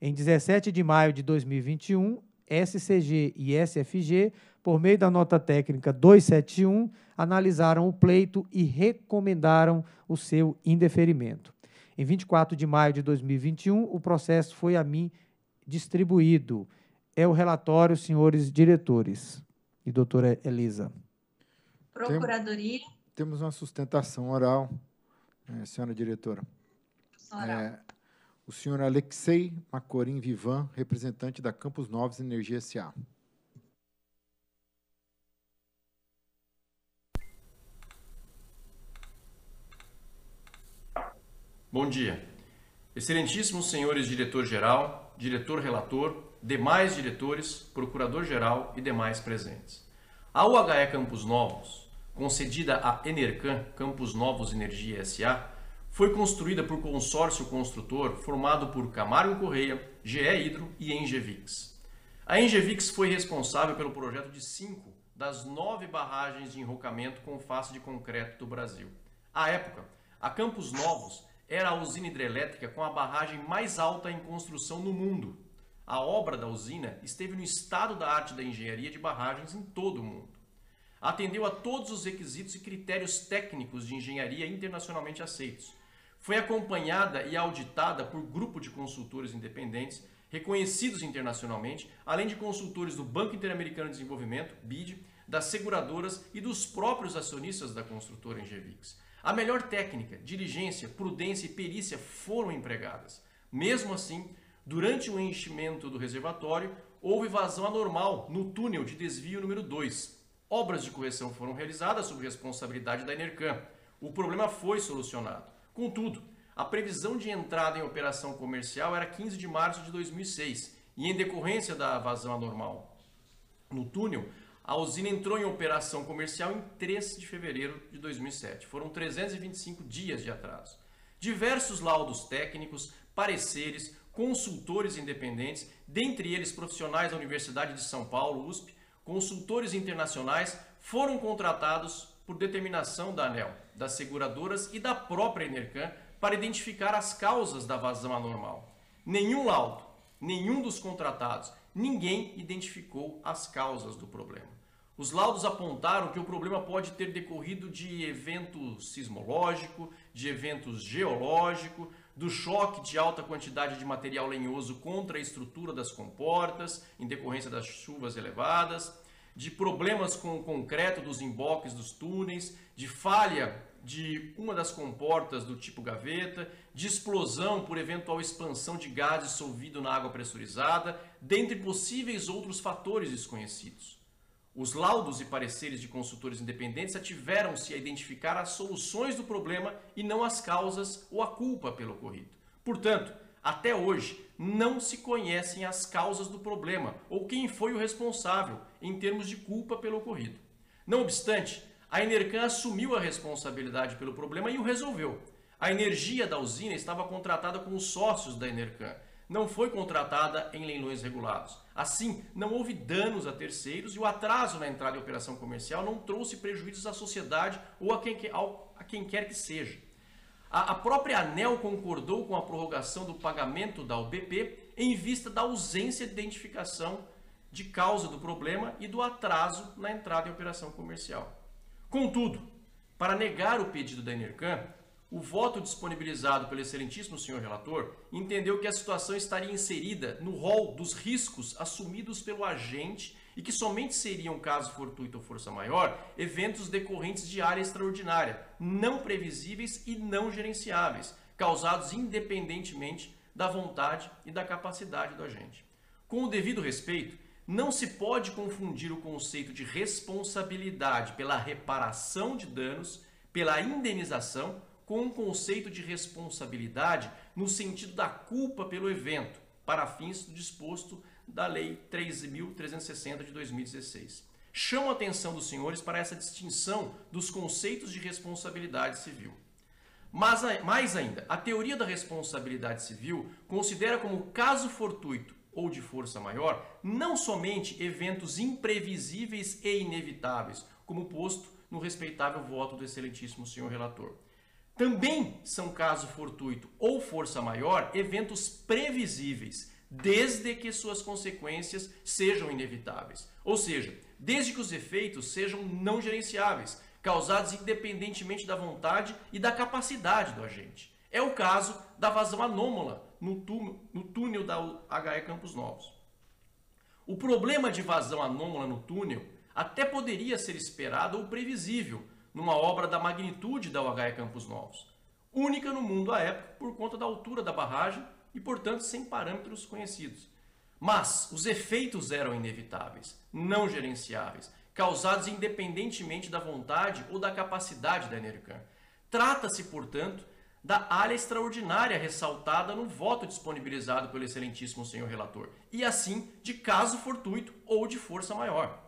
Em 17 de maio de 2021, SCG e SFG, por meio da nota técnica 271, analisaram o pleito e recomendaram o seu indeferimento. Em 24 de maio de 2021, o processo foi a mim distribuído. É o relatório, senhores diretores e doutora Elisa. Procuradoria. Tem, temos uma sustentação oral, né, senhora diretora. Oral. É, o senhor Alexei Macorim Vivan, representante da Campos Novos Energia S.A. Bom dia. Excelentíssimos senhores diretor-geral, diretor-relator, demais diretores, procurador-geral e demais presentes. A UHE Campos Novos, concedida à Enercan Campos Novos Energia SA, foi construída por consórcio construtor formado por Camargo Correia, GE Hidro e Engevix. A Engevix foi responsável pelo projeto de cinco das nove barragens de enrocamento com face de concreto do Brasil. À época, a Campos Novos era a usina hidrelétrica com a barragem mais alta em construção no mundo, a obra da usina esteve no estado da arte da engenharia de barragens em todo o mundo. Atendeu a todos os requisitos e critérios técnicos de engenharia internacionalmente aceitos. Foi acompanhada e auditada por grupo de consultores independentes reconhecidos internacionalmente, além de consultores do Banco Interamericano de Desenvolvimento, BID, das seguradoras e dos próprios acionistas da construtora Engevix. A melhor técnica, diligência, prudência e perícia foram empregadas. Mesmo assim, Durante o enchimento do reservatório, houve vazão anormal no túnel de desvio número 2. Obras de correção foram realizadas sob responsabilidade da Enercan. O problema foi solucionado. Contudo, a previsão de entrada em operação comercial era 15 de março de 2006 e em decorrência da vazão anormal no túnel, a usina entrou em operação comercial em 3 de fevereiro de 2007. Foram 325 dias de atraso. Diversos laudos técnicos, pareceres, consultores independentes, dentre eles profissionais da Universidade de São Paulo, USP, consultores internacionais, foram contratados por determinação da ANEL, das seguradoras e da própria Enercan para identificar as causas da vazão anormal. Nenhum laudo, nenhum dos contratados, ninguém identificou as causas do problema. Os laudos apontaram que o problema pode ter decorrido de evento sismológico, de eventos geológico, do choque de alta quantidade de material lenhoso contra a estrutura das comportas, em decorrência das chuvas elevadas, de problemas com o concreto dos emboques dos túneis, de falha de uma das comportas do tipo gaveta, de explosão por eventual expansão de gás dissolvido na água pressurizada, dentre possíveis outros fatores desconhecidos. Os laudos e pareceres de consultores independentes ativeram-se a identificar as soluções do problema e não as causas ou a culpa pelo ocorrido. Portanto, até hoje, não se conhecem as causas do problema ou quem foi o responsável em termos de culpa pelo ocorrido. Não obstante, a Enercan assumiu a responsabilidade pelo problema e o resolveu. A energia da usina estava contratada com os sócios da Enercan não foi contratada em leilões regulados. Assim, não houve danos a terceiros e o atraso na entrada em operação comercial não trouxe prejuízos à sociedade ou a quem, ao, a quem quer que seja. A, a própria ANEL concordou com a prorrogação do pagamento da UBP em vista da ausência de identificação de causa do problema e do atraso na entrada em operação comercial. Contudo, para negar o pedido da Enercan, o voto disponibilizado pelo excelentíssimo senhor relator entendeu que a situação estaria inserida no rol dos riscos assumidos pelo agente e que somente seriam, caso fortuito ou força maior, eventos decorrentes de área extraordinária, não previsíveis e não gerenciáveis, causados independentemente da vontade e da capacidade do agente. Com o devido respeito, não se pode confundir o conceito de responsabilidade pela reparação de danos, pela indenização com um conceito de responsabilidade no sentido da culpa pelo evento, para fins do disposto da Lei 3.360 de 2016. Chamo a atenção dos senhores para essa distinção dos conceitos de responsabilidade civil. Mas, mais ainda, a teoria da responsabilidade civil considera como caso fortuito ou de força maior não somente eventos imprevisíveis e inevitáveis, como posto no respeitável voto do excelentíssimo senhor relator, também são caso fortuito ou força maior eventos previsíveis, desde que suas consequências sejam inevitáveis. Ou seja, desde que os efeitos sejam não gerenciáveis, causados independentemente da vontade e da capacidade do agente. É o caso da vazão anômala no, no túnel da HE Campos Novos. O problema de vazão anômala no túnel até poderia ser esperado ou previsível, numa obra da magnitude da UHE Campos Novos, única no mundo à época por conta da altura da barragem e, portanto, sem parâmetros conhecidos. Mas os efeitos eram inevitáveis, não gerenciáveis, causados independentemente da vontade ou da capacidade da Enercan. Trata-se, portanto, da área extraordinária ressaltada no voto disponibilizado pelo excelentíssimo senhor relator, e assim de caso fortuito ou de força maior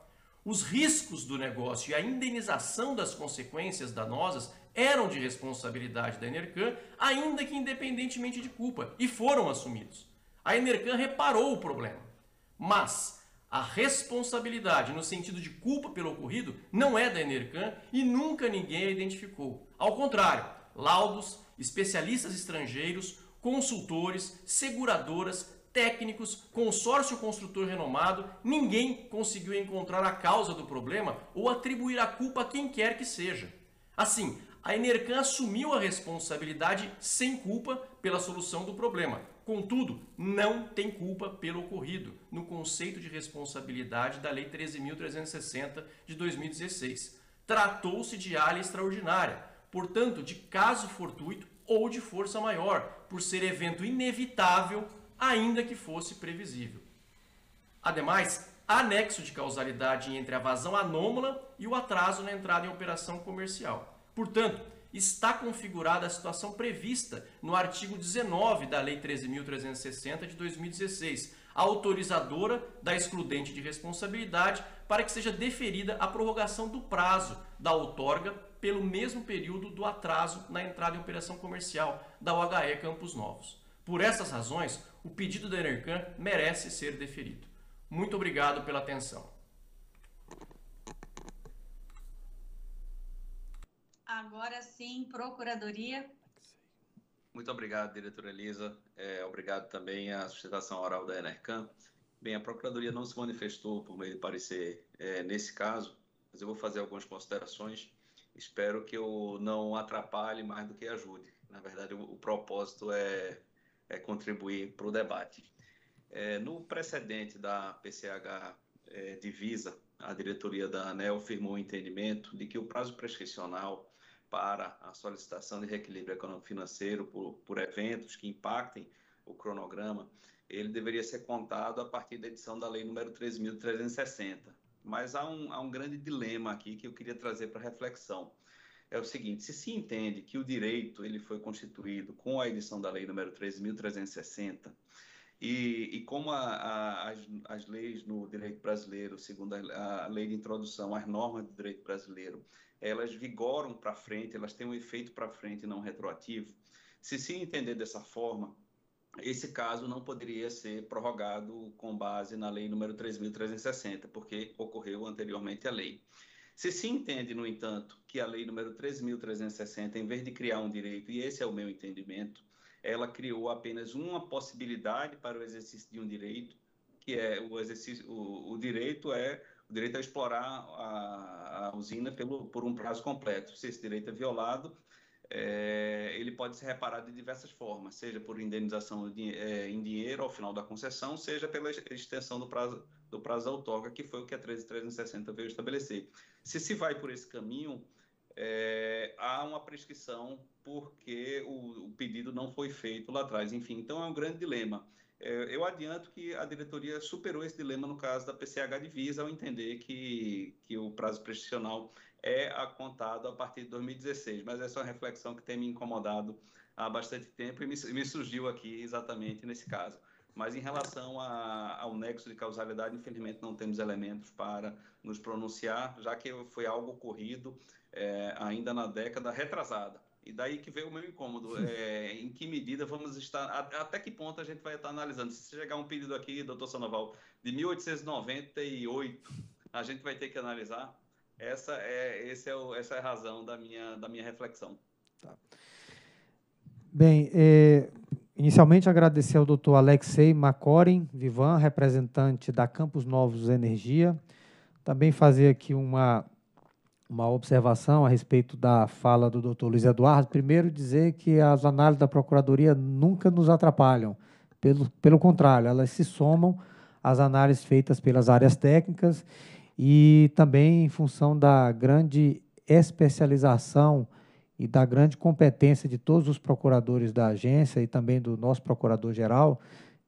os riscos do negócio e a indenização das consequências danosas eram de responsabilidade da Enercan, ainda que independentemente de culpa, e foram assumidos. A Enercan reparou o problema, mas a responsabilidade no sentido de culpa pelo ocorrido não é da Enercan e nunca ninguém a identificou. Ao contrário, laudos, especialistas estrangeiros, consultores, seguradoras, técnicos, consórcio construtor renomado, ninguém conseguiu encontrar a causa do problema ou atribuir a culpa a quem quer que seja. Assim, a Enercan assumiu a responsabilidade sem culpa pela solução do problema. Contudo, não tem culpa pelo ocorrido, no conceito de responsabilidade da Lei 13.360 de 2016. Tratou-se de área extraordinária, portanto, de caso fortuito ou de força maior, por ser evento inevitável ainda que fosse previsível. Ademais, anexo de causalidade entre a vazão anômala e o atraso na entrada em operação comercial. Portanto, está configurada a situação prevista no artigo 19 da Lei 13.360 de 2016, autorizadora da excludente de responsabilidade para que seja deferida a prorrogação do prazo da outorga pelo mesmo período do atraso na entrada em operação comercial da OHE Campos Novos. Por essas razões, o pedido da Enercan merece ser deferido. Muito obrigado pela atenção. Agora sim, Procuradoria. Muito obrigado, diretora Elisa. É, obrigado também à sustentação oral da Enercan. Bem, a Procuradoria não se manifestou por meio de parecer é, nesse caso, mas eu vou fazer algumas considerações. Espero que eu não atrapalhe mais do que ajude. Na verdade, o, o propósito é é, contribuir para o debate. É, no precedente da PCH é, Divisa, a diretoria da ANEL firmou o entendimento de que o prazo prescricional para a solicitação de reequilíbrio econômico-financeiro por, por eventos que impactem o cronograma, ele deveria ser contado a partir da edição da Lei número 3.360. Mas há um, há um grande dilema aqui que eu queria trazer para reflexão é o seguinte, se se entende que o direito ele foi constituído com a edição da lei número 13.360, e, e, como a, a, as, as, leis no direito brasileiro, segundo a, a, lei de introdução, as normas do direito brasileiro, elas vigoram para frente, elas têm um efeito para frente não retroativo, se se entender dessa forma, esse caso não poderia ser prorrogado com base na lei número 3.360, porque ocorreu anteriormente a lei. Se se entende, no entanto, que a lei número 3.360, em vez de criar um direito, e esse é o meu entendimento, ela criou apenas uma possibilidade para o exercício de um direito, que é o exercício, o, o direito é o direito a explorar a, a usina pelo, por um prazo completo. Se esse direito é violado, é, ele pode ser reparado de diversas formas, seja por indenização é, em dinheiro ao final da concessão, seja pela extensão do prazo, do prazo da que foi o que a 13360 veio estabelecer. Se se vai por esse caminho, é, há uma prescrição porque o, o, pedido não foi feito lá atrás. Enfim, então é um grande dilema. É, eu adianto que a diretoria superou esse dilema no caso da PCH Divisa, ao entender que, que o prazo prescricional é contado a partir de 2016, mas essa é uma reflexão que tem me incomodado há bastante tempo e me, me surgiu aqui exatamente nesse caso. Mas em relação a, ao nexo de causalidade, infelizmente não temos elementos para nos pronunciar, já que foi algo ocorrido é, ainda na década retrasada. E daí que veio o meu incômodo. É, em que medida vamos estar. até que ponto a gente vai estar analisando? Se chegar um pedido aqui, doutor Sanoval, de 1898, a gente vai ter que analisar essa é, esse é o, essa é a razão da minha, da minha reflexão. Tá. Bem, eh, inicialmente agradecer ao doutor Alexei Macorin Vivan, representante da Campos Novos Energia. Também fazer aqui uma, uma observação a respeito da fala do doutor Luiz Eduardo. Primeiro, dizer que as análises da Procuradoria nunca nos atrapalham. Pelo, pelo contrário, elas se somam às análises feitas pelas áreas técnicas e também em função da grande especialização e da grande competência de todos os procuradores da agência e também do nosso procurador-geral,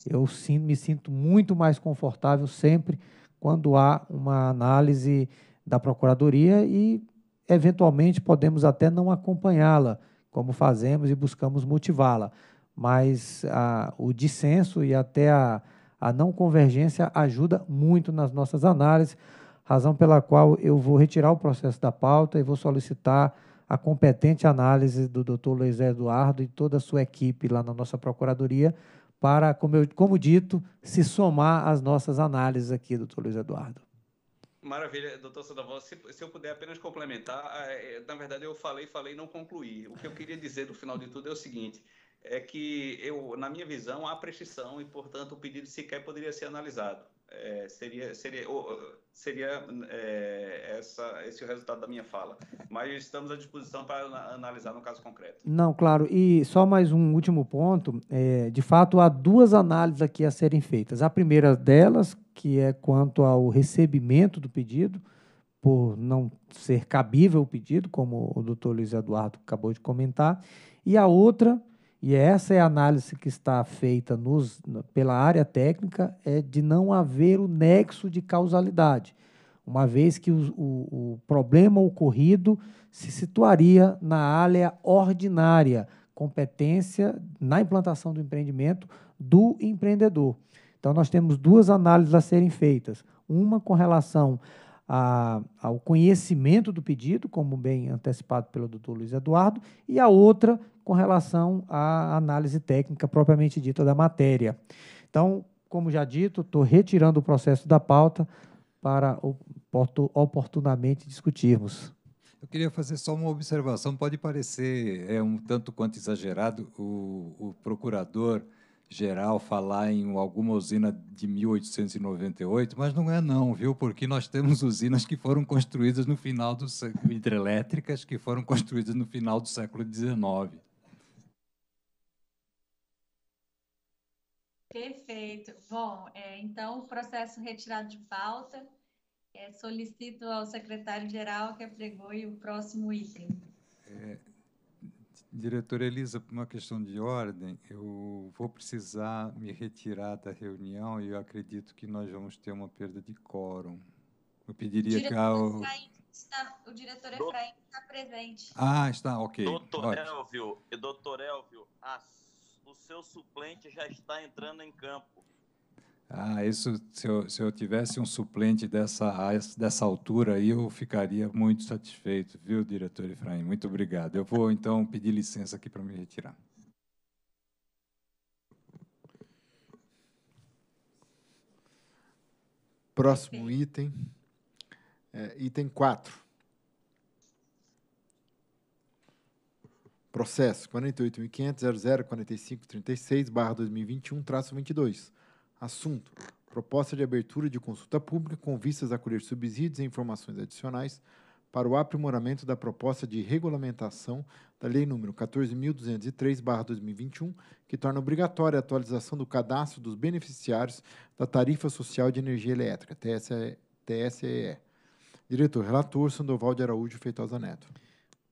eu sinto, me sinto muito mais confortável sempre quando há uma análise da Procuradoria e, eventualmente, podemos até não acompanhá-la, como fazemos e buscamos motivá-la. Mas a, o dissenso e até a, a não convergência ajuda muito nas nossas análises, razão pela qual eu vou retirar o processo da pauta e vou solicitar a competente análise do Dr. Luiz Eduardo e toda a sua equipe lá na nossa procuradoria para, como, eu, como dito, se somar às nossas análises aqui, doutor Luiz Eduardo. Maravilha, doutor Sandoval. Se, se, eu puder apenas complementar, é, na verdade eu falei, falei não concluí. O que eu queria dizer no final de tudo é o seguinte: é que eu, na minha visão, há prescrição e, portanto, o pedido sequer poderia ser analisado é, seria seria seria é, essa esse é o resultado da minha fala. Mas estamos à disposição para analisar no caso concreto. Não, claro. E só mais um último ponto. É, de fato, há duas análises aqui a serem feitas. A primeira delas, que é quanto ao recebimento do pedido, por não ser cabível o pedido, como o doutor Luiz Eduardo acabou de comentar, e a outra e essa é a análise que está feita nos, pela área técnica, é de não haver o nexo de causalidade, uma vez que o, o, o problema ocorrido se situaria na área ordinária, competência na implantação do empreendimento do empreendedor. Então, nós temos duas análises a serem feitas. Uma com relação a, ao conhecimento do pedido, como bem antecipado pelo doutor Luiz Eduardo, e a outra com relação à análise técnica propriamente dita da matéria. Então, como já dito, estou retirando o processo da pauta para oportunamente discutirmos. Eu queria fazer só uma observação. Pode parecer é um tanto quanto exagerado o, o procurador geral falar em alguma usina de 1898, mas não é não, viu? Porque nós temos usinas que foram construídas no final do século hidrelétricas que foram construídas no final do século XIX. Perfeito. Bom, é, então o processo retirado de pauta. É, solicito ao secretário-geral que apregoe o próximo item. É, diretora Elisa, por uma questão de ordem, eu vou precisar me retirar da reunião e eu acredito que nós vamos ter uma perda de quórum. Eu pediria que ao... Está, o diretor Efraim está presente. Ah, está, ok. Doutor Elvio Elvio, doutor Elvio, a o seu suplente já está entrando em campo. Ah, isso, se eu, se eu tivesse um suplente dessa, dessa altura aí, eu ficaria muito satisfeito, viu, diretor Efraim? Muito obrigado. Eu vou, então, pedir licença aqui para me retirar. Próximo item, é, item 4 Processo 48.500.004536-2021-22. Assunto: Proposta de abertura de consulta pública com vistas a colher subsídios e informações adicionais para o aprimoramento da proposta de regulamentação da Lei nº 14.203-2021, que torna obrigatória a atualização do cadastro dos beneficiários da Tarifa Social de Energia Elétrica, TSE. Diretor-relator Sandoval de Araújo Feitosa Neto.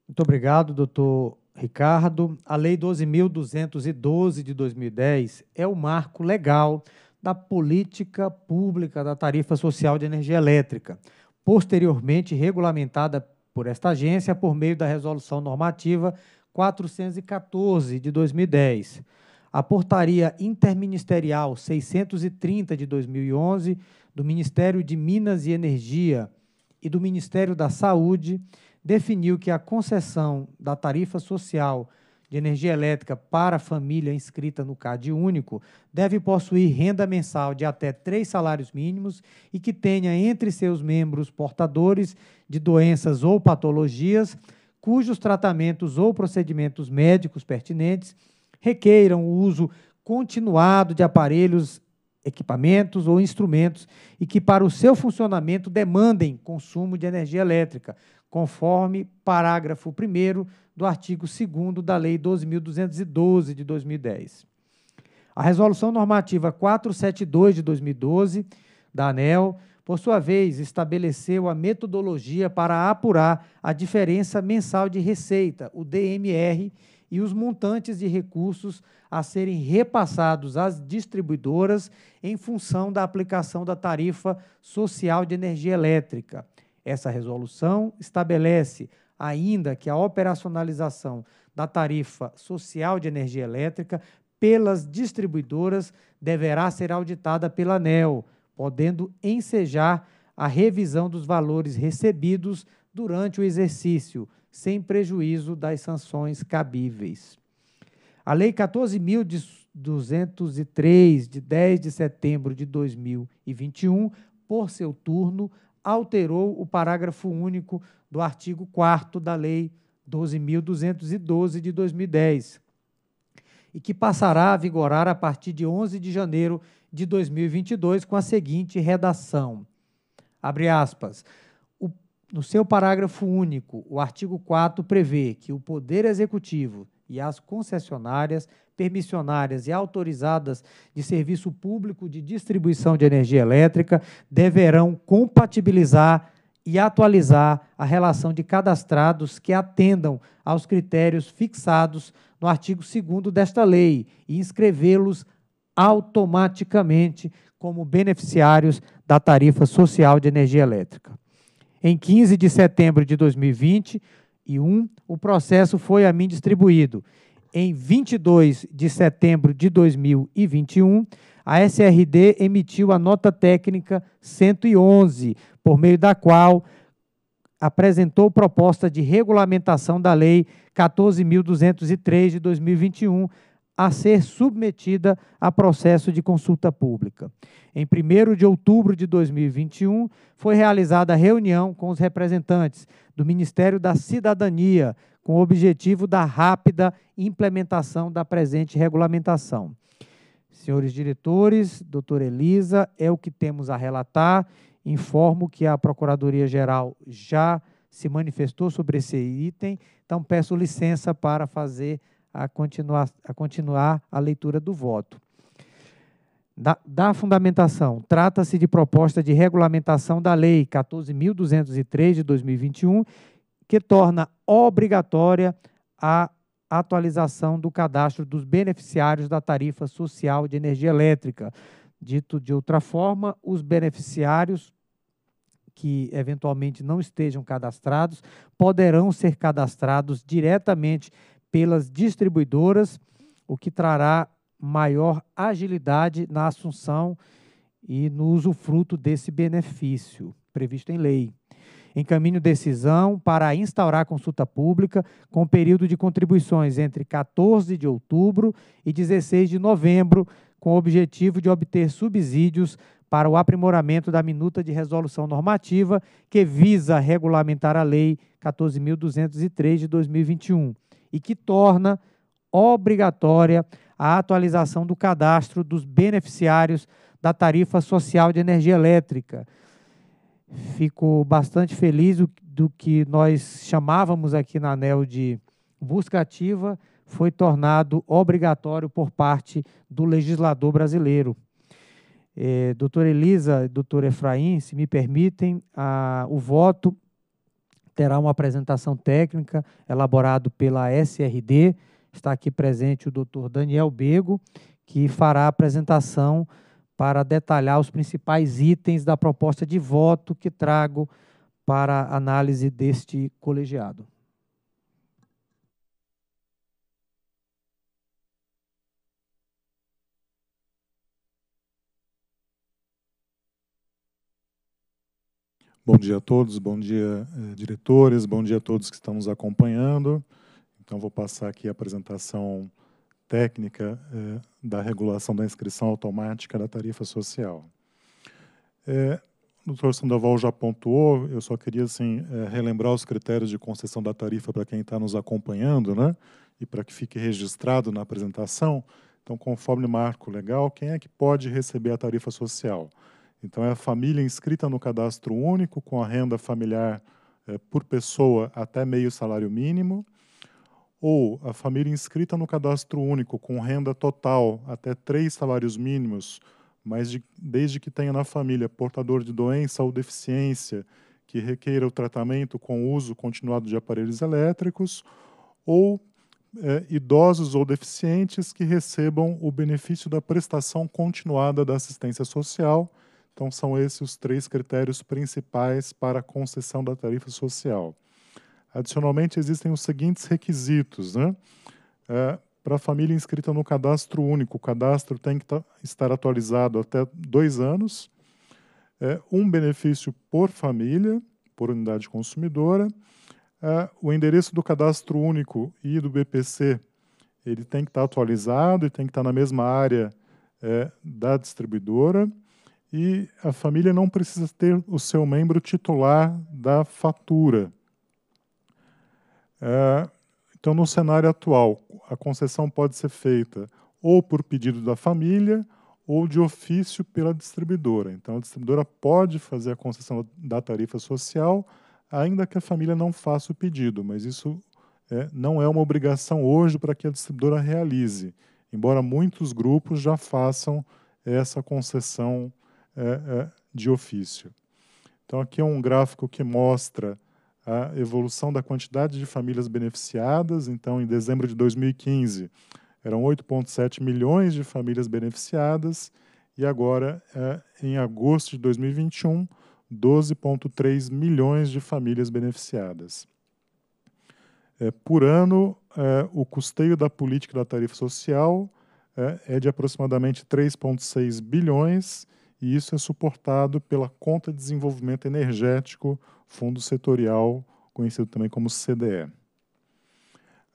Muito obrigado, doutor Ricardo, a Lei 12.212 de 2010 é o marco legal da política pública da tarifa social de energia elétrica, posteriormente regulamentada por esta agência por meio da Resolução Normativa 414 de 2010. A Portaria Interministerial 630 de 2011 do Ministério de Minas e Energia e do Ministério da Saúde definiu que a concessão da tarifa social de energia elétrica para a família inscrita no CAD único deve possuir renda mensal de até três salários mínimos e que tenha entre seus membros portadores de doenças ou patologias cujos tratamentos ou procedimentos médicos pertinentes requeiram o uso continuado de aparelhos, equipamentos ou instrumentos e que para o seu funcionamento demandem consumo de energia elétrica, conforme parágrafo 1 do artigo 2 da Lei 12.212 de 2010. A Resolução Normativa 472 de 2012, da ANEL, por sua vez, estabeleceu a metodologia para apurar a diferença mensal de receita, o DMR, e os montantes de recursos a serem repassados às distribuidoras em função da aplicação da tarifa social de energia elétrica. Essa resolução estabelece ainda que a operacionalização da tarifa social de energia elétrica pelas distribuidoras deverá ser auditada pela ANEL, podendo ensejar a revisão dos valores recebidos durante o exercício, sem prejuízo das sanções cabíveis. A Lei 14.203, de 10 de setembro de 2021, por seu turno, alterou o parágrafo único do artigo 4 da Lei 12.212 de 2010 e que passará a vigorar a partir de 11 de janeiro de 2022 com a seguinte redação. Abre aspas. no seu parágrafo único, o artigo 4 prevê que o Poder Executivo e as concessionárias, permissionárias e autorizadas de serviço público de distribuição de energia elétrica deverão compatibilizar e atualizar a relação de cadastrados que atendam aos critérios fixados no artigo 2 desta lei e inscrevê-los automaticamente como beneficiários da tarifa social de energia elétrica. Em 15 de setembro de 2020, 2001, o processo foi a mim distribuído. Em 22 de setembro de 2021, a SRD emitiu a nota técnica 111, por meio da qual apresentou proposta de regulamentação da Lei 14.203 de 2021 a ser submetida a processo de consulta pública. Em 1 de outubro de 2021, foi realizada a reunião com os representantes do Ministério da Cidadania, com o objetivo da rápida implementação da presente regulamentação. Senhores diretores, doutora Elisa, é o que temos a relatar. Informo que a Procuradoria-Geral já se manifestou sobre esse item, então peço licença para fazer a continuar a, continuar a leitura do voto da, da fundamentação. Trata-se de proposta de regulamentação da Lei 14.203 de 2021, que torna obrigatória a atualização do cadastro dos beneficiários da tarifa social de energia elétrica. Dito de outra forma, os beneficiários que eventualmente não estejam cadastrados poderão ser cadastrados diretamente pelas distribuidoras, o que trará maior agilidade na assunção e no usufruto desse benefício previsto em lei. Encaminho decisão para instaurar consulta pública com período de contribuições entre 14 de outubro e 16 de novembro, com o objetivo de obter subsídios para o aprimoramento da minuta de resolução normativa que visa regulamentar a Lei 14.203 de 2021 e que torna obrigatória a atualização do cadastro dos beneficiários da tarifa social de energia elétrica. Fico bastante feliz do, do que nós chamávamos aqui na ANEL de busca ativa, foi tornado obrigatório por parte do legislador brasileiro. É, doutora Elisa doutor Efraim, se me permitem, a, o voto terá uma apresentação técnica elaborado pela SRD, Está aqui presente o Dr. Daniel Bego, que fará a apresentação para detalhar os principais itens da proposta de voto que trago para análise deste colegiado. Bom dia a todos, bom dia, eh, diretores, bom dia a todos que estão nos acompanhando. Então, vou passar aqui a apresentação técnica eh, da regulação da inscrição automática da tarifa social. É, o doutor Sandoval já pontuou, eu só queria assim, eh, relembrar os critérios de concessão da tarifa para quem está nos acompanhando, né? e para que fique registrado na apresentação. Então, conforme marco legal, quem é que pode receber a tarifa social? Então, é a família inscrita no cadastro único, com a renda familiar por pessoa até meio salário mínimo, ou a família inscrita no cadastro único com renda total até três salários mínimos, mas de, desde que tenha na família portador de doença ou deficiência que requeira o tratamento com uso continuado de aparelhos elétricos, ou é, idosos ou deficientes que recebam o benefício da prestação continuada da assistência social. Então, são esses os três critérios principais para a concessão da tarifa social. Adicionalmente, existem os seguintes requisitos né? É, para a família inscrita no cadastro único. O cadastro tem que tá, estar atualizado até dois anos, é, um benefício por família, por unidade consumidora. É, o endereço do cadastro único e do BPC ele tem que estar tá atualizado e tem que estar tá na mesma área é, da distribuidora e a família não precisa ter o seu membro titular da fatura. É, então, no cenário atual, a concessão pode ser feita ou por pedido da família ou de ofício pela distribuidora. Então, a distribuidora pode fazer a concessão da tarifa social, ainda que a família não faça o pedido, mas isso é, não é uma obrigação hoje para que a distribuidora realize, embora muitos grupos já façam essa concessão é, é, de ofício. Então, aqui é um gráfico que mostra a evolução da quantidade de famílias beneficiadas. Então, em dezembro de 2015, eram 8,7 milhões de famílias beneficiadas, e agora, é, em agosto de 2021, 12,3 milhões de famílias beneficiadas. É, por ano, é, o custeio da política da tarifa social é de aproximadamente 3,6 bilhões, e isso é suportado pela conta de desenvolvimento energético fundo setorial, conhecido também como CDE.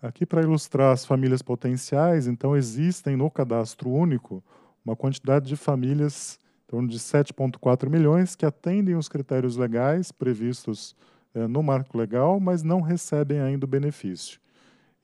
Aqui, para ilustrar as famílias potenciais, então existem no cadastro único uma quantidade de famílias, em torno de 7,4 milhões, que atendem os critérios legais previstos eh, no marco legal, mas não recebem ainda o benefício.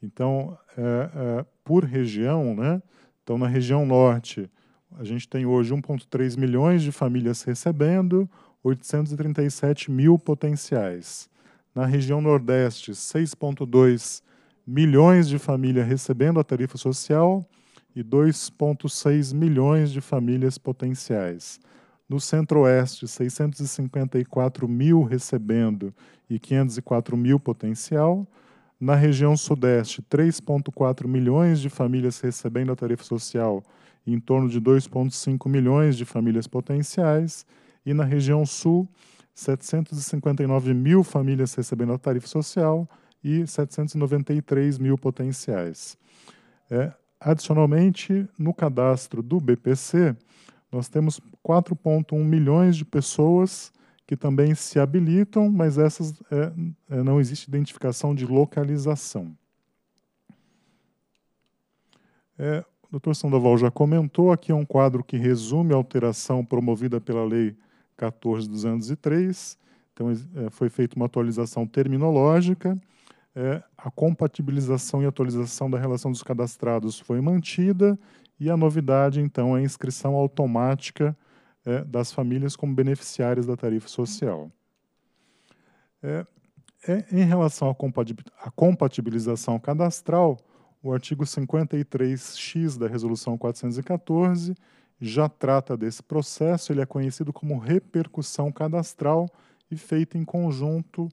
Então, eh, eh, por região, né? então na região norte, a gente tem hoje 1,3 milhões de famílias recebendo, 837 mil potenciais. Na região Nordeste, 6,2 milhões de famílias recebendo a tarifa social e 2,6 milhões de famílias potenciais. No Centro-Oeste, 654 mil recebendo e 504 mil potencial. Na região Sudeste, 3,4 milhões de famílias recebendo a tarifa social, em torno de 2,5 milhões de famílias potenciais. E na região sul, 759 mil famílias recebendo a tarifa social e 793 mil potenciais. É, adicionalmente, no cadastro do BPC, nós temos 4,1 milhões de pessoas que também se habilitam, mas essas é, é, não existe identificação de localização. É, o doutor Sandoval já comentou, aqui é um quadro que resume a alteração promovida pela Lei 14203. Então, é, foi feita uma atualização terminológica. É, a compatibilização e atualização da relação dos cadastrados foi mantida. E a novidade, então, é a inscrição automática é, das famílias como beneficiárias da tarifa social. É, é em relação à compatibilização cadastral, o artigo 53X da Resolução 414 já trata desse processo, ele é conhecido como repercussão cadastral e feito em conjunto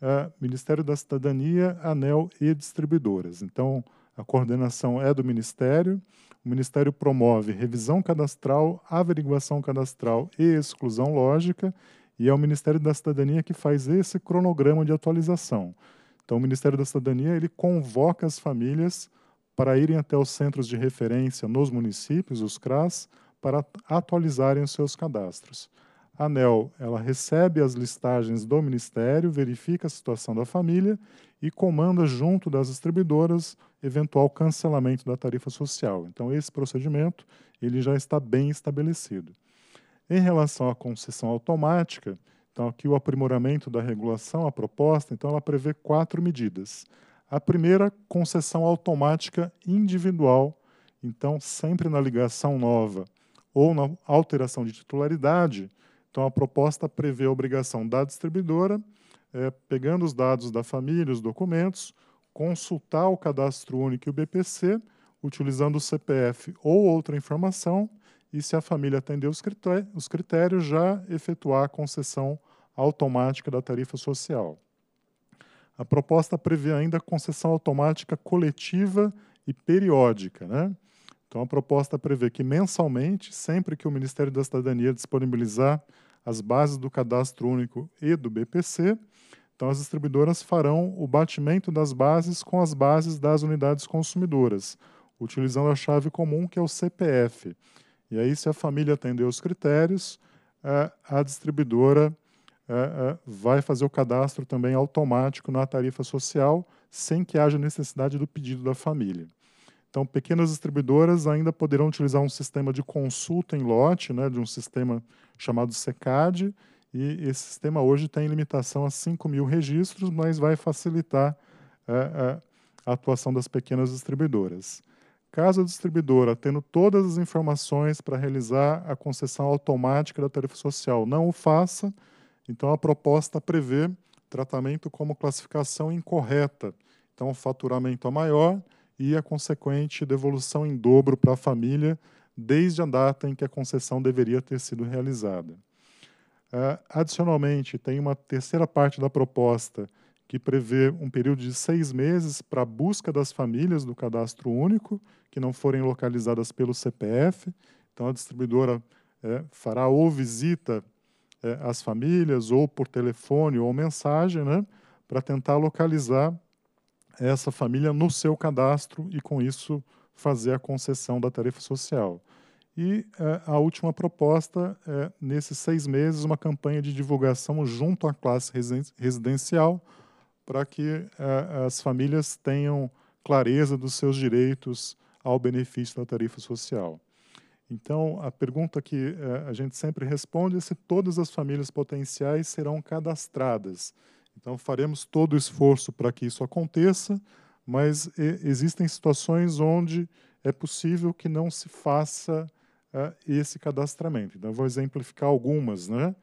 é, Ministério da Cidadania, ANEL e distribuidoras. Então, a coordenação é do Ministério, o Ministério promove revisão cadastral, averiguação cadastral e exclusão lógica, e é o Ministério da Cidadania que faz esse cronograma de atualização. Então, o Ministério da Cidadania ele convoca as famílias para irem até os centros de referência nos municípios, os CRAS, para atualizarem os seus cadastros. A ANEL ela recebe as listagens do Ministério, verifica a situação da família e comanda junto das distribuidoras eventual cancelamento da tarifa social. Então esse procedimento ele já está bem estabelecido. Em relação à concessão automática, então aqui o aprimoramento da regulação, a proposta, então ela prevê quatro medidas. A primeira, concessão automática individual, então sempre na ligação nova ou na alteração de titularidade. Então, a proposta prevê a obrigação da distribuidora, é, pegando os dados da família, os documentos, consultar o cadastro único e o BPC, utilizando o CPF ou outra informação, e se a família atender os critérios, os critérios já efetuar a concessão automática da tarifa social. A proposta prevê ainda a concessão automática coletiva e periódica, né? Então, a proposta prevê que mensalmente, sempre que o Ministério da Cidadania disponibilizar as bases do cadastro único e do BPC, então as distribuidoras farão o batimento das bases com as bases das unidades consumidoras, utilizando a chave comum que é o CPF. E aí, se a família atender os critérios, é, a distribuidora é, é, vai fazer o cadastro também automático na tarifa social, sem que haja necessidade do pedido da família. Então, pequenas distribuidoras ainda poderão utilizar um sistema de consulta em lote, né, de um sistema chamado SECAD, e esse sistema hoje tem limitação a 5 mil registros, mas vai facilitar é, é, a atuação das pequenas distribuidoras. Caso a distribuidora, tendo todas as informações para realizar a concessão automática da tarifa social, não o faça, então a proposta prevê tratamento como classificação incorreta. Então, o faturamento é maior e a consequente devolução em dobro para a família desde a data em que a concessão deveria ter sido realizada. Uh, adicionalmente, tem uma terceira parte da proposta que prevê um período de seis meses para a busca das famílias do cadastro único que não forem localizadas pelo CPF. Então, a distribuidora é, fará ou visita é, às famílias, ou por telefone, ou mensagem, né, para tentar localizar essa família no seu cadastro e, com isso, fazer a concessão da tarifa social. E eh, a última proposta é, nesses seis meses, uma campanha de divulgação junto à classe residencial, para que eh, as famílias tenham clareza dos seus direitos ao benefício da tarifa social. Então, a pergunta que eh, a gente sempre responde é se todas as famílias potenciais serão cadastradas. Então, faremos todo o esforço para que isso aconteça, mas e, existem situações onde é possível que não se faça uh, esse cadastramento. Então, vou exemplificar algumas. Né?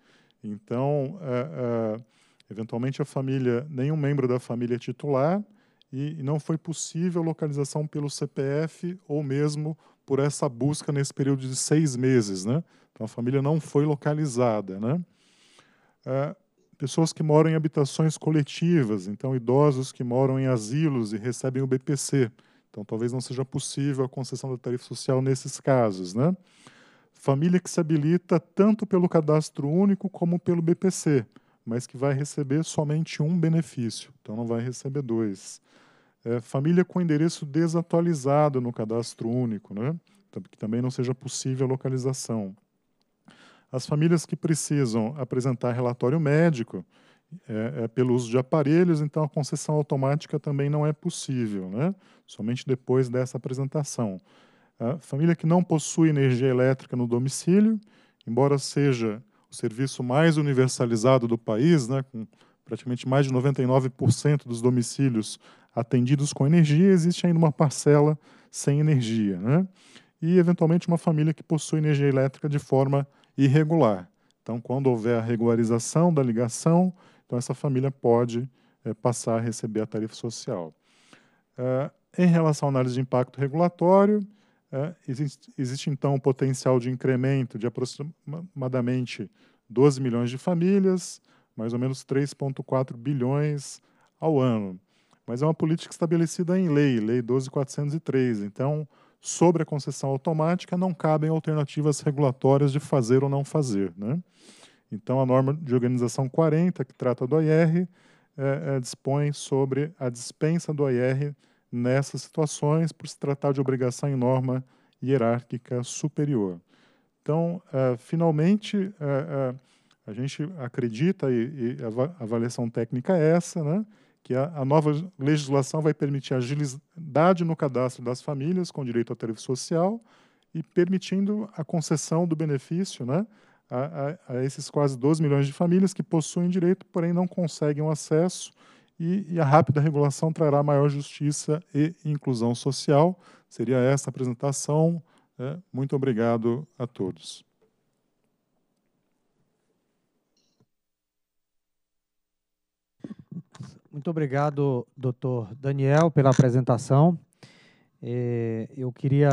Então, uh, uh, eventualmente, a família, nenhum membro da família é titular e, e não foi possível localização pelo CPF ou mesmo por essa busca nesse período de seis meses. Né? Então, a família não foi localizada. Né? pessoas que moram em habitações coletivas, então idosos que moram em asilos e recebem o BPC. Então talvez não seja possível a concessão da tarifa social nesses casos, né? Família que se habilita tanto pelo cadastro único como pelo BPC, mas que vai receber somente um benefício, então não vai receber dois. É, família com endereço desatualizado no cadastro único, né? Então, que também não seja possível a localização. As famílias que precisam apresentar relatório médico é, é pelo uso de aparelhos, então a concessão automática também não é possível, né? somente depois dessa apresentação. A família que não possui energia elétrica no domicílio, embora seja o serviço mais universalizado do país, né, com praticamente mais de 99% dos domicílios atendidos com energia, existe ainda uma parcela sem energia. Né? E, eventualmente, uma família que possui energia elétrica de forma irregular. Então, quando houver a regularização da ligação, então essa família pode é, passar a receber a tarifa social. É, em relação à análise de impacto regulatório, é, eh, existe, existe, então um potencial de incremento de aproximadamente 12 milhões de famílias, mais ou menos 3,4 bilhões ao ano. Mas é uma política estabelecida em lei, Lei 12.403. Então, sobre a concessão automática, não cabem alternativas regulatórias de fazer ou não fazer. Né? Então, a norma de organização 40, que trata do IR é, é, dispõe sobre a dispensa do IR nessas situações, por se tratar de obrigação em norma hierárquica superior. Então, é, finalmente, é, é, a gente acredita, e, e a avaliação técnica é essa, né? que a, a, nova legislação vai permitir agilidade no cadastro das famílias com direito ao tarifa social e permitindo a concessão do benefício né, a, a, a, esses quase 12 milhões de famílias que possuem direito, porém não conseguem o acesso, e, e a rápida regulação trará maior justiça e inclusão social. Seria essa a apresentação. Né. Muito obrigado a todos. Muito obrigado, doutor Daniel, pela apresentação. É, eu queria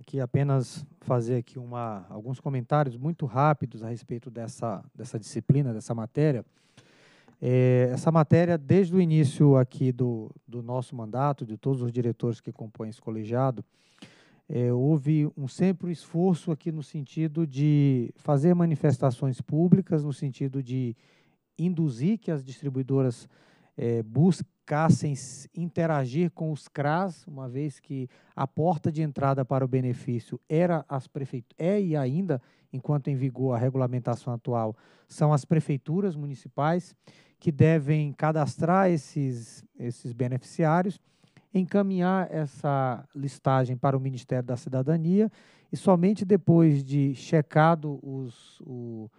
aqui apenas fazer aqui uma, alguns comentários muito rápidos a respeito dessa, dessa disciplina, dessa matéria. É, essa matéria, desde o início aqui do, do nosso mandato, de todos os diretores que compõem esse colegiado, é, houve um sempre um esforço aqui no sentido de fazer manifestações públicas, no sentido de induzir que as distribuidoras é, buscassem interagir com os CRAS, uma vez que a porta de entrada para o benefício era as prefeituras, é e ainda, enquanto em vigor a regulamentação atual, são as prefeituras municipais que devem cadastrar esses, esses beneficiários, encaminhar essa listagem para o Ministério da Cidadania e somente depois de checado os, o,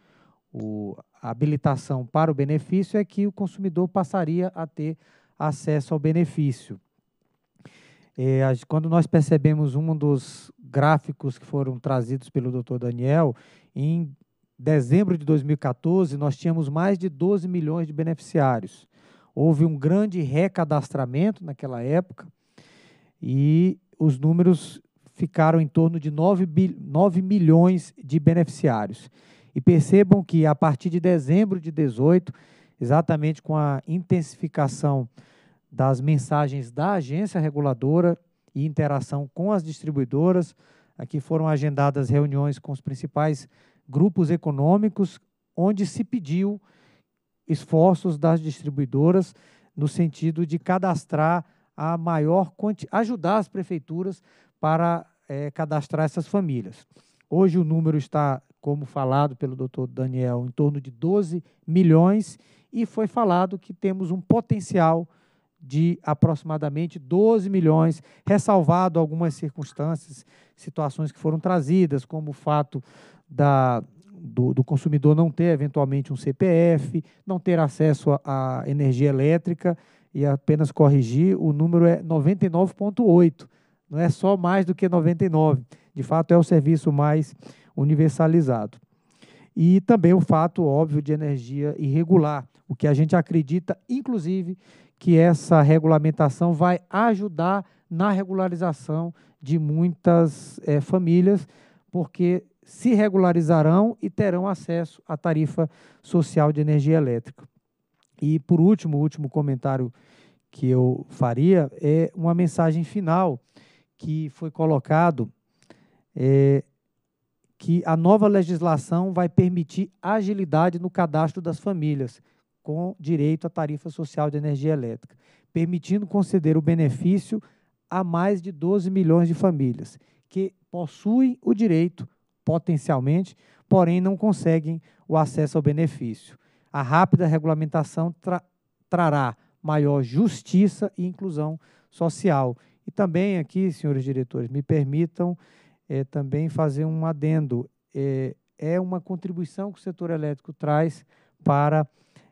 o, a habilitação para o benefício é que o consumidor passaria a ter acesso ao benefício. É, quando nós percebemos um dos gráficos que foram trazidos pelo Dr. Daniel, em dezembro de 2014 nós tínhamos mais de 12 milhões de beneficiários. Houve um grande recadastramento naquela época e os números ficaram em torno de 9, 9 milhões de beneficiários. E percebam que a partir de dezembro de 18, exatamente com a intensificação das mensagens da agência reguladora e interação com as distribuidoras, aqui foram agendadas reuniões com os principais grupos econômicos, onde se pediu esforços das distribuidoras no sentido de cadastrar a maior ajudar as prefeituras para é, cadastrar essas famílias. Hoje o número está como falado pelo doutor Daniel, em torno de 12 milhões, e foi falado que temos um potencial de aproximadamente 12 milhões, ressalvado algumas circunstâncias, situações que foram trazidas, como o fato da, do, do consumidor não ter eventualmente um CPF, não ter acesso à energia elétrica, e apenas corrigir, o número é 99,8, não é só mais do que 99, de fato é o serviço mais universalizado. E também o fato óbvio de energia irregular, o que a gente acredita, inclusive, que essa regulamentação vai ajudar na regularização de muitas é, famílias, porque se regularizarão e terão acesso à tarifa social de energia elétrica. E por último, o último comentário que eu faria é uma mensagem final que foi colocado é, que a nova legislação vai permitir agilidade no cadastro das famílias, com direito à tarifa social de energia elétrica, permitindo conceder o benefício a mais de 12 milhões de famílias que possuem o direito, potencialmente, porém não conseguem o acesso ao benefício. A rápida regulamentação tra trará maior justiça e inclusão social. E também aqui, senhores diretores, me permitam é, também fazer um adendo. É, é uma contribuição que o setor elétrico traz para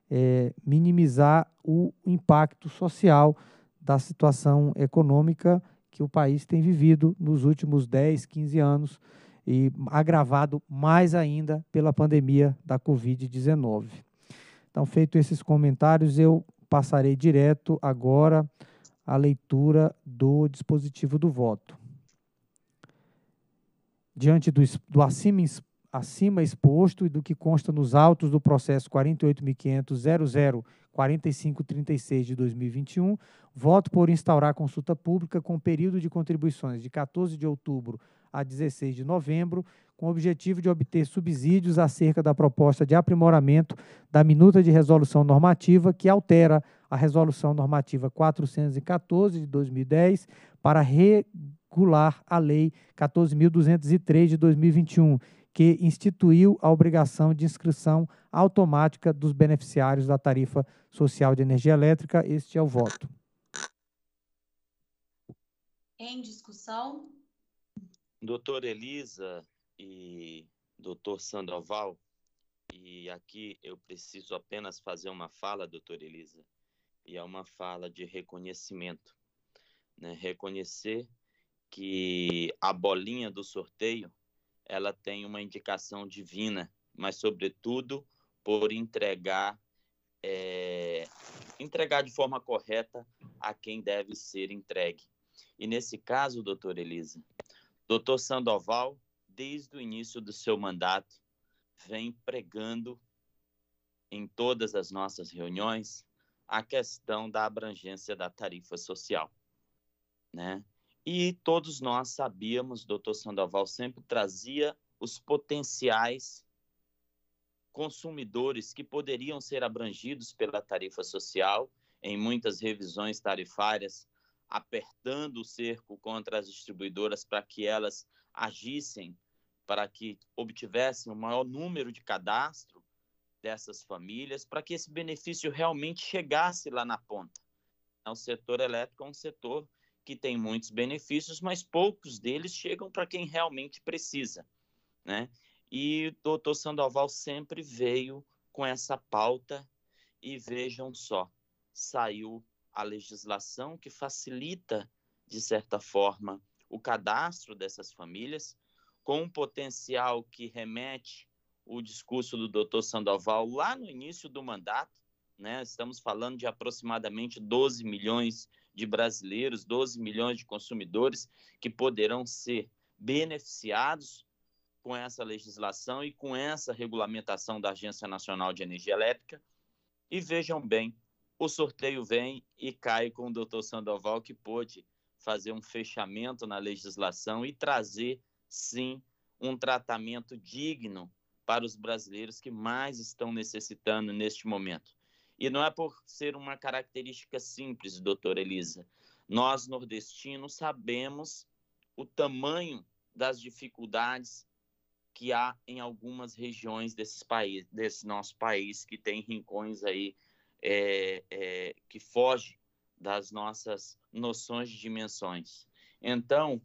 é, minimizar o impacto social da situação econômica que o país tem vivido nos últimos 10, 15 anos e agravado mais ainda pela pandemia da Covid-19. Então, feito esses comentários, eu passarei direto agora à leitura do dispositivo do voto diante do, do acima, acima, exposto e do que consta nos autos do processo 48.500.004536 de 2021, voto por instaurar consulta pública com período de contribuições de 14 de outubro a 16 de novembro, com o objetivo de obter subsídios acerca da proposta de aprimoramento da minuta de resolução normativa que altera a resolução normativa 414 de 2010 para re regular a Lei 14.203 de 2021, que instituiu a obrigação de inscrição automática dos beneficiários da tarifa social de energia elétrica. Este é o voto. Em discussão? Doutora Elisa e doutor Sandoval, e aqui eu preciso apenas fazer uma fala, doutora Elisa, e é uma fala de reconhecimento. Né? Reconhecer que a bolinha do sorteio ela tem uma indicação divina, mas sobretudo por entregar é, entregar de forma correta a quem deve ser entregue. E nesse caso, doutor Elisa, doutor Sandoval, desde o início do seu mandato, vem pregando em todas as nossas reuniões a questão da abrangência da tarifa social. Né? E todos nós sabíamos, doutor Sandoval sempre trazia os potenciais consumidores que poderiam ser abrangidos pela tarifa social em muitas revisões tarifárias, apertando o cerco contra as distribuidoras para que elas agissem, para que obtivessem o maior número de cadastro dessas famílias, para que esse benefício realmente chegasse lá na ponta. Então, o setor elétrico é um setor que tem muitos benefícios, mas poucos deles chegam para quem realmente precisa, né? E o doutor Sandoval sempre veio com essa pauta e vejam só, saiu a legislação que facilita, de certa forma, o cadastro dessas famílias, com um potencial que remete o discurso do doutor Sandoval lá no início do mandato, né? Estamos falando de aproximadamente 12 milhões de brasileiros, 12 milhões de consumidores que poderão ser beneficiados com essa legislação e com essa regulamentação da Agência Nacional de Energia Elétrica. E vejam bem, o sorteio vem e cai com o doutor Sandoval, que pôde fazer um fechamento na legislação e trazer, sim, um tratamento digno para os brasileiros que mais estão necessitando neste momento. E não é por ser uma característica simples, doutora Elisa. Nós, nordestinos, sabemos o tamanho das dificuldades que há em algumas regiões desses país, desse nosso país, que tem rincões aí é, é, que foge das nossas noções de dimensões. Então,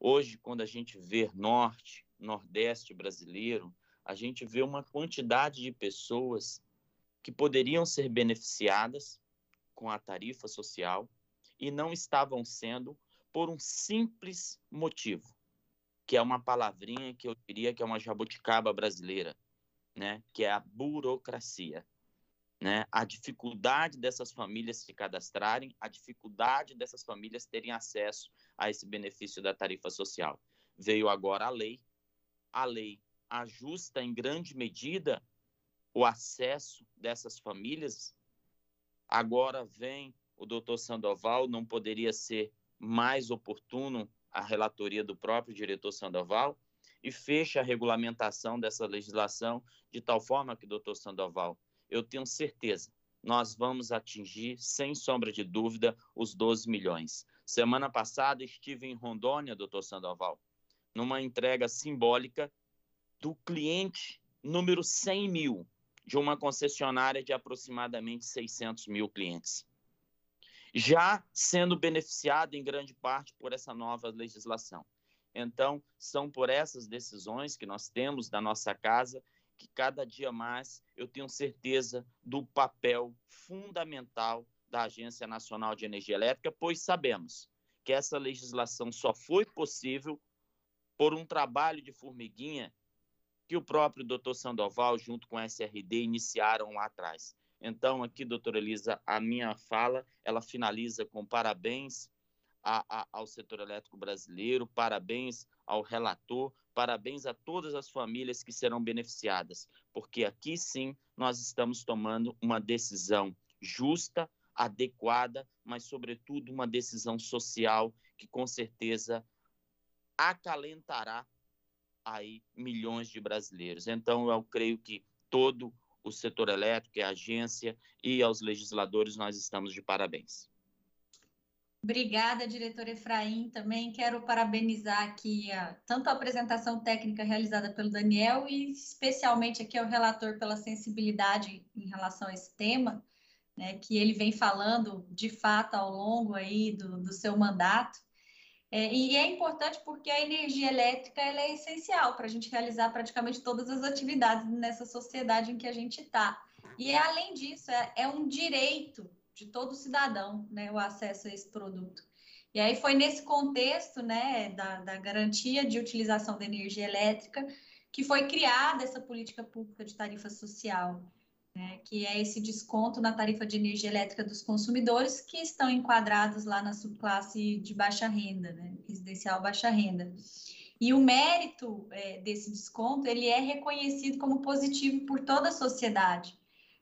hoje, quando a gente vê norte, nordeste brasileiro, a gente vê uma quantidade de pessoas que poderiam ser beneficiadas com a tarifa social e não estavam sendo por um simples motivo, que é uma palavrinha que eu diria que é uma jabuticaba brasileira, né? Que é a burocracia, né? A dificuldade dessas famílias se cadastrarem, a dificuldade dessas famílias terem acesso a esse benefício da tarifa social. Veio agora a lei. A lei ajusta em grande medida o acesso dessas famílias. Agora vem o doutor Sandoval, não poderia ser mais oportuno a relatoria do próprio diretor Sandoval e fecha a regulamentação dessa legislação de tal forma que, doutor Sandoval, eu tenho certeza, nós vamos atingir, sem sombra de dúvida, os 12 milhões. Semana passada estive em Rondônia, doutor Sandoval, numa entrega simbólica do cliente número 100 mil de uma concessionária de aproximadamente 600 mil clientes, já sendo beneficiado em grande parte por essa nova legislação. Então, são por essas decisões que nós temos da nossa casa que cada dia mais eu tenho certeza do papel fundamental da Agência Nacional de Energia Elétrica, pois sabemos que essa legislação só foi possível por um trabalho de formiguinha que o próprio doutor Sandoval, junto com a SRD, iniciaram lá atrás. Então, aqui, doutora Elisa, a minha fala, ela finaliza com parabéns a, a, ao setor elétrico brasileiro, parabéns ao relator, parabéns a todas as famílias que serão beneficiadas, porque aqui sim nós estamos tomando uma decisão justa, adequada, mas, sobretudo, uma decisão social que com certeza acalentará aí milhões de brasileiros. Então, eu creio que todo o setor elétrico, a agência e aos legisladores nós estamos de parabéns. Obrigada, diretor Efraim. Também quero parabenizar aqui a, tanto a apresentação técnica realizada pelo Daniel e especialmente aqui ao relator pela sensibilidade em relação a esse tema, né, que ele vem falando de fato ao longo aí do, do seu mandato. É, e é importante porque a energia elétrica é essencial para a gente realizar praticamente todas as atividades nessa sociedade em que a gente está. E além disso, é, é, um direito de todo cidadão né, o acesso a esse produto. E aí foi nesse contexto né, da, da garantia de utilização da energia elétrica que foi criada essa política pública de tarifa social né, que é esse desconto na tarifa de energia elétrica dos consumidores que estão enquadrados lá na subclasse de baixa renda, né, residencial baixa renda. E o mérito é, desse desconto ele é reconhecido como positivo por toda a sociedade,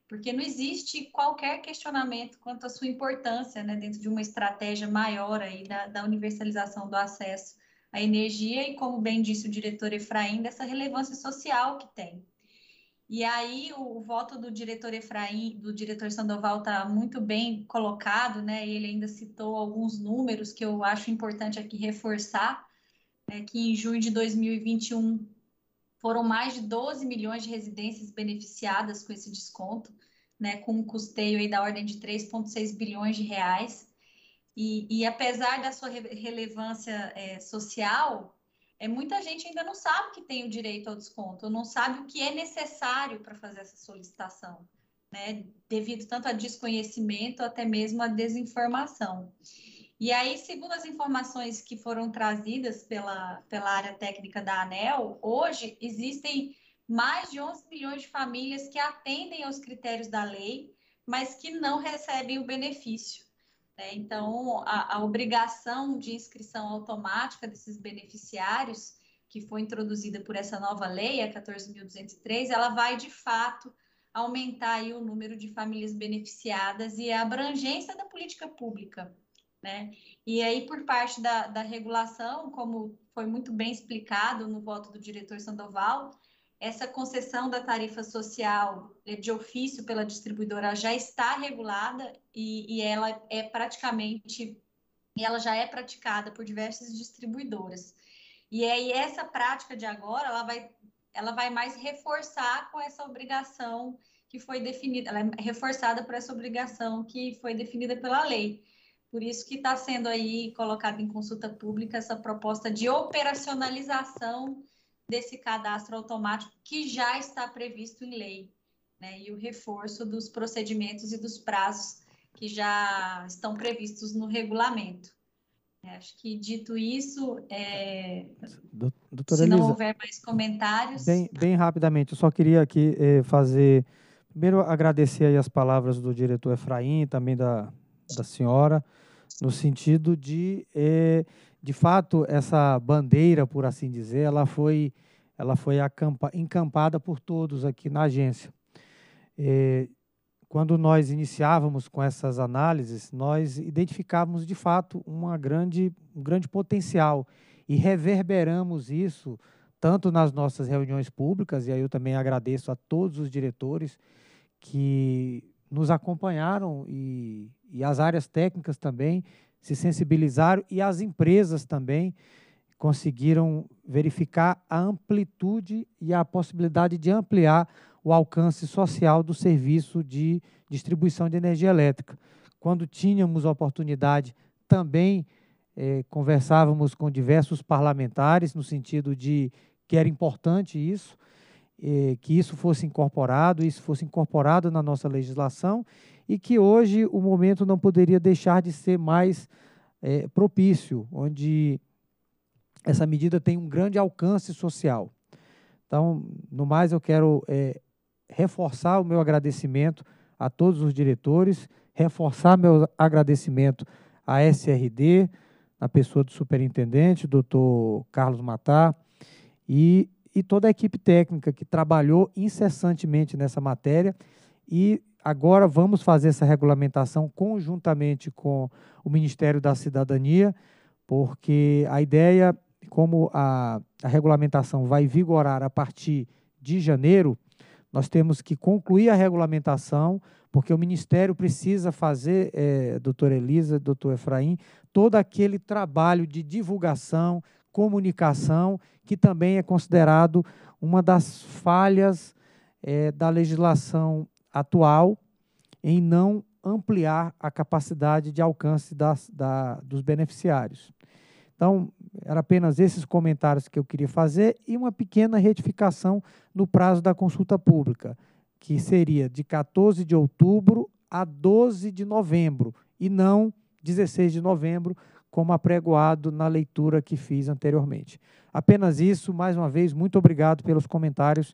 porque não existe qualquer questionamento quanto à sua importância né, dentro de uma estratégia maior aí da, da universalização do acesso à energia e, como bem disse o diretor Efraim, dessa relevância social que tem. E aí o, o voto do diretor Efraim, do diretor Sandoval, está muito bem colocado, né? Ele ainda citou alguns números que eu acho importante aqui reforçar, né? que em junho de 2021 foram mais de 12 milhões de residências beneficiadas com esse desconto, né? Com um custeio aí da ordem de 3,6 bilhões de reais. E, e, apesar da sua relevância é, social, é, muita gente ainda não sabe que tem o direito ao desconto, não sabe o que é necessário para fazer essa solicitação, né? Devido tanto a desconhecimento, até mesmo a desinformação. E aí, segundo as informações que foram trazidas pela, pela área técnica da ANEL, hoje existem mais de 11 milhões de famílias que atendem aos critérios da lei, mas que não recebem o benefício. Né? Então, a, a obrigação de inscrição automática desses beneficiários, que foi introduzida por essa nova lei, a 14.203, ela vai de fato aumentar aí o número de famílias beneficiadas e a abrangência da política pública. Né? E aí, por parte da, da regulação, como foi muito bem explicado no voto do diretor Sandoval, essa concessão da tarifa social né, de ofício pela distribuidora já está regulada e, e, ela é praticamente, ela já é praticada por diversas distribuidoras. E aí essa prática de agora, ela vai, ela vai mais reforçar com essa obrigação que foi definida, ela é reforçada por essa obrigação que foi definida pela lei. Por isso que está sendo aí colocada em consulta pública essa proposta de operacionalização desse cadastro automático que já está previsto em lei, né? E o reforço dos procedimentos e dos prazos que já estão previstos no regulamento. É, acho que dito isso, é... Doutora se não Elisa, houver mais comentários. Bem, bem, rapidamente, eu só queria aqui eh, fazer. Primeiro, agradecer aí as palavras do diretor Efraim, também da, da senhora, no sentido de eh, de fato, essa bandeira, por assim dizer, ela foi, ela foi acampa, encampada por todos aqui na agência. É, quando nós iniciávamos com essas análises, nós identificávamos de fato uma grande, um grande potencial e reverberamos isso tanto nas nossas reuniões públicas, e aí eu também agradeço a todos os diretores que nos acompanharam e, e as áreas técnicas também se sensibilizaram e as empresas também conseguiram verificar a amplitude e a possibilidade de ampliar o alcance social do serviço de distribuição de energia elétrica. Quando tínhamos oportunidade, também eh, conversávamos com diversos parlamentares no sentido de que era importante isso, eh, que isso fosse incorporado, isso fosse incorporado na nossa legislação e que hoje o momento não poderia deixar de ser mais é, propício, onde essa medida tem um grande alcance social. Então, no mais, eu quero é, reforçar o meu agradecimento a todos os diretores, reforçar meu agradecimento à SRD, na pessoa do superintendente, doutor Carlos Matar, e, e toda a equipe técnica que trabalhou incessantemente nessa matéria e agora vamos fazer essa regulamentação conjuntamente com o Ministério da Cidadania, porque a ideia, como a, a regulamentação vai vigorar a partir de janeiro, nós temos que concluir a regulamentação, porque o Ministério precisa fazer, é, doutora Elisa, doutor Efraim, todo aquele trabalho de divulgação, comunicação, que também é considerado uma das falhas é, da legislação atual em não ampliar a capacidade de alcance das, da, dos beneficiários. Então, eram apenas esses comentários que eu queria fazer e uma pequena retificação no prazo da consulta pública, que seria de 14 de outubro a 12 de novembro e não 16 de novembro, como apregoado na leitura que fiz anteriormente. Apenas isso, mais uma vez, muito obrigado pelos comentários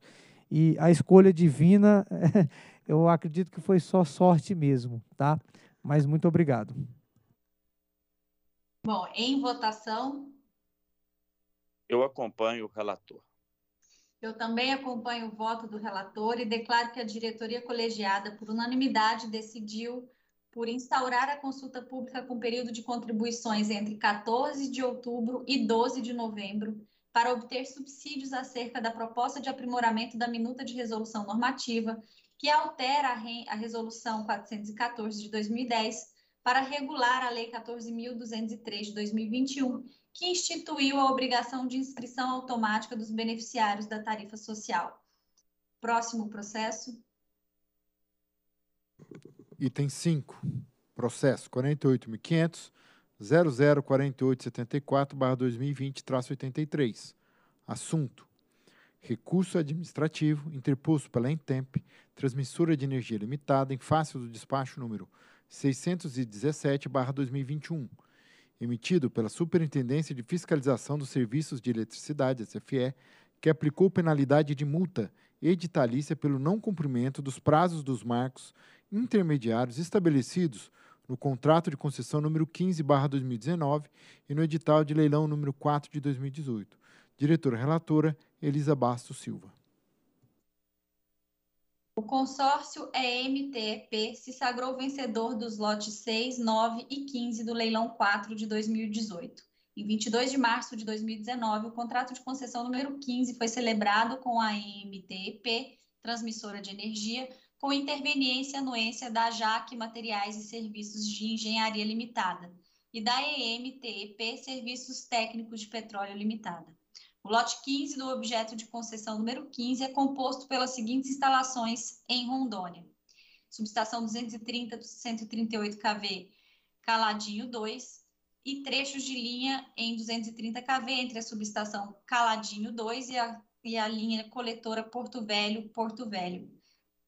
e a escolha divina Eu acredito que foi só sorte mesmo, tá? Mas muito obrigado. Bom, em votação. Eu acompanho o relator. Eu também acompanho o voto do relator e declaro que a diretoria colegiada, por unanimidade, decidiu por instaurar a consulta pública com período de contribuições entre 14 de outubro e 12 de novembro, para obter subsídios acerca da proposta de aprimoramento da minuta de resolução normativa que altera a, Resolução 414 de 2010 para regular a Lei 14.203 de 2021, que instituiu a obrigação de inscrição automática dos beneficiários da tarifa social. Próximo processo. Item 5. Processo 48.500. 004874-2020-83. Assunto: Recurso administrativo interposto pela Entemp transmissora de energia limitada, em face do despacho número 617-2021, emitido pela Superintendência de Fiscalização dos Serviços de Eletricidade, SFE, que aplicou penalidade de multa editalícia pelo não cumprimento dos prazos dos marcos intermediários estabelecidos no contrato de concessão número 15/2019 e no edital de leilão número 4 de 2018. Diretora relatora Elisa Bastos Silva. O consórcio EMTEP se sagrou vencedor dos lotes 6, 9 e 15 do leilão 4 de 2018. Em 22 de março de 2019, o contrato de concessão número 15 foi celebrado com a EMTEP, transmissora de energia, com interveniência e anuência da JAC Materiais e Serviços de Engenharia Limitada e da EMTEP Serviços Técnicos de Petróleo Limitada. O lote 15 do objeto de concessão número 15 é composto pelas seguintes instalações em Rondônia: subestação 230 138 kV Caladinho 2 e trechos de linha em 230 kV entre a subestação Caladinho 2 e a, e a linha coletora Porto Velho Porto Velho.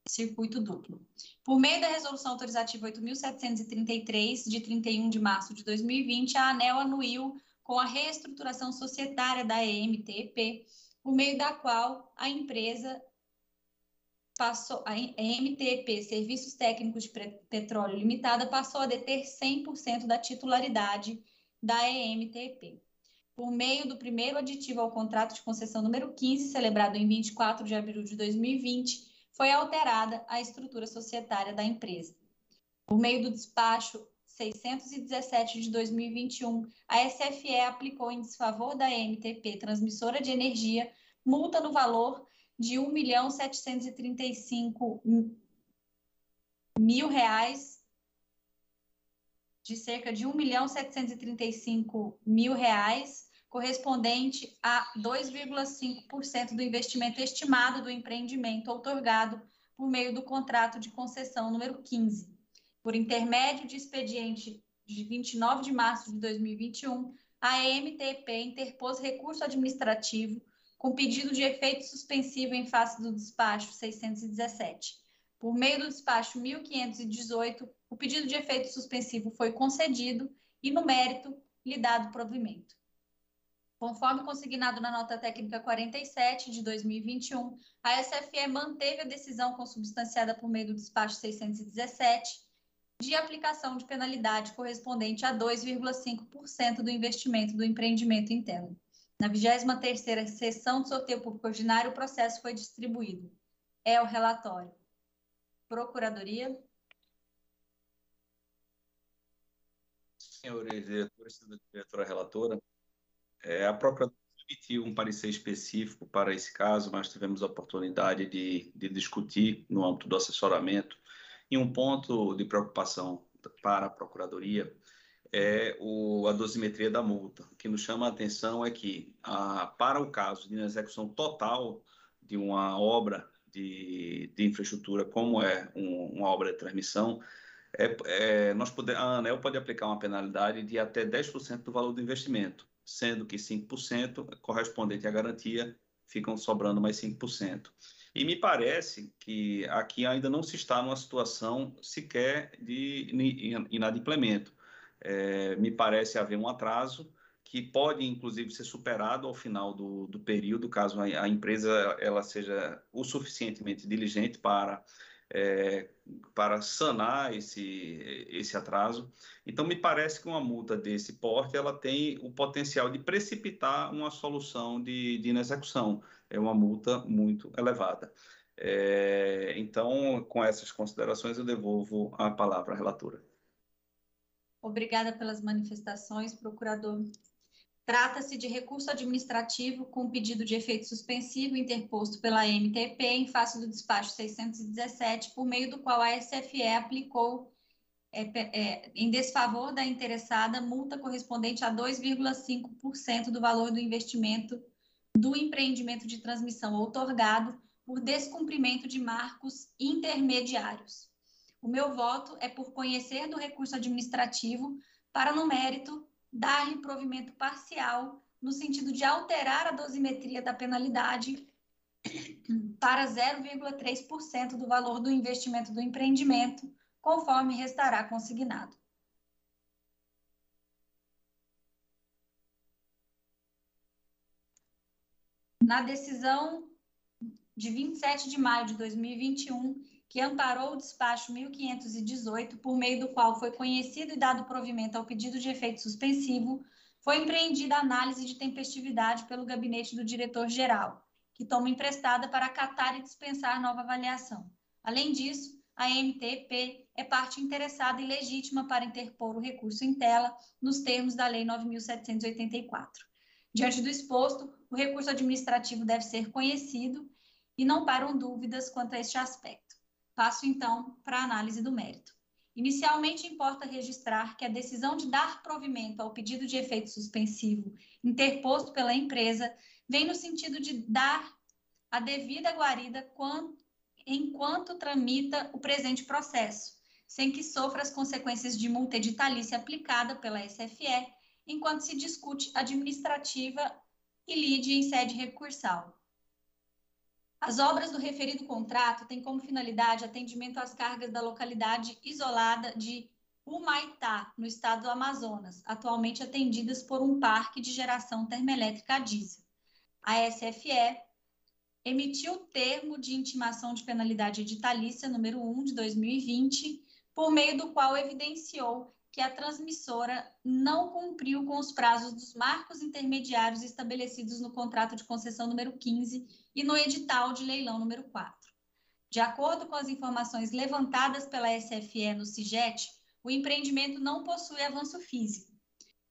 Circuito duplo. Por meio da Resolução Autorizativa 8.733, de 31 de março de 2020, a ANEL anuiu com a reestruturação societária da EMTP, por meio da qual a empresa passou, a EMTP, Serviços Técnicos de Petróleo Limitada, passou a deter 100% da titularidade da EMTP. Por meio do primeiro aditivo ao contrato de concessão número 15, celebrado em 24 de abril de 2020, foi alterada a estrutura societária da empresa. Por meio do despacho 617 de 2021, a SFE aplicou em desfavor da MTP Transmissora de Energia multa no valor de R$ 1.735 mil reais, de cerca de R$ 1.735 mil reais, correspondente a 2,5% do investimento estimado do empreendimento outorgado por meio do contrato de concessão número 15. Por intermédio de expediente de 29 de março de 2021, a MTP interpôs recurso administrativo com pedido de efeito suspensivo em face do despacho 617. Por meio do despacho 1518, o pedido de efeito suspensivo foi concedido e, no mérito, lhe dado provimento. Conforme consignado na nota técnica 47 de 2021, a SFE manteve a decisão consubstanciada por meio do despacho 617 de aplicação de penalidade correspondente a 2,5% do investimento do empreendimento interno. Na 23ª sessão do sorteio público ordinário, o processo foi distribuído. É o relatório. Procuradoria. Senhores diretores, senhora diretora relatora, é, a Procuradoria emitiu um parecer específico para esse caso, mas tivemos a oportunidade de, de discutir no âmbito do assessoramento e um ponto de preocupação para a Procuradoria é o, a dosimetria da multa. O que nos chama a atenção é que, a, para o caso de execução total de uma obra de, de infraestrutura, como é um, uma obra de transmissão, é, é, nós pode, a ANEL pode aplicar uma penalidade de até 10% do valor do investimento, sendo que 5% correspondente à garantia ficam sobrando mais 5%. E me parece que aqui ainda não se está numa situação sequer de inadimplemento. É, me parece haver um atraso que pode, inclusive, ser superado ao final do, do período, caso a, a, empresa ela seja o suficientemente diligente para, é, para sanar esse, esse atraso. Então, me parece que uma multa desse porte ela tem o potencial de precipitar uma solução de, de inexecução, é uma multa muito elevada. É, então, com essas considerações, eu devolvo a palavra à relatora. Obrigada pelas manifestações, procurador. Trata-se de recurso administrativo com pedido de efeito suspensivo interposto pela MTP em face do despacho 617, por meio do qual a SFE aplicou é, é, em desfavor da interessada multa correspondente a 2,5% do valor do investimento do empreendimento de transmissão outorgado por descumprimento de marcos intermediários. O meu voto é por conhecer do recurso administrativo para, no mérito, dar-lhe provimento parcial no sentido de alterar a dosimetria da penalidade para 0,3% do valor do investimento do empreendimento, conforme restará consignado. na decisão de 27 de maio de 2021, que amparou o despacho 1518, por meio do qual foi conhecido e dado provimento ao pedido de efeito suspensivo, foi empreendida a análise de tempestividade pelo gabinete do diretor-geral, que toma emprestada para acatar e dispensar nova avaliação. Além disso, a MTP é parte interessada e legítima para interpor o recurso em tela nos termos da Lei 9.784. Diante do exposto, o recurso administrativo deve ser conhecido e não param dúvidas quanto a este aspecto. Passo então para a análise do mérito. Inicialmente, importa registrar que a decisão de dar provimento ao pedido de efeito suspensivo interposto pela empresa vem no sentido de dar a devida guarida enquanto tramita o presente processo, sem que sofra as consequências de multa editalícia aplicada pela SFE enquanto se discute administrativa lide em sede recursal. As obras do referido contrato têm como finalidade atendimento às cargas da localidade isolada de Humaitá, no estado do Amazonas, atualmente atendidas por um parque de geração termoelétrica a diesel. A SFE emitiu o termo de intimação de penalidade editalícia número 1 de 2020, por meio do qual evidenciou que a transmissora não cumpriu com os prazos dos marcos intermediários estabelecidos no contrato de concessão número 15 e no edital de leilão número 4. De acordo com as informações levantadas pela SFE no CIGET, o empreendimento não possui avanço físico.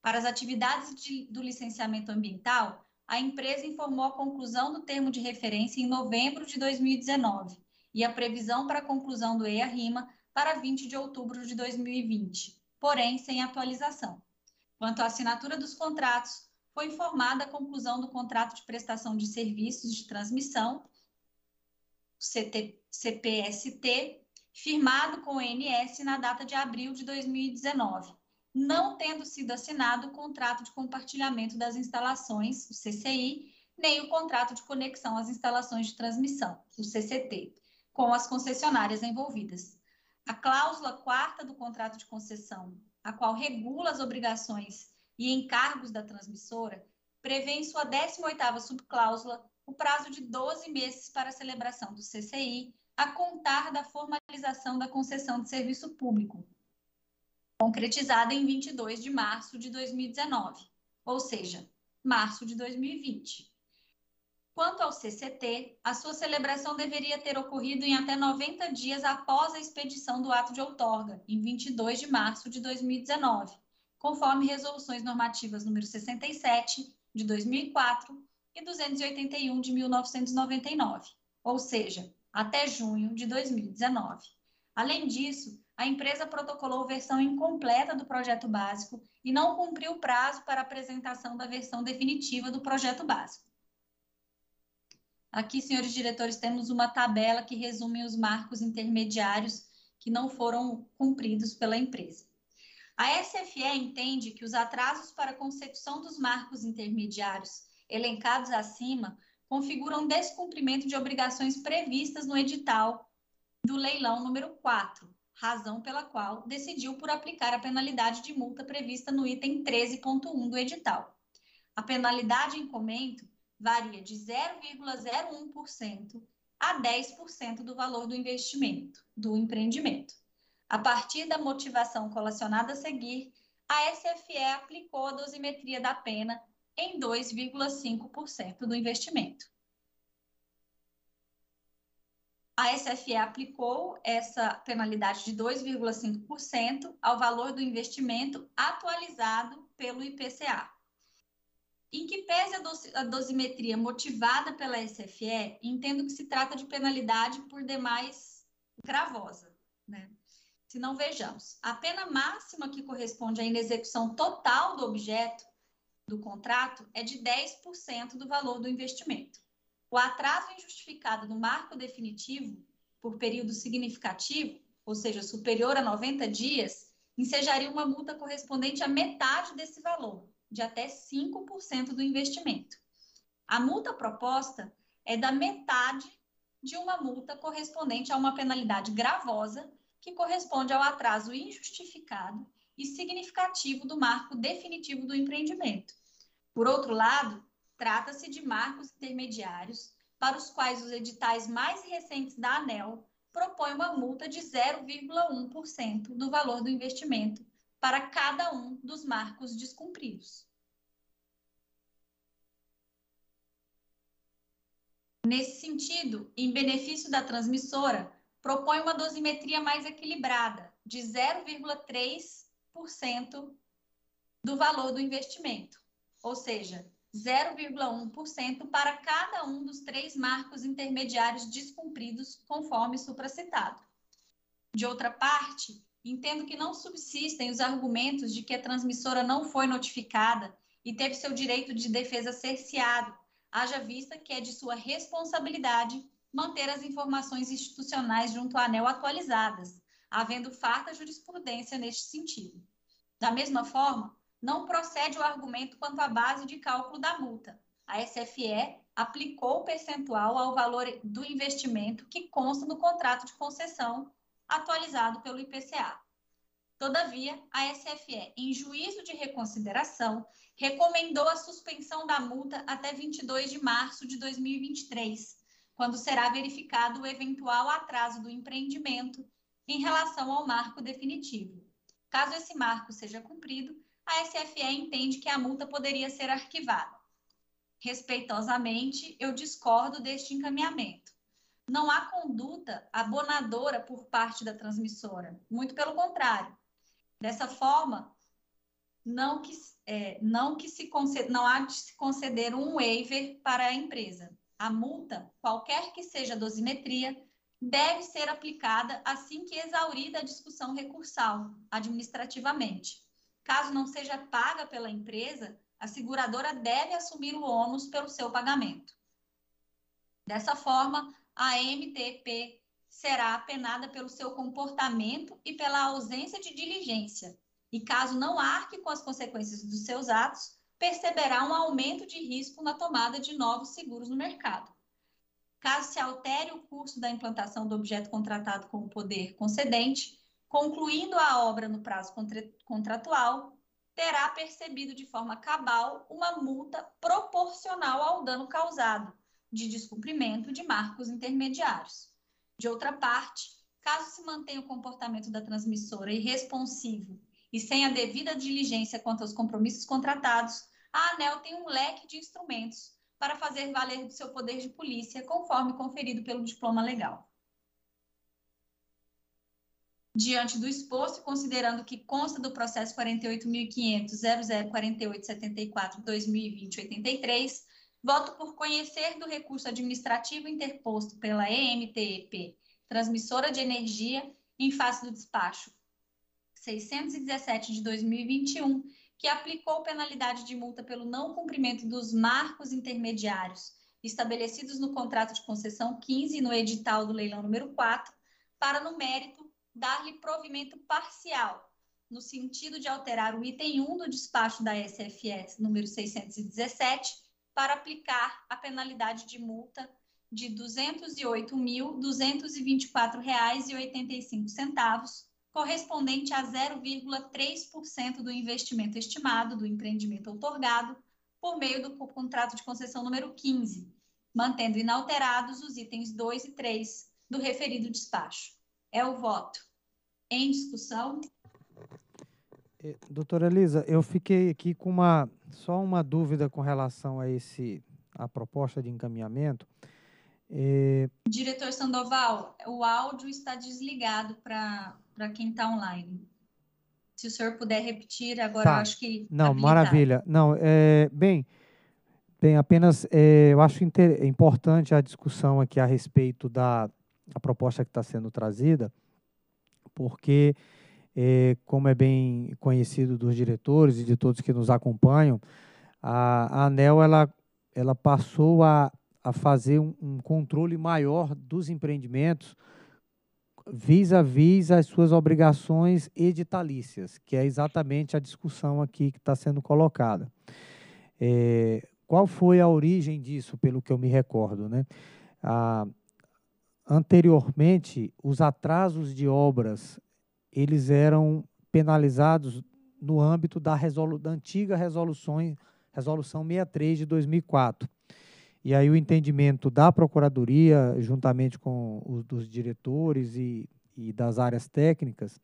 Para as atividades de, do licenciamento ambiental, a empresa informou a conclusão do termo de referência em novembro de 2019 e a previsão para a conclusão do EIA-RIMA para 20 de outubro de 2020 porém sem atualização. Quanto à assinatura dos contratos, foi informada a conclusão do contrato de prestação de serviços de transmissão, CT, CPST, firmado com o INS na data de abril de 2019, não tendo sido assinado o contrato de compartilhamento das instalações, o CCI, nem o contrato de conexão às instalações de transmissão, o CCT, com as concessionárias envolvidas a cláusula quarta do contrato de concessão, a qual regula as obrigações e encargos da transmissora, prevê em sua 18ª subcláusula o prazo de 12 meses para a celebração do CCI, a contar da formalização da concessão de serviço público, concretizada em 22 de março de 2019, ou seja, março de 2020. Quanto ao CCT, a sua celebração deveria ter ocorrido em até 90 dias após a expedição do ato de outorga, em 22 de março de 2019, conforme resoluções normativas número 67 de 2004 e 281 de 1999, ou seja, até junho de 2019. Além disso, a empresa protocolou versão incompleta do projeto básico e não cumpriu o prazo para apresentação da versão definitiva do projeto básico. Aqui, senhores diretores, temos uma tabela que resume os marcos intermediários que não foram cumpridos pela empresa. A SFE entende que os atrasos para a consecução dos marcos intermediários elencados acima configuram descumprimento de obrigações previstas no edital do leilão número 4, razão pela qual decidiu por aplicar a penalidade de multa prevista no item 13.1 do edital. A penalidade em comento varia de 0,01% a 10% do valor do investimento, do empreendimento. A partir da motivação colacionada a seguir, a SFE aplicou a dosimetria da pena em 2,5% do investimento. A SFE aplicou essa penalidade de 2,5% ao valor do investimento atualizado pelo IPCA, em que pese a dosimetria motivada pela SFE, entendo que se trata de penalidade por demais gravosa, né? Se não vejamos, a pena máxima que corresponde à inexecução total do objeto do contrato é de 10% do valor do investimento. O atraso injustificado no marco definitivo por período significativo, ou seja, superior a 90 dias, ensejaria uma multa correspondente a metade desse valor, de até 5% do investimento. A multa proposta é da metade de uma multa correspondente a uma penalidade gravosa, que corresponde ao atraso injustificado e significativo do marco definitivo do empreendimento. Por outro lado, trata-se de marcos intermediários para os quais os editais mais recentes da ANEL propõem uma multa de 0,1% do valor do investimento para cada um dos marcos descumpridos. Nesse sentido, em benefício da transmissora, propõe uma dosimetria mais equilibrada, de 0,3% do valor do investimento, ou seja, 0,1% para cada um dos três marcos intermediários descumpridos, conforme supracitado. De outra parte, Entendo que não subsistem os argumentos de que a transmissora não foi notificada e teve seu direito de defesa cerceado, haja vista que é de sua responsabilidade manter as informações institucionais junto à ANEL atualizadas, havendo farta jurisprudência neste sentido. Da mesma forma, não procede o argumento quanto à base de cálculo da multa. A SFE aplicou o percentual ao valor do investimento que consta no contrato de concessão atualizado pelo IPCA. Todavia, a SFE, em juízo de reconsideração, recomendou a suspensão da multa até 22 de março de 2023, quando será verificado o eventual atraso do empreendimento em relação ao marco definitivo. Caso esse marco seja cumprido, a SFE entende que a multa poderia ser arquivada. Respeitosamente, eu discordo deste encaminhamento não há conduta abonadora por parte da transmissora. Muito pelo contrário. Dessa forma, não que, é, não que se não há de se conceder um waiver para a empresa. A multa, qualquer que seja a dosimetria, deve ser aplicada assim que exaurida a discussão recursal, administrativamente. Caso não seja paga pela empresa, a seguradora deve assumir o ônus pelo seu pagamento. Dessa forma, a MTP será apenada pelo seu comportamento e pela ausência de diligência, e caso não arque com as consequências dos seus atos, perceberá um aumento de risco na tomada de novos seguros no mercado. Caso se altere o curso da implantação do objeto contratado com o poder concedente, concluindo a obra no prazo contratual, terá percebido de forma cabal uma multa proporcional ao dano causado, de descumprimento de marcos intermediários. De outra parte, caso se mantenha o comportamento da transmissora irresponsivo e sem a devida diligência quanto aos compromissos contratados, a ANEL tem um leque de instrumentos para fazer valer do seu poder de polícia, conforme conferido pelo diploma legal. Diante do exposto, considerando que consta do processo 48.500.004874-2020-83, voto por conhecer do recurso administrativo interposto pela EMTEP, transmissora de energia, em face do despacho 617 de 2021, que aplicou penalidade de multa pelo não cumprimento dos marcos intermediários estabelecidos no contrato de concessão 15 e no edital do leilão número 4, para, no mérito, dar-lhe provimento parcial, no sentido de alterar o item 1 do despacho da SFS número 617, para aplicar a penalidade de multa de R$ 208.224,85, correspondente a 0,3% do investimento estimado do empreendimento outorgado por meio do contrato de concessão número 15, mantendo inalterados os itens 2 e 3 do referido despacho. É o voto. Em discussão. Eh, doutora Elisa, eu fiquei aqui com uma só uma dúvida com relação a esse a proposta de encaminhamento. É... Diretor Sandoval, o áudio está desligado para quem está online. Se o senhor puder repetir, agora tá. eu acho que. Tá Não, habilitar. maravilha. Não, é, bem, bem, apenas é, eu acho inter, importante a discussão aqui a respeito da a proposta que está sendo trazida, porque é, como é bem conhecido dos diretores e de todos que nos acompanham, a, a ANEL ela, ela passou a, a fazer um, um controle maior dos empreendimentos vis-à-vis -vis as suas obrigações editalícias, que é exatamente a discussão aqui que está sendo colocada. É, qual foi a origem disso, pelo que eu me recordo? Né? Ah, anteriormente, os atrasos de obras eles eram penalizados no âmbito da, resolu da antiga resoluções, resolução 63 de 2004. E aí o entendimento da Procuradoria, juntamente com os dos diretores e, e das áreas técnicas,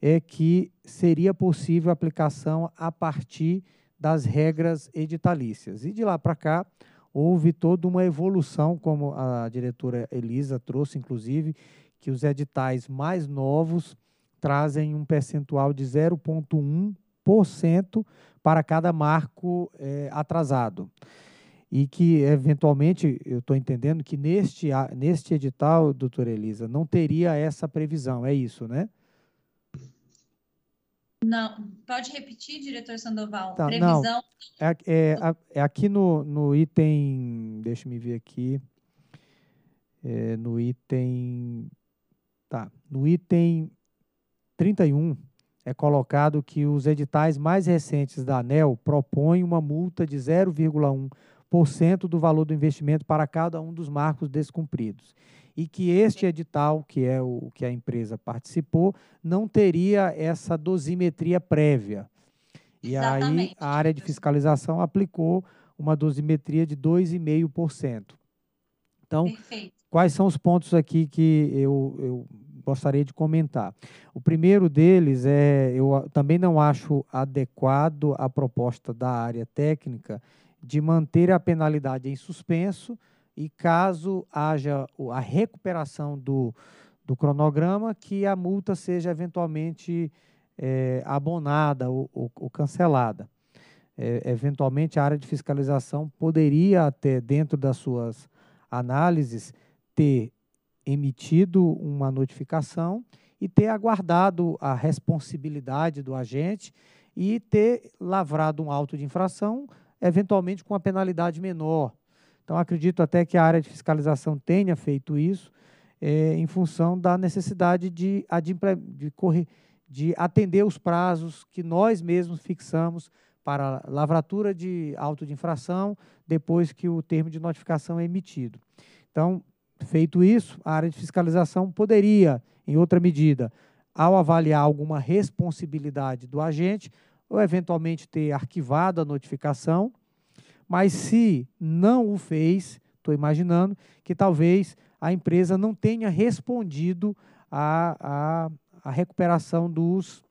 é que seria possível a aplicação a partir das regras editalícias. E de lá para cá, houve toda uma evolução, como a diretora Elisa trouxe, inclusive, que os editais mais novos trazem um percentual de 0,1% para cada marco é, atrasado. E que, eventualmente, eu estou entendendo que neste, neste edital, doutora Elisa, não teria essa previsão, é isso, né? Não, pode repetir, diretor Sandoval. Tá, previsão. Não, é, é, é aqui no, no item. Deixa me ver aqui. É, no item. Tá. No item 31, é colocado que os editais mais recentes da ANEL propõem uma multa de 0,1% do valor do investimento para cada um dos marcos descumpridos. E que este edital, que é o que a empresa participou, não teria essa dosimetria prévia. E Exatamente. aí a área de fiscalização aplicou uma dosimetria de 2,5%. Então, Perfeito. quais são os pontos aqui que eu, eu gostaria de comentar. O primeiro deles é, eu também não acho adequado a proposta da área técnica de manter a penalidade em suspenso e caso haja a recuperação do, do cronograma, que a multa seja eventualmente é, abonada ou, ou, ou cancelada. É, eventualmente, a área de fiscalização poderia até, dentro das suas análises, ter emitido uma notificação e ter aguardado a responsabilidade do agente e ter lavrado um auto de infração, eventualmente com uma penalidade menor. Então, acredito até que a área de fiscalização tenha feito isso é, em função da necessidade de, de, correr, de atender os prazos que nós mesmos fixamos para lavratura de auto de infração depois que o termo de notificação é emitido. Então, Feito isso, a área de fiscalização poderia, em outra medida, ao avaliar alguma responsabilidade do agente, ou eventualmente ter arquivado a notificação, mas se não o fez, estou imaginando que talvez a empresa não tenha respondido à, recuperação dos,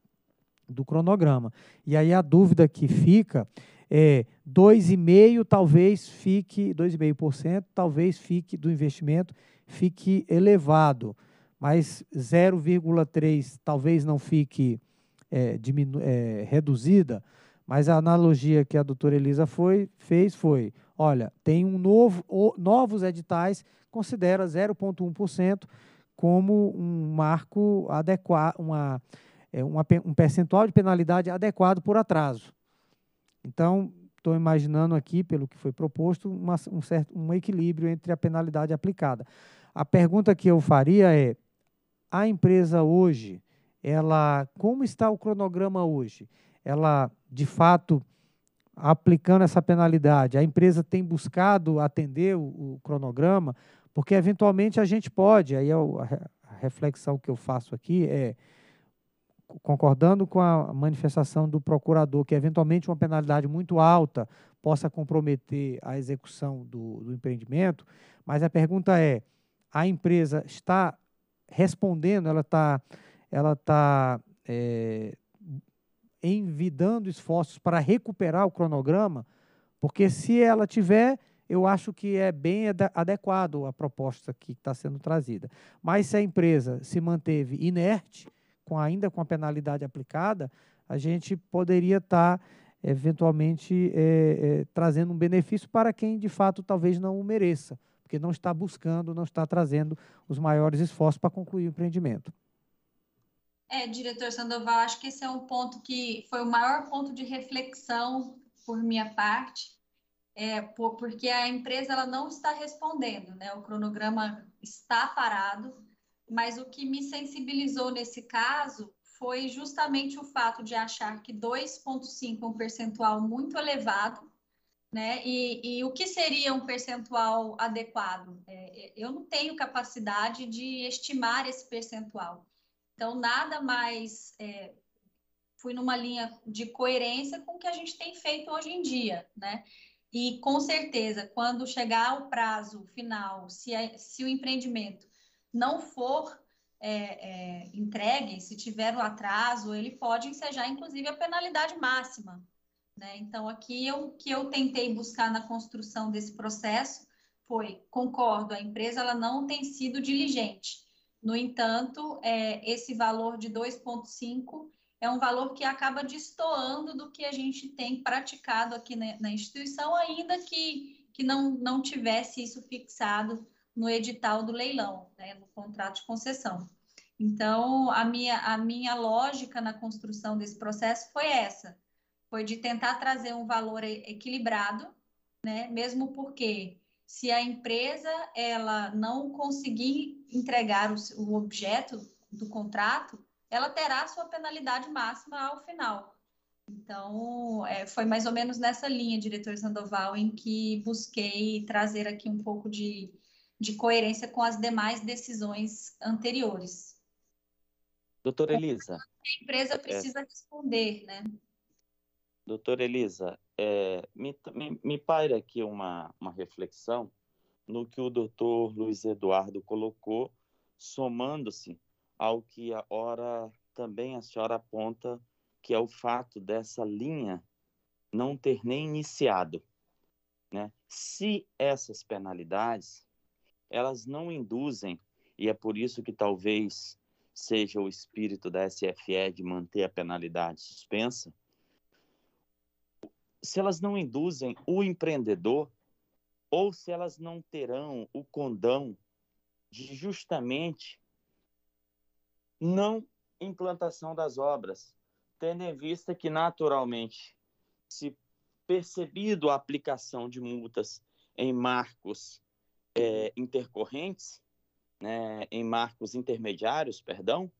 do cronograma. E aí a dúvida que fica é, 2,5% talvez fique, 2,5% talvez fique do investimento fique elevado, mas 0,3% talvez não fique é, diminu é, reduzida, mas a analogia que a doutora Elisa foi, fez foi, olha, tem um novo, o, novos editais, considera 0,1% como um marco adequado, uma, é, uma, um percentual de penalidade adequado por atraso. Então, estou imaginando aqui, pelo que foi proposto, uma, um, certo, um equilíbrio entre a penalidade aplicada. A pergunta que eu faria é: a empresa hoje, ela, como está o cronograma hoje? Ela, de fato, aplicando essa penalidade, a empresa tem buscado atender o, o cronograma? Porque eventualmente a gente pode, aí é a reflexão que eu faço aqui é concordando com a manifestação do procurador que eventualmente uma penalidade muito alta possa comprometer a execução do, do empreendimento, mas a pergunta é: a empresa está respondendo? Ela está ela está é, envidando esforços para recuperar o cronograma? Porque se ela tiver, eu acho que é bem adequado a proposta que está sendo trazida. Mas se a empresa se manteve inerte com, ainda com a penalidade aplicada, a gente poderia estar tá, eventualmente é, é, trazendo um benefício para quem de fato talvez não o mereça, porque não está buscando, não está trazendo os maiores esforços para concluir o empreendimento. É, diretor Sandoval, acho que esse é um ponto que foi o maior ponto de reflexão por minha parte, é, porque a empresa ela não está respondendo, né? O cronograma está parado, mas o que me sensibilizou nesse caso foi justamente o fato de achar que 2,5 é um percentual muito elevado, né? E, e, o que seria um percentual adequado? É, eu não tenho capacidade de estimar esse percentual. Então, nada mais. É, fui numa linha de coerência com o que a gente tem feito hoje em dia, né? E com certeza, quando chegar o prazo final, se, a, é, se o empreendimento não for é, é, entregue, se tiver o um atraso, ele pode ensejar, inclusive, a penalidade máxima. Né? Então, aqui o que eu tentei buscar na construção desse processo foi, concordo, a empresa ela não tem sido diligente. No entanto, é, esse valor de 2,5 é um valor que acaba destoando do que a gente tem praticado aqui na, né, na instituição, ainda que, que não, não tivesse isso fixado no edital do leilão, né, no contrato de concessão. Então, a minha, a minha lógica na construção desse processo foi essa, foi de tentar trazer um valor equilibrado, né, mesmo porque se a empresa ela não conseguir entregar o, o objeto do contrato, ela terá sua penalidade máxima ao final. Então, é, foi mais ou menos nessa linha, diretor Sandoval, em que busquei trazer aqui um pouco de de coerência com as demais decisões anteriores. Doutora Elisa. A empresa é, precisa é... responder, né? Doutora Elisa, é, me, me, me paira aqui uma, uma reflexão no que o doutor Luiz Eduardo colocou, somando-se ao que a hora também a senhora aponta, que é o fato dessa linha não ter nem iniciado. Né? Se essas penalidades elas não induzem, e é por isso que talvez seja o espírito da SFE de manter a penalidade suspensa, se elas não induzem o empreendedor ou se elas não terão o condão de justamente não implantação das obras, tendo em vista que naturalmente se percebido a aplicação de multas em marcos é, intercorrentes, né, em marcos intermediários, perdão,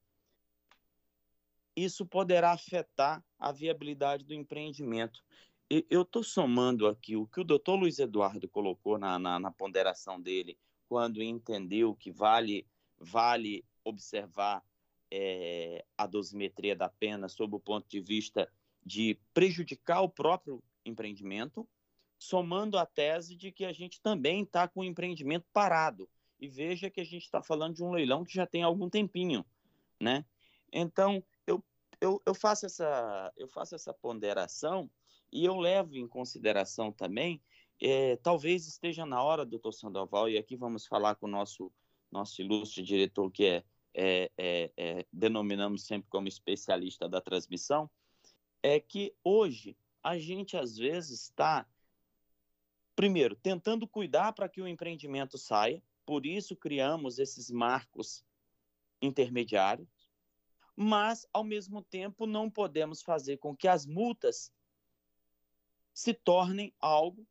isso poderá afetar a viabilidade do empreendimento. E eu estou somando aqui o que o doutor Luiz Eduardo colocou na, na, na ponderação dele, quando entendeu que vale, vale observar é, a dosimetria da pena sob o ponto de vista de prejudicar o próprio empreendimento, somando a tese de que a gente também está com o empreendimento parado. E veja que a gente está falando de um leilão que já tem algum tempinho, né? Então, eu, eu, eu, faço essa, eu faço essa ponderação e eu levo em consideração também, é, talvez esteja na hora, doutor Sandoval, e aqui vamos falar com o nosso, nosso ilustre diretor, que é, é, é, é denominamos sempre como especialista da transmissão, é que hoje a gente às vezes está Primeiro, tentando cuidar para que o empreendimento saia, por isso criamos esses marcos intermediários, mas, ao mesmo tempo, não podemos fazer com que as multas se tornem algo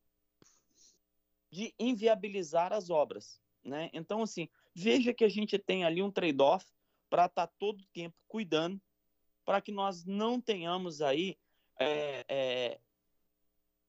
de inviabilizar as obras. Né? Então, assim, veja que a gente tem ali um trade-off para estar tá todo o tempo cuidando, para que nós não tenhamos aí é, é,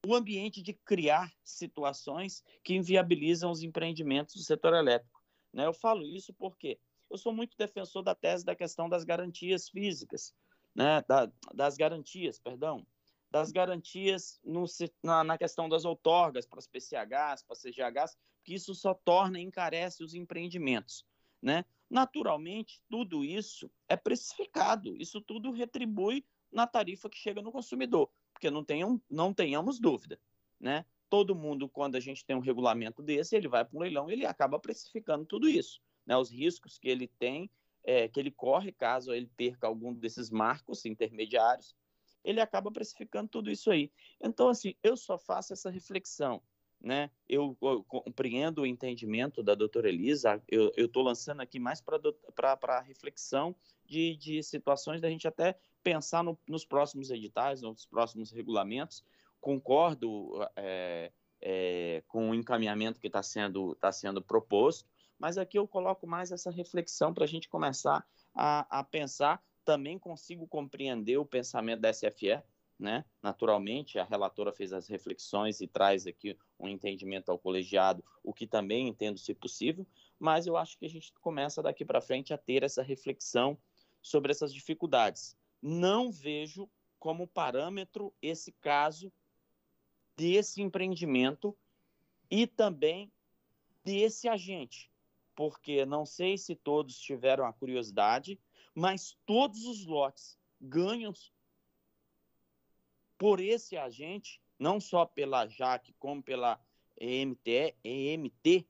o ambiente de criar situações que inviabilizam os empreendimentos do setor elétrico. Né? Eu falo isso porque eu sou muito defensor da tese da questão das garantias físicas, né? Da, das garantias, perdão, das garantias no, na, na, questão das outorgas para as PCHs, para as CGHs, que isso só torna e encarece os empreendimentos. Né? Naturalmente, tudo isso é precificado, isso tudo retribui na tarifa que chega no consumidor porque não, tenham, não tenhamos dúvida, né? Todo mundo, quando a gente tem um regulamento desse, ele vai para um leilão e ele acaba precificando tudo isso, né? Os riscos que ele tem, é, que ele corre caso ele perca algum desses marcos intermediários, ele acaba precificando tudo isso aí. Então, assim, eu só faço essa reflexão, né? Eu, eu compreendo o entendimento da doutora Elisa, eu estou lançando aqui mais para a reflexão de, de situações da gente até pensar no, nos próximos editais, nos próximos regulamentos. Concordo é, é, com o encaminhamento que está sendo, tá sendo proposto, mas aqui eu coloco mais essa reflexão para a gente começar a, a pensar. Também consigo compreender o pensamento da SFE, né? Naturalmente, a relatora fez as reflexões e traz aqui um entendimento ao colegiado, o que também entendo se possível, mas eu acho que a gente começa daqui para frente a ter essa reflexão sobre essas dificuldades não vejo como parâmetro esse caso desse empreendimento e também desse agente, porque não sei se todos tiveram a curiosidade, mas todos os lotes ganhos por esse agente, não só pela JAC, como pela EMT, EMT,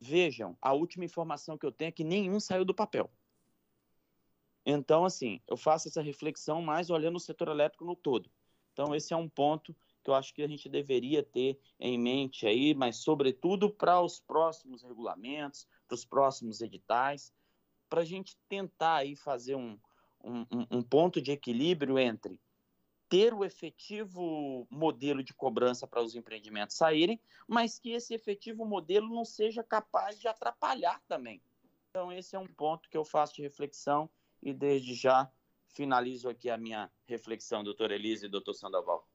vejam, a última informação que eu tenho é que nenhum saiu do papel. Então, assim, eu faço essa reflexão mais olhando o setor elétrico no todo. Então, esse é um ponto que eu acho que a gente deveria ter em mente aí, mas sobretudo para os próximos regulamentos, para os próximos editais, para a gente tentar aí fazer um, um, um ponto de equilíbrio entre ter o efetivo modelo de cobrança para os empreendimentos saírem, mas que esse efetivo modelo não seja capaz de atrapalhar também. Então, esse é um ponto que eu faço de reflexão e desde já finalizo aqui a minha reflexão, doutor Elise e doutor Sandoval.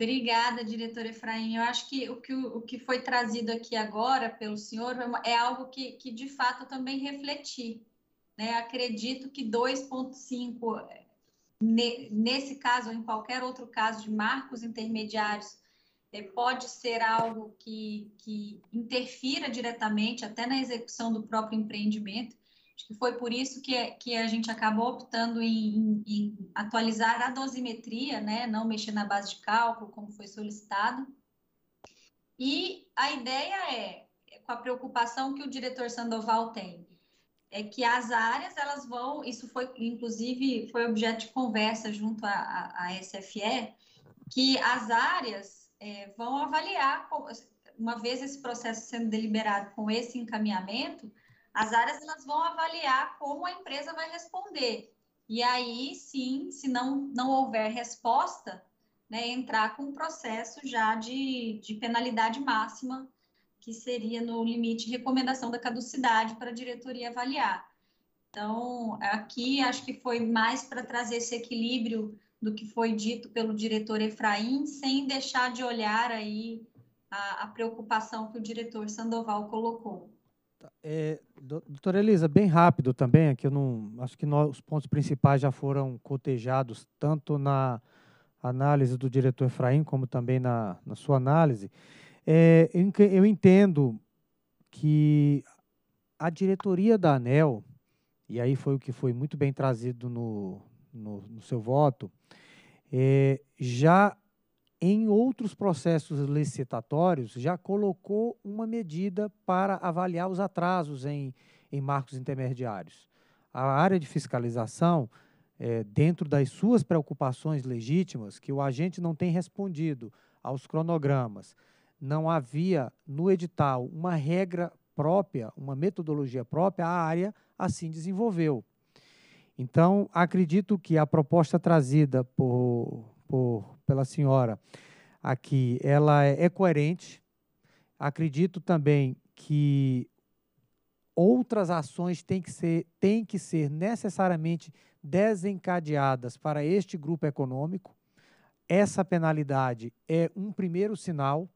Obrigada, diretor Efraim. Eu acho que o que, o que foi trazido aqui agora pelo senhor é, é algo que, que de fato também refleti. Né? Acredito que 2,5, nesse caso ou em qualquer outro caso de marcos intermediários, eh, pode ser algo que, que interfira diretamente até na execução do próprio empreendimento. Acho que foi por isso que, que a gente acabou optando em, em atualizar a dosimetria, né? Não mexer na base de cálculo, como foi solicitado. E a ideia é, é, com a preocupação que o diretor Sandoval tem, é que as áreas elas vão, isso foi inclusive foi objeto de conversa junto à, SFE, que as áreas é, vão avaliar, uma vez esse processo sendo deliberado com esse encaminhamento, as áreas elas vão avaliar como a empresa vai responder. E aí, sim, se não, não houver resposta, né, entrar com um processo já de, de penalidade máxima, que seria no limite de recomendação da caducidade para a diretoria avaliar. Então, aqui acho que foi mais para trazer esse equilíbrio do que foi dito pelo diretor Efraim, sem deixar de olhar aí a, a preocupação que o diretor Sandoval colocou. Tá, é, doutora Elisa, bem rápido também, aqui é eu não acho que nós, os pontos principais já foram cotejados tanto na análise do diretor Efraim como também na, na sua análise. É, eu entendo que a diretoria da ANEL, e aí foi o que foi muito bem trazido no, no, no seu voto, é, já em outros processos licitatórios, já colocou uma medida para avaliar os atrasos em, em marcos intermediários. A área de fiscalização, é, dentro das suas preocupações legítimas, que o agente não tem respondido aos cronogramas, não havia no edital uma regra própria, uma metodologia própria, a área assim desenvolveu. Então, acredito que a proposta trazida por por, pela senhora aqui, ela é, é coerente. Acredito também que outras ações têm que ser, têm que ser necessariamente desencadeadas para este grupo econômico. Essa penalidade é um primeiro sinal,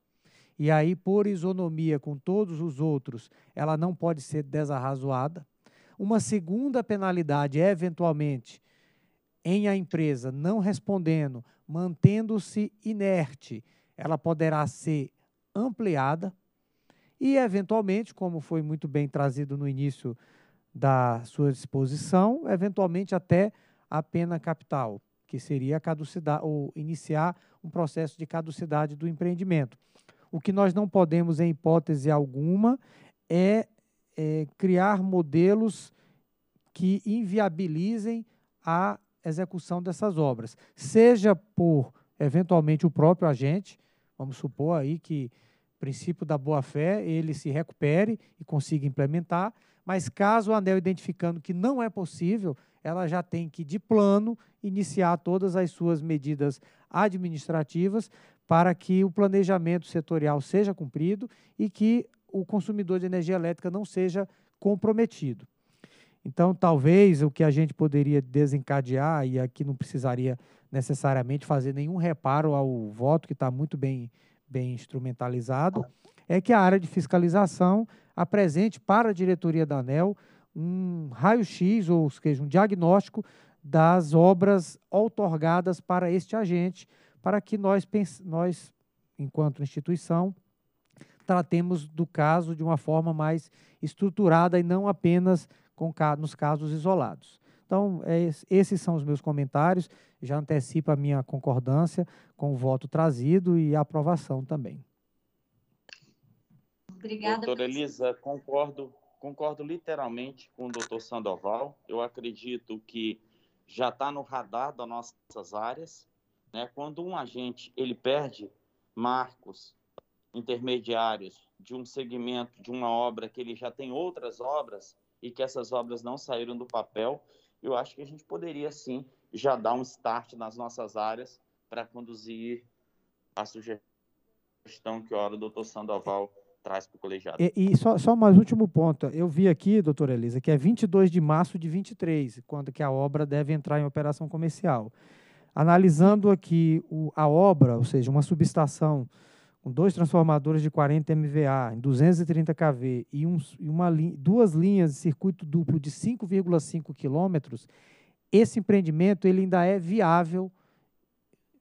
e aí, por isonomia com todos os outros, ela não pode ser desarrazoada. Uma segunda penalidade, é, eventualmente, em a empresa não respondendo mantendo-se inerte, ela poderá ser ampliada e, eventualmente, como foi muito bem trazido no início da sua exposição, eventualmente até a pena capital, que seria a caducidade, ou iniciar um processo de caducidade do empreendimento. O que nós não podemos, em hipótese alguma, é, é criar modelos que inviabilizem a execução dessas obras, seja por eventualmente o próprio agente, vamos supor aí que princípio da boa-fé ele se recupere e consiga implementar, mas caso o ANEL identificando que não é possível, ela já tem que, de plano, iniciar todas as suas medidas administrativas para que o planejamento setorial seja cumprido e que o consumidor de energia elétrica não seja comprometido. Então, talvez o que a gente poderia desencadear, e aqui não precisaria necessariamente fazer nenhum reparo ao voto, que está muito bem, bem instrumentalizado, é que a área de fiscalização apresente para a diretoria da ANEL um raio-x, ou seja, um diagnóstico das obras outorgadas para este agente, para que nós, nós enquanto instituição, tratemos do caso de uma forma mais estruturada e não apenas com, nos casos isolados. Então, é, esses são os meus comentários. Já antecipo a minha concordância com o voto trazido e a aprovação também. Obrigada. Doutora Elisa, concordo, concordo literalmente com o doutor Sandoval. Eu acredito que já está no radar das nossas áreas. Né? Quando um agente ele perde marcos intermediários de um segmento, de uma obra que ele já tem outras obras, e que essas obras não saíram do papel, eu acho que a gente poderia sim já dar um start nas nossas áreas para conduzir a sugestão que o doutor Sandoval traz para o colegiado. E, e, só, só mais último ponto. Eu vi aqui, doutora Elisa, que é 22 de março de 23, quando que a obra deve entrar em operação comercial. Analisando aqui o, a obra, ou seja, uma subestação com dois transformadores de 40 MVA em 230 kV e, um, e uma, duas linhas de circuito duplo de 5,5 km, esse empreendimento ele ainda é viável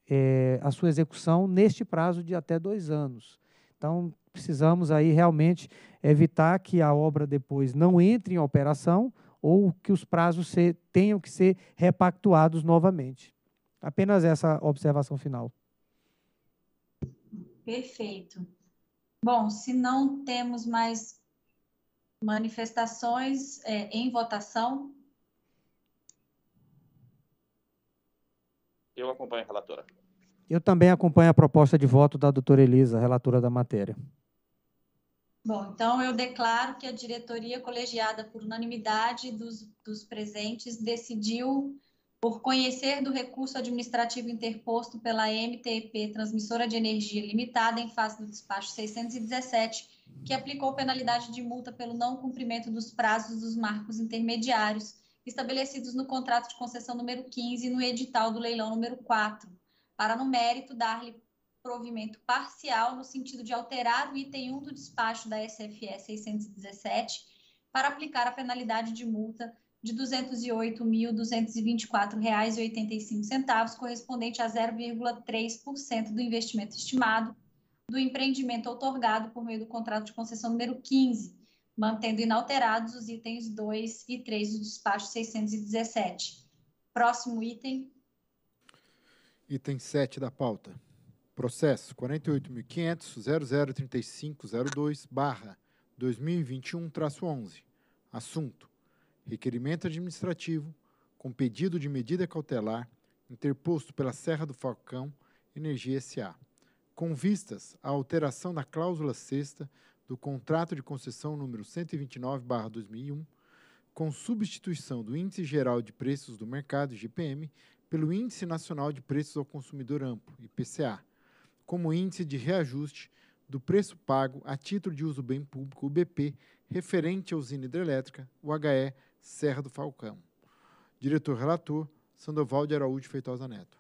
é, a sua execução neste prazo de até dois anos. Então, precisamos aí realmente evitar que a obra depois não entre em operação ou que os prazos se, tenham que ser repactuados novamente. Apenas essa observação final. Perfeito. Bom, se não temos mais manifestações é, em votação. Eu acompanho a relatora. Eu também acompanho a proposta de voto da doutora Elisa, relatora da matéria. Bom, então eu declaro que a diretoria colegiada por unanimidade dos, dos presentes decidiu por conhecer do recurso administrativo interposto pela MTEP Transmissora de Energia Limitada em face do despacho 617, que aplicou penalidade de multa pelo não cumprimento dos prazos dos marcos intermediários estabelecidos no contrato de concessão número 15 e no edital do leilão número 4, para no mérito dar-lhe provimento parcial no sentido de alterar o item 1 do despacho da SFE 617 para aplicar a penalidade de multa de R$ 208.224,85, correspondente a 0,3% do investimento estimado do empreendimento otorgado por meio do contrato de concessão número 15, mantendo inalterados os itens 2 e 3 do despacho 617. Próximo item. Item 7 da pauta. Processo 48.500.003502, barra 2021, 11. Assunto requerimento administrativo com pedido de medida cautelar interposto pela Serra do Falcão Energia S.A., com vistas à alteração da cláusula sexta do contrato de concessão número 129/2001, com substituição do Índice Geral de Preços do Mercado (IGPM) pelo Índice Nacional de Preços ao Consumidor Amplo (IPCA), como índice de reajuste do preço pago a título de uso bem público (UBP) referente à usina hidrelétrica, (UHE). Serra do Falcão. Diretor relator, Sandoval de Araújo Feitosa Neto.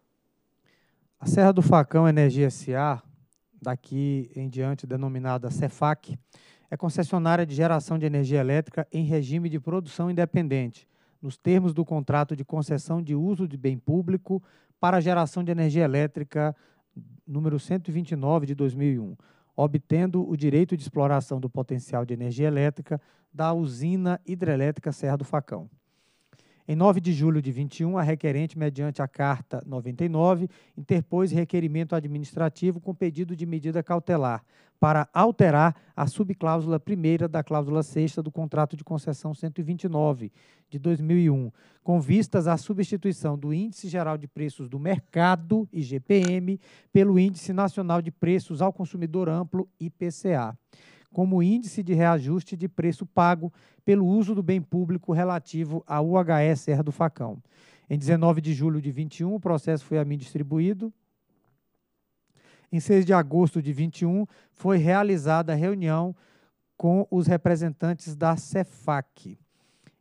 A Serra do Falcão Energia SA, daqui em diante denominada Cefac, é concessionária de geração de energia elétrica em regime de produção independente, nos termos do contrato de concessão de uso de bem público para geração de energia elétrica número 129 de 2001 obtendo o direito de exploração do potencial de energia elétrica da usina hidrelétrica Serra do Facão. Em 9 de julho de 21, a requerente, mediante a Carta 99, interpôs requerimento administrativo com pedido de medida cautelar para alterar a subcláusula primeira da cláusula sexta do contrato de concessão 129 de 2001, com vistas à substituição do Índice Geral de Preços do Mercado, IGPM, pelo Índice Nacional de Preços ao Consumidor Amplo, IPCA como índice de reajuste de preço pago pelo uso do bem público relativo à UHS Serra do Facão. Em 19 de julho de 21, o processo foi a mim distribuído. Em 6 de agosto de 21, foi realizada a reunião com os representantes da Cefac.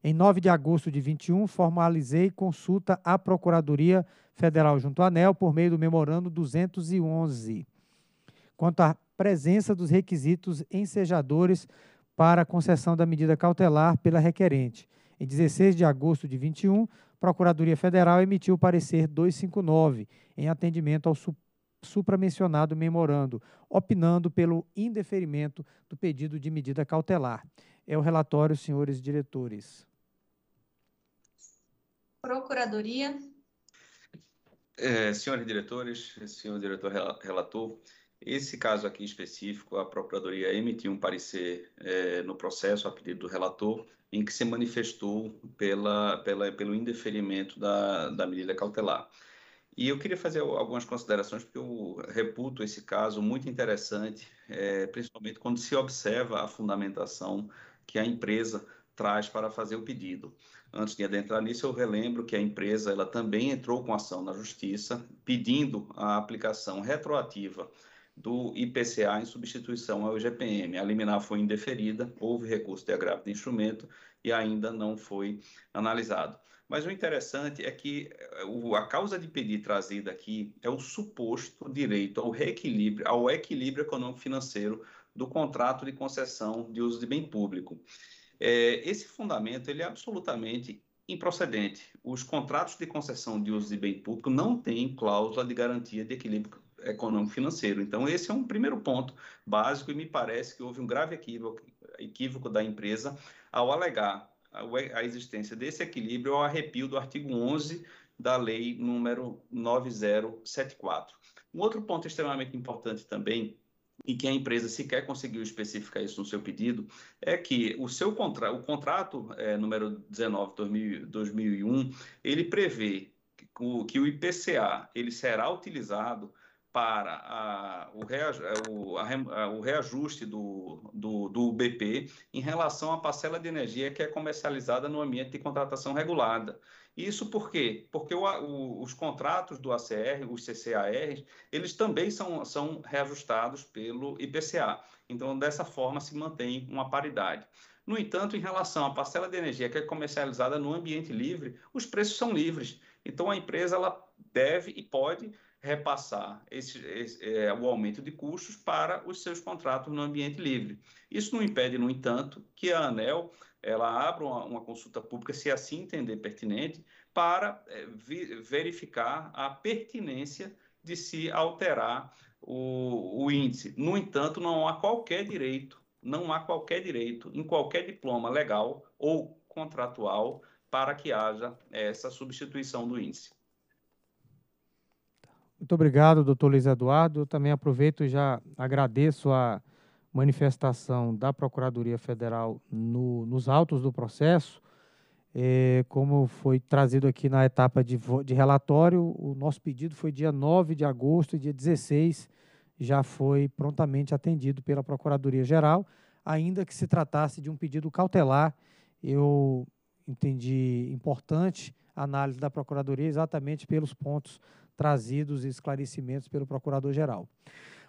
Em 9 de agosto de 21, formalizei consulta à Procuradoria Federal junto à ANEL por meio do memorando 211. Quanto à presença dos requisitos ensejadores para a concessão da medida cautelar pela requerente. Em 16 de agosto de 21, Procuradoria Federal emitiu o parecer 259, em atendimento ao supramencionado memorando, opinando pelo indeferimento do pedido de medida cautelar. É o relatório, senhores diretores. Procuradoria. É, senhores diretores, senhor diretor relator, esse caso aqui específico, a Procuradoria emitiu um parecer é, no processo a pedido do relator, em que se manifestou pela, pela, pelo indeferimento da, da medida cautelar. E eu queria fazer algumas considerações, porque eu reputo esse caso muito interessante, é, principalmente quando se observa a fundamentação que a empresa traz para fazer o pedido. Antes de adentrar nisso, eu relembro que a empresa ela também entrou com ação na justiça pedindo a aplicação retroativa do IPCA em substituição ao IGPM. A liminar foi indeferida, houve recurso de agravo de instrumento e ainda não foi analisado. Mas o interessante é que eh, a causa de pedir trazida aqui é o suposto direito ao reequilíbrio, ao equilíbrio econômico-financeiro do contrato de concessão de uso de bem público. É, esse fundamento ele é absolutamente improcedente. Os contratos de concessão de uso de bem público não têm cláusula de garantia de equilíbrio econômico financeiro. Então, esse é um primeiro ponto básico e me parece que houve um grave equívoco, equívoco da empresa ao alegar a, existência desse equilíbrio ao arrepio do artigo 11 da lei número 9074. Um outro ponto extremamente importante também e que a empresa sequer conseguiu especificar isso no seu pedido, é que o seu contra o contrato é, número 19-2001, ele prevê que o, que o IPCA ele será utilizado para a, o, rea, é, o, a, é, o, reajuste do, do, do BP em relação à parcela de energia que é comercializada no ambiente de contratação regulada. Isso por quê? Porque o, o, os contratos do ACR, os CCARs, eles também são, são reajustados pelo IPCA. Então, dessa forma, se mantém uma paridade. No entanto, em relação à parcela de energia que é comercializada no ambiente livre, os preços são livres. Então, a empresa ela deve e pode repassar esse, esse, é, o aumento de custos para os seus contratos no ambiente livre. Isso não impede, no entanto, que a ANEL ela abra uma, uma consulta pública, se assim entender pertinente, para é, vi, verificar a pertinência de se alterar o, o índice. No entanto, não há qualquer direito, não há qualquer direito em qualquer diploma legal ou contratual para que haja essa substituição do índice. Muito obrigado, doutor Luiz Eduardo. Eu também aproveito e já agradeço a manifestação da Procuradoria Federal no, nos autos do processo. É, como foi trazido aqui na etapa de, de, relatório, o nosso pedido foi dia 9 de agosto e dia 16 já foi prontamente atendido pela Procuradoria-Geral, ainda que se tratasse de um pedido cautelar. Eu entendi importante a análise da Procuradoria exatamente pelos pontos trazidos e esclarecimentos pelo Procurador-Geral.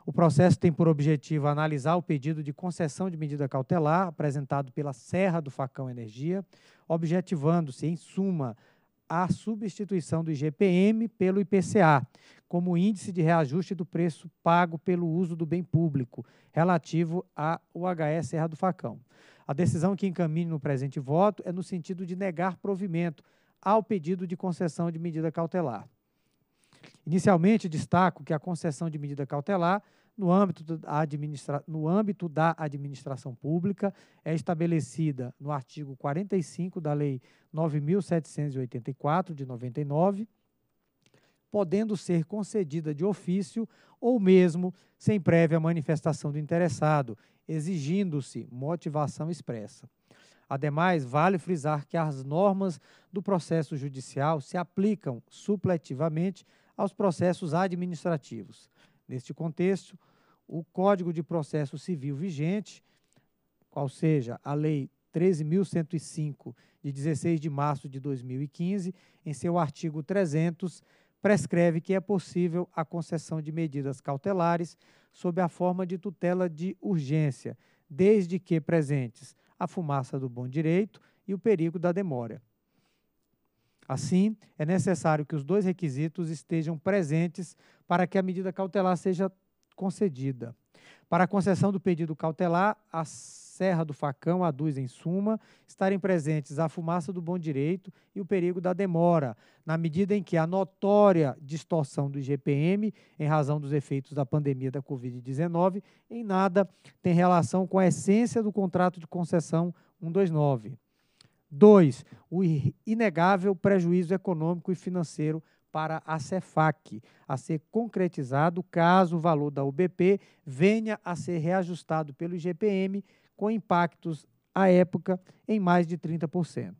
O processo tem por objetivo analisar o pedido de concessão de medida cautelar apresentado pela Serra do Facão Energia, objetivando-se, em suma, a substituição do IGPM pelo IPCA, como índice de reajuste do preço pago pelo uso do bem público, relativo ao UHE Serra do Facão. A decisão que encaminhe no presente voto é no sentido de negar provimento ao pedido de concessão de medida cautelar. Inicialmente, destaco que a concessão de medida cautelar no âmbito, administra... no âmbito, da administração pública é estabelecida no artigo 45 da Lei 9.784, de 99, podendo ser concedida de ofício ou mesmo sem prévia manifestação do interessado, exigindo-se motivação expressa. Ademais, vale frisar que as normas do processo judicial se aplicam supletivamente aos processos administrativos. Neste contexto, o Código de Processo Civil vigente, qual seja a Lei 13.105, de 16 de março de 2015, em seu artigo 300, prescreve que é possível a concessão de medidas cautelares sob a forma de tutela de urgência, desde que presentes a fumaça do bom direito e o perigo da demora. Assim, é necessário que os dois requisitos estejam presentes para que a medida cautelar seja concedida. Para a concessão do pedido cautelar, a serra do facão aduz em suma estarem presentes a fumaça do bom direito e o perigo da demora, na medida em que a notória distorção do IGPM, em razão dos efeitos da pandemia da Covid-19, em nada tem relação com a essência do contrato de concessão 129. Dois, o inegável prejuízo econômico e financeiro para a Cefac, a ser concretizado caso o valor da UBP venha a ser reajustado pelo IGPM, com impactos à época em mais de 30%.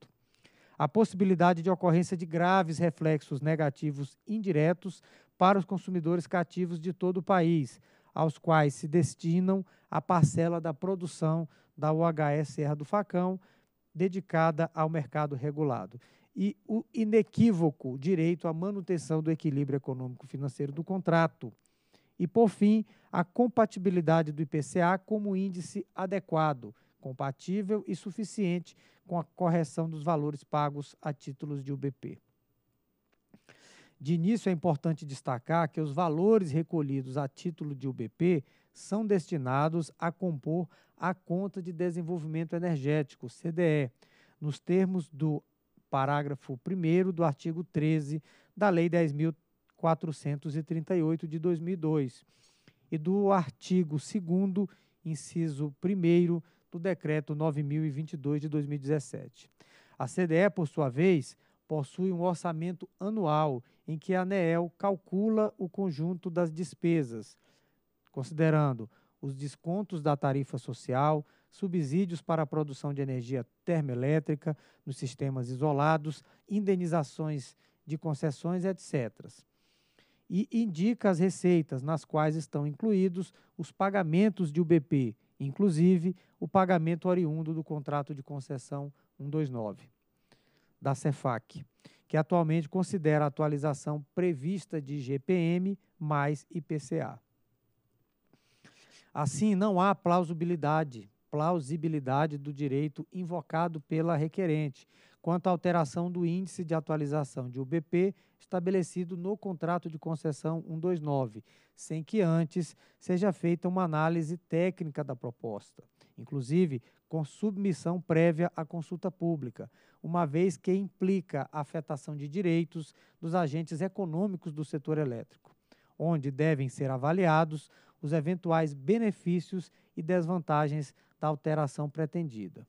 A possibilidade de ocorrência de graves reflexos negativos indiretos para os consumidores cativos de todo o país, aos quais se destinam a parcela da produção da UHE Serra do Facão, dedicada ao mercado regulado e o inequívoco direito à manutenção do equilíbrio econômico-financeiro do contrato. E, por fim, a compatibilidade do IPCA como índice adequado, compatível e suficiente com a correção dos valores pagos a títulos de UBP. De início, é importante destacar que os valores recolhidos a título de UBP são destinados a compor à Conta de Desenvolvimento Energético, CDE, nos termos do parágrafo 1 do artigo 13 da Lei 10.438 de 2002 e do artigo 2, inciso 1 do Decreto 9022 de 2017. A CDE, por sua vez, possui um orçamento anual em que a ANEEL calcula o conjunto das despesas, considerando os descontos da tarifa social, subsídios para a produção de energia termoelétrica nos sistemas isolados, indenizações de concessões, etc. E indica as receitas nas quais estão incluídos os pagamentos de UBP, inclusive o pagamento oriundo do contrato de concessão 129 da Cefac, que atualmente considera a atualização prevista de GPM mais IPCA. Assim, não há plausibilidade, plausibilidade do direito invocado pela requerente quanto à alteração do índice de atualização de UBP estabelecido no contrato de concessão 129, sem que antes seja feita uma análise técnica da proposta, inclusive com submissão prévia à consulta pública, uma vez que implica afetação de direitos dos agentes econômicos do setor elétrico onde devem ser avaliados os eventuais benefícios e desvantagens da alteração pretendida.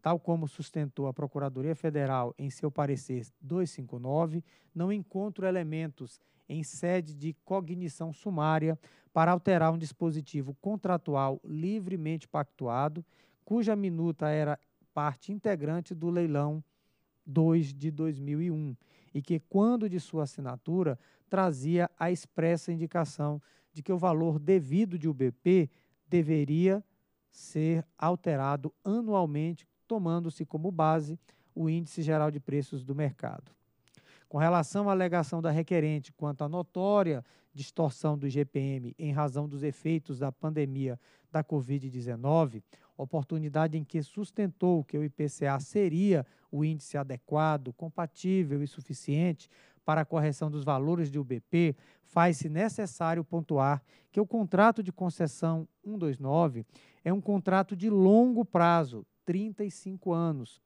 Tal como sustentou a Procuradoria Federal em seu parecer 259, não encontro elementos em sede de cognição sumária para alterar um dispositivo contratual livremente pactuado, cuja minuta era parte integrante do leilão 2 de 2001 e que, quando de sua assinatura, trazia a expressa indicação de que o valor devido de UBP deveria ser alterado anualmente, tomando-se como base o Índice Geral de Preços do Mercado. Com relação à alegação da requerente quanto à notória distorção do IGPM em razão dos efeitos da pandemia da Covid-19, oportunidade em que sustentou que o IPCA seria o índice adequado, compatível e suficiente para a correção dos valores de UBP, faz-se necessário pontuar que o contrato de concessão 129 é um contrato de longo prazo, 35 anos,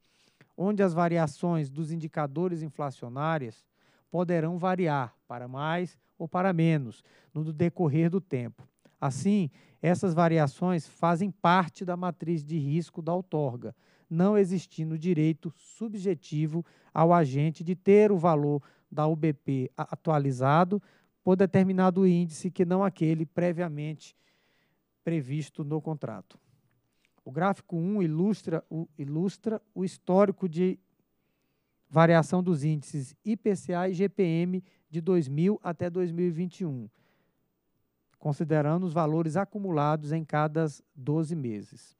onde as variações dos indicadores inflacionários poderão variar para mais ou para menos no decorrer do tempo. Assim, essas variações fazem parte da matriz de risco da outorga, não existindo direito subjetivo ao agente de ter o valor da UBP atualizado por determinado índice que não aquele previamente previsto no contrato. O gráfico 1 ilustra o, ilustra o histórico de variação dos índices IPCA e GPM de 2000 até 2021 considerando os valores acumulados em cada 12 meses,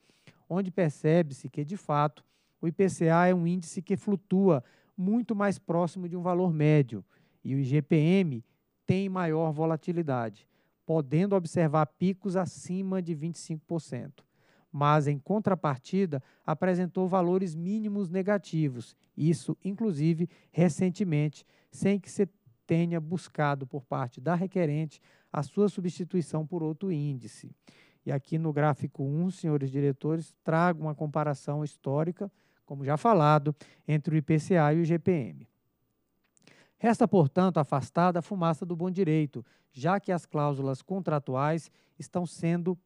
onde percebe-se que, de fato, o IPCA é um índice que flutua muito mais próximo de um valor médio e o IGPM tem maior volatilidade, podendo observar picos acima de 25%. Mas, em contrapartida, apresentou valores mínimos negativos, isso, inclusive, recentemente, sem que se tenha buscado por parte da requerente a sua substituição por outro índice. E aqui no gráfico 1, senhores diretores, trago uma comparação histórica, como já falado, entre o IPCA e o GPM. Resta, portanto, afastada a fumaça do bom direito, já que as cláusulas contratuais estão sendo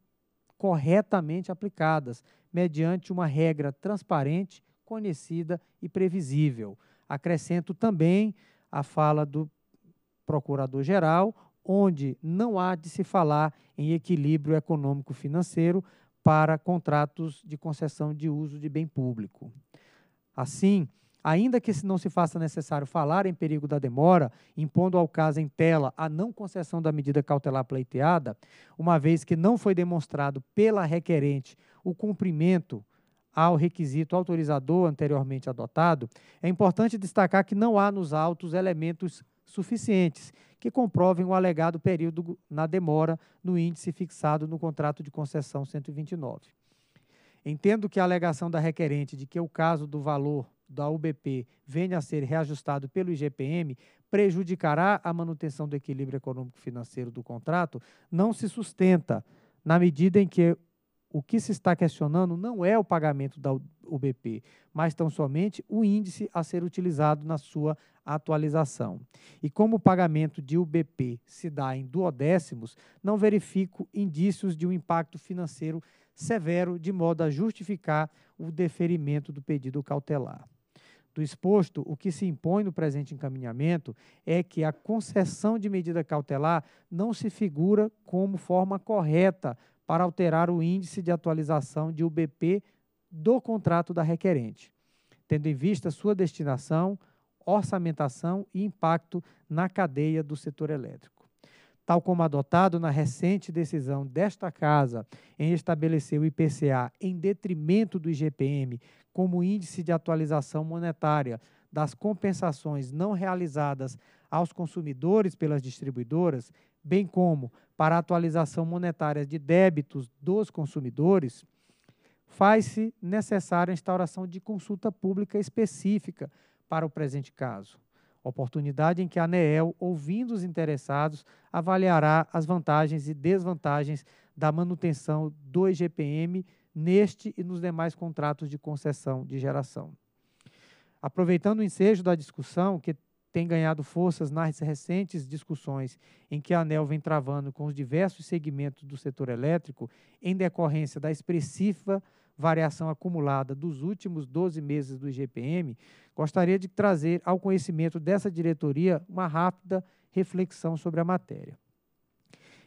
corretamente aplicadas, mediante uma regra transparente, conhecida e previsível. Acrescento também a fala do Procurador-Geral, onde não há de se falar em equilíbrio econômico-financeiro para contratos de concessão de uso de bem público. Assim, ainda que não se faça necessário falar em perigo da demora, impondo ao caso em tela a não concessão da medida cautelar pleiteada, uma vez que não foi demonstrado pela requerente o cumprimento ao requisito autorizador anteriormente adotado, é importante destacar que não há nos autos elementos suficientes que comprovem o alegado período na demora no índice fixado no contrato de concessão 129. Entendo que a alegação da requerente de que o caso do valor da UBP venha a ser reajustado pelo IGPM prejudicará a manutenção do equilíbrio econômico financeiro do contrato não se sustenta na medida em que o que se está questionando não é o pagamento da UBP, mas tão somente o índice a ser utilizado na sua atualização. E como o pagamento de UBP se dá em duodécimos, não verifico indícios de um impacto financeiro severo de modo a justificar o deferimento do pedido cautelar. Do exposto, o que se impõe no presente encaminhamento é que a concessão de medida cautelar não se figura como forma correta para alterar o índice de atualização de UBP do contrato da requerente, tendo em vista sua destinação, orçamentação e impacto na cadeia do setor elétrico. Tal como adotado na recente decisão desta Casa em estabelecer o IPCA em detrimento do IGPM como índice de atualização monetária das compensações não realizadas aos consumidores pelas distribuidoras, bem como para a atualização monetária de débitos dos consumidores, faz-se necessária a instauração de consulta pública específica para o presente caso. Oportunidade em que a ANEEL, ouvindo os interessados, avaliará as vantagens e desvantagens da manutenção do IGPM neste e nos demais contratos de concessão de geração. Aproveitando o ensejo da discussão, que tem ganhado forças nas recentes discussões em que a ANEL vem travando com os diversos segmentos do setor elétrico, em decorrência da expressiva variação acumulada dos últimos 12 meses do IGPM, gostaria de trazer ao conhecimento dessa diretoria uma rápida reflexão sobre a matéria.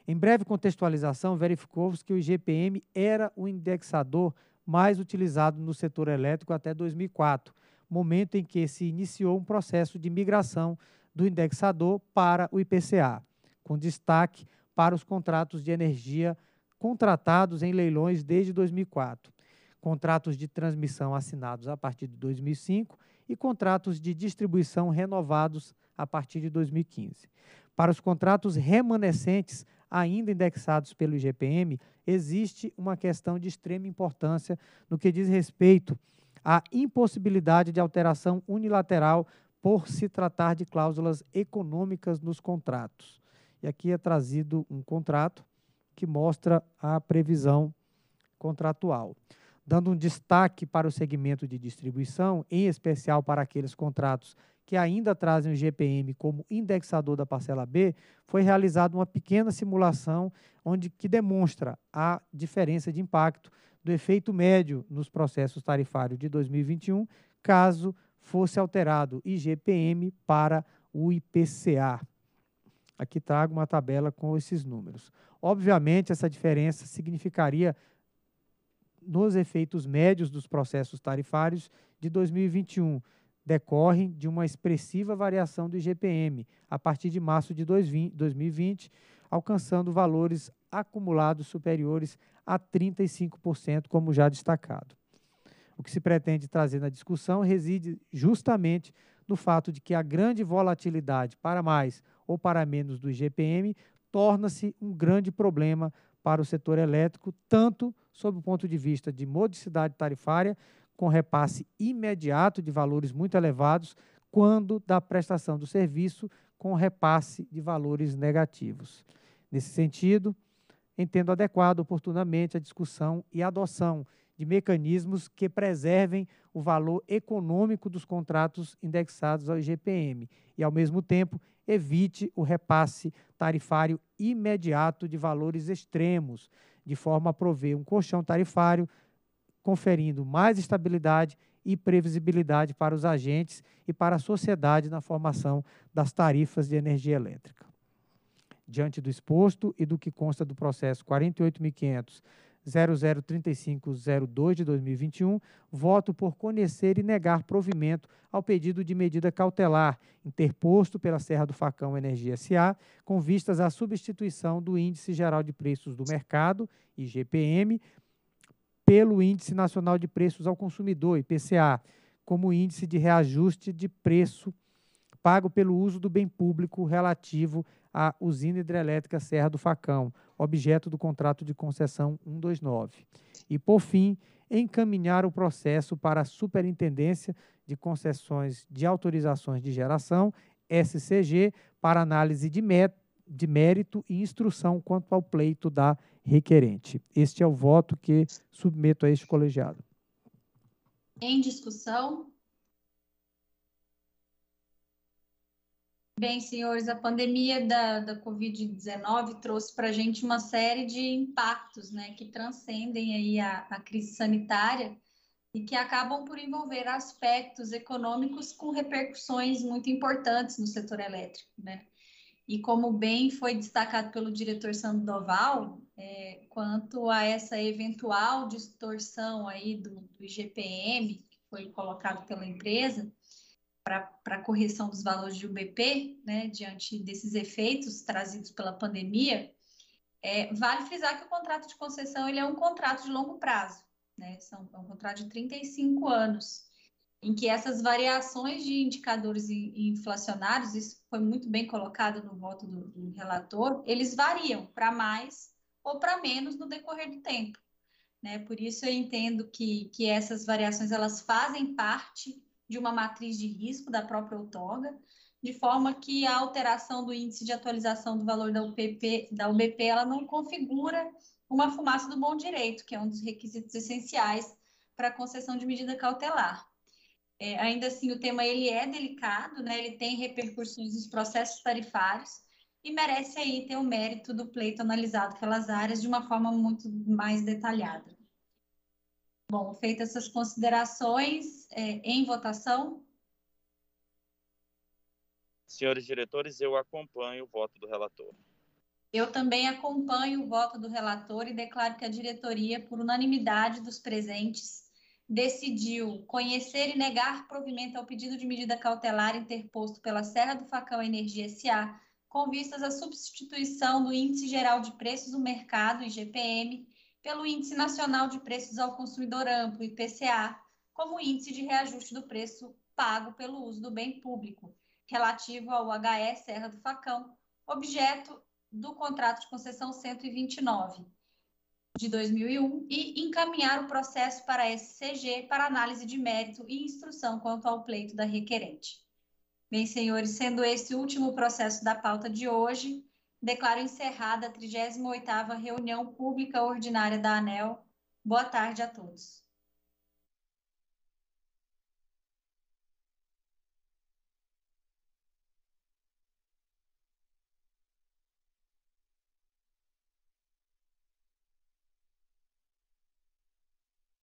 Em breve contextualização, verificou-se que o IGPM era o indexador mais utilizado no setor elétrico até 2004 momento em que se iniciou um processo de migração do indexador para o IPCA, com destaque para os contratos de energia contratados em leilões desde 2004, contratos de transmissão assinados a partir de 2005 e contratos de distribuição renovados a partir de 2015. Para os contratos remanescentes ainda indexados pelo IGPM, existe uma questão de extrema importância no que diz respeito a impossibilidade de alteração unilateral por se tratar de cláusulas econômicas nos contratos. E aqui é trazido um contrato que mostra a previsão contratual. Dando um destaque para o segmento de distribuição, em especial para aqueles contratos que ainda trazem o GPM como indexador da parcela B, foi realizada uma pequena simulação onde que demonstra a diferença de impacto do efeito médio nos processos tarifários de 2021, caso fosse alterado IGPM para o IPCA. Aqui trago uma tabela com esses números. Obviamente, essa diferença significaria nos efeitos médios dos processos tarifários de 2021, decorrem de uma expressiva variação do IGPM a partir de março de 2020, alcançando valores acumulados superiores a 35%, como já destacado. O que se pretende trazer na discussão reside justamente no fato de que a grande volatilidade para mais ou para menos do IGPM torna-se um grande problema para o setor elétrico, tanto sob o ponto de vista de modicidade tarifária, com repasse imediato de valores muito elevados, quando da prestação do serviço com repasse de valores negativos. Nesse sentido, entendo adequado oportunamente a discussão e adoção de mecanismos que preservem o valor econômico dos contratos indexados ao IGPM e, ao mesmo tempo, evite o repasse tarifário imediato de valores extremos, de forma a prover um colchão tarifário conferindo mais estabilidade e previsibilidade para os agentes e para a sociedade na formação das tarifas de energia elétrica. Diante do exposto e do que consta do processo 48.500.0035.02 de 2021, voto por conhecer e negar provimento ao pedido de medida cautelar interposto pela Serra do Facão Energia SA, com vistas à substituição do Índice Geral de Preços do Mercado, IGPM, pelo Índice Nacional de Preços ao Consumidor, IPCA, como índice de reajuste de preço pago pelo uso do bem público relativo à usina hidrelétrica Serra do Facão, objeto do contrato de concessão 129. E, por fim, encaminhar o processo para a Superintendência de Concessões de Autorizações de Geração, SCG, para análise de meta de mérito e instrução quanto ao pleito da requerente. Este é o voto que submeto a este colegiado. Em discussão? Bem, senhores, a pandemia da, da Covid-19 trouxe para a gente uma série de impactos né, que transcendem aí a, a crise sanitária e que acabam por envolver aspectos econômicos com repercussões muito importantes no setor elétrico. Né? E como bem foi destacado pelo diretor Sandoval, é, quanto a essa eventual distorção aí do, do IGPM, que foi colocado pela empresa, para correção dos valores de UBP, né, diante desses efeitos trazidos pela pandemia, é, vale frisar que o contrato de concessão ele é um contrato de longo prazo, né, são, é um contrato de 35 anos em que essas variações de indicadores inflacionários, isso foi muito bem colocado no voto do, do relator, eles variam para mais ou para menos no decorrer do tempo. Né? Por isso eu entendo que, que essas variações elas fazem parte de uma matriz de risco da própria outorga, de forma que a alteração do índice de atualização do valor da UPP, da UBP, ela não configura uma fumaça do bom direito, que é um dos requisitos essenciais para a concessão de medida cautelar. É, ainda assim, o tema ele é delicado, né? Ele tem repercussões nos processos tarifários e merece aí ter o mérito do pleito analisado pelas áreas de uma forma muito mais detalhada. Bom, feitas essas considerações, é, em votação. Senhores diretores, eu acompanho o voto do relator. Eu também acompanho o voto do relator e declaro que a diretoria, por unanimidade dos presentes, decidiu conhecer e negar provimento ao pedido de medida cautelar interposto pela Serra do Facão Energia SA, com vistas à substituição do Índice Geral de Preços do Mercado, IGPM, pelo Índice Nacional de Preços ao Consumidor Amplo, IPCA, como índice de reajuste do preço pago pelo uso do bem público, relativo ao HE Serra do Facão, objeto do contrato de concessão 129 de 2001 e encaminhar o processo para a SCG para análise de mérito e instrução quanto ao pleito da requerente. Bem, senhores, sendo este o último processo da pauta de hoje, declaro encerrada a 38ª reunião pública ordinária da ANEL. Boa tarde a todos.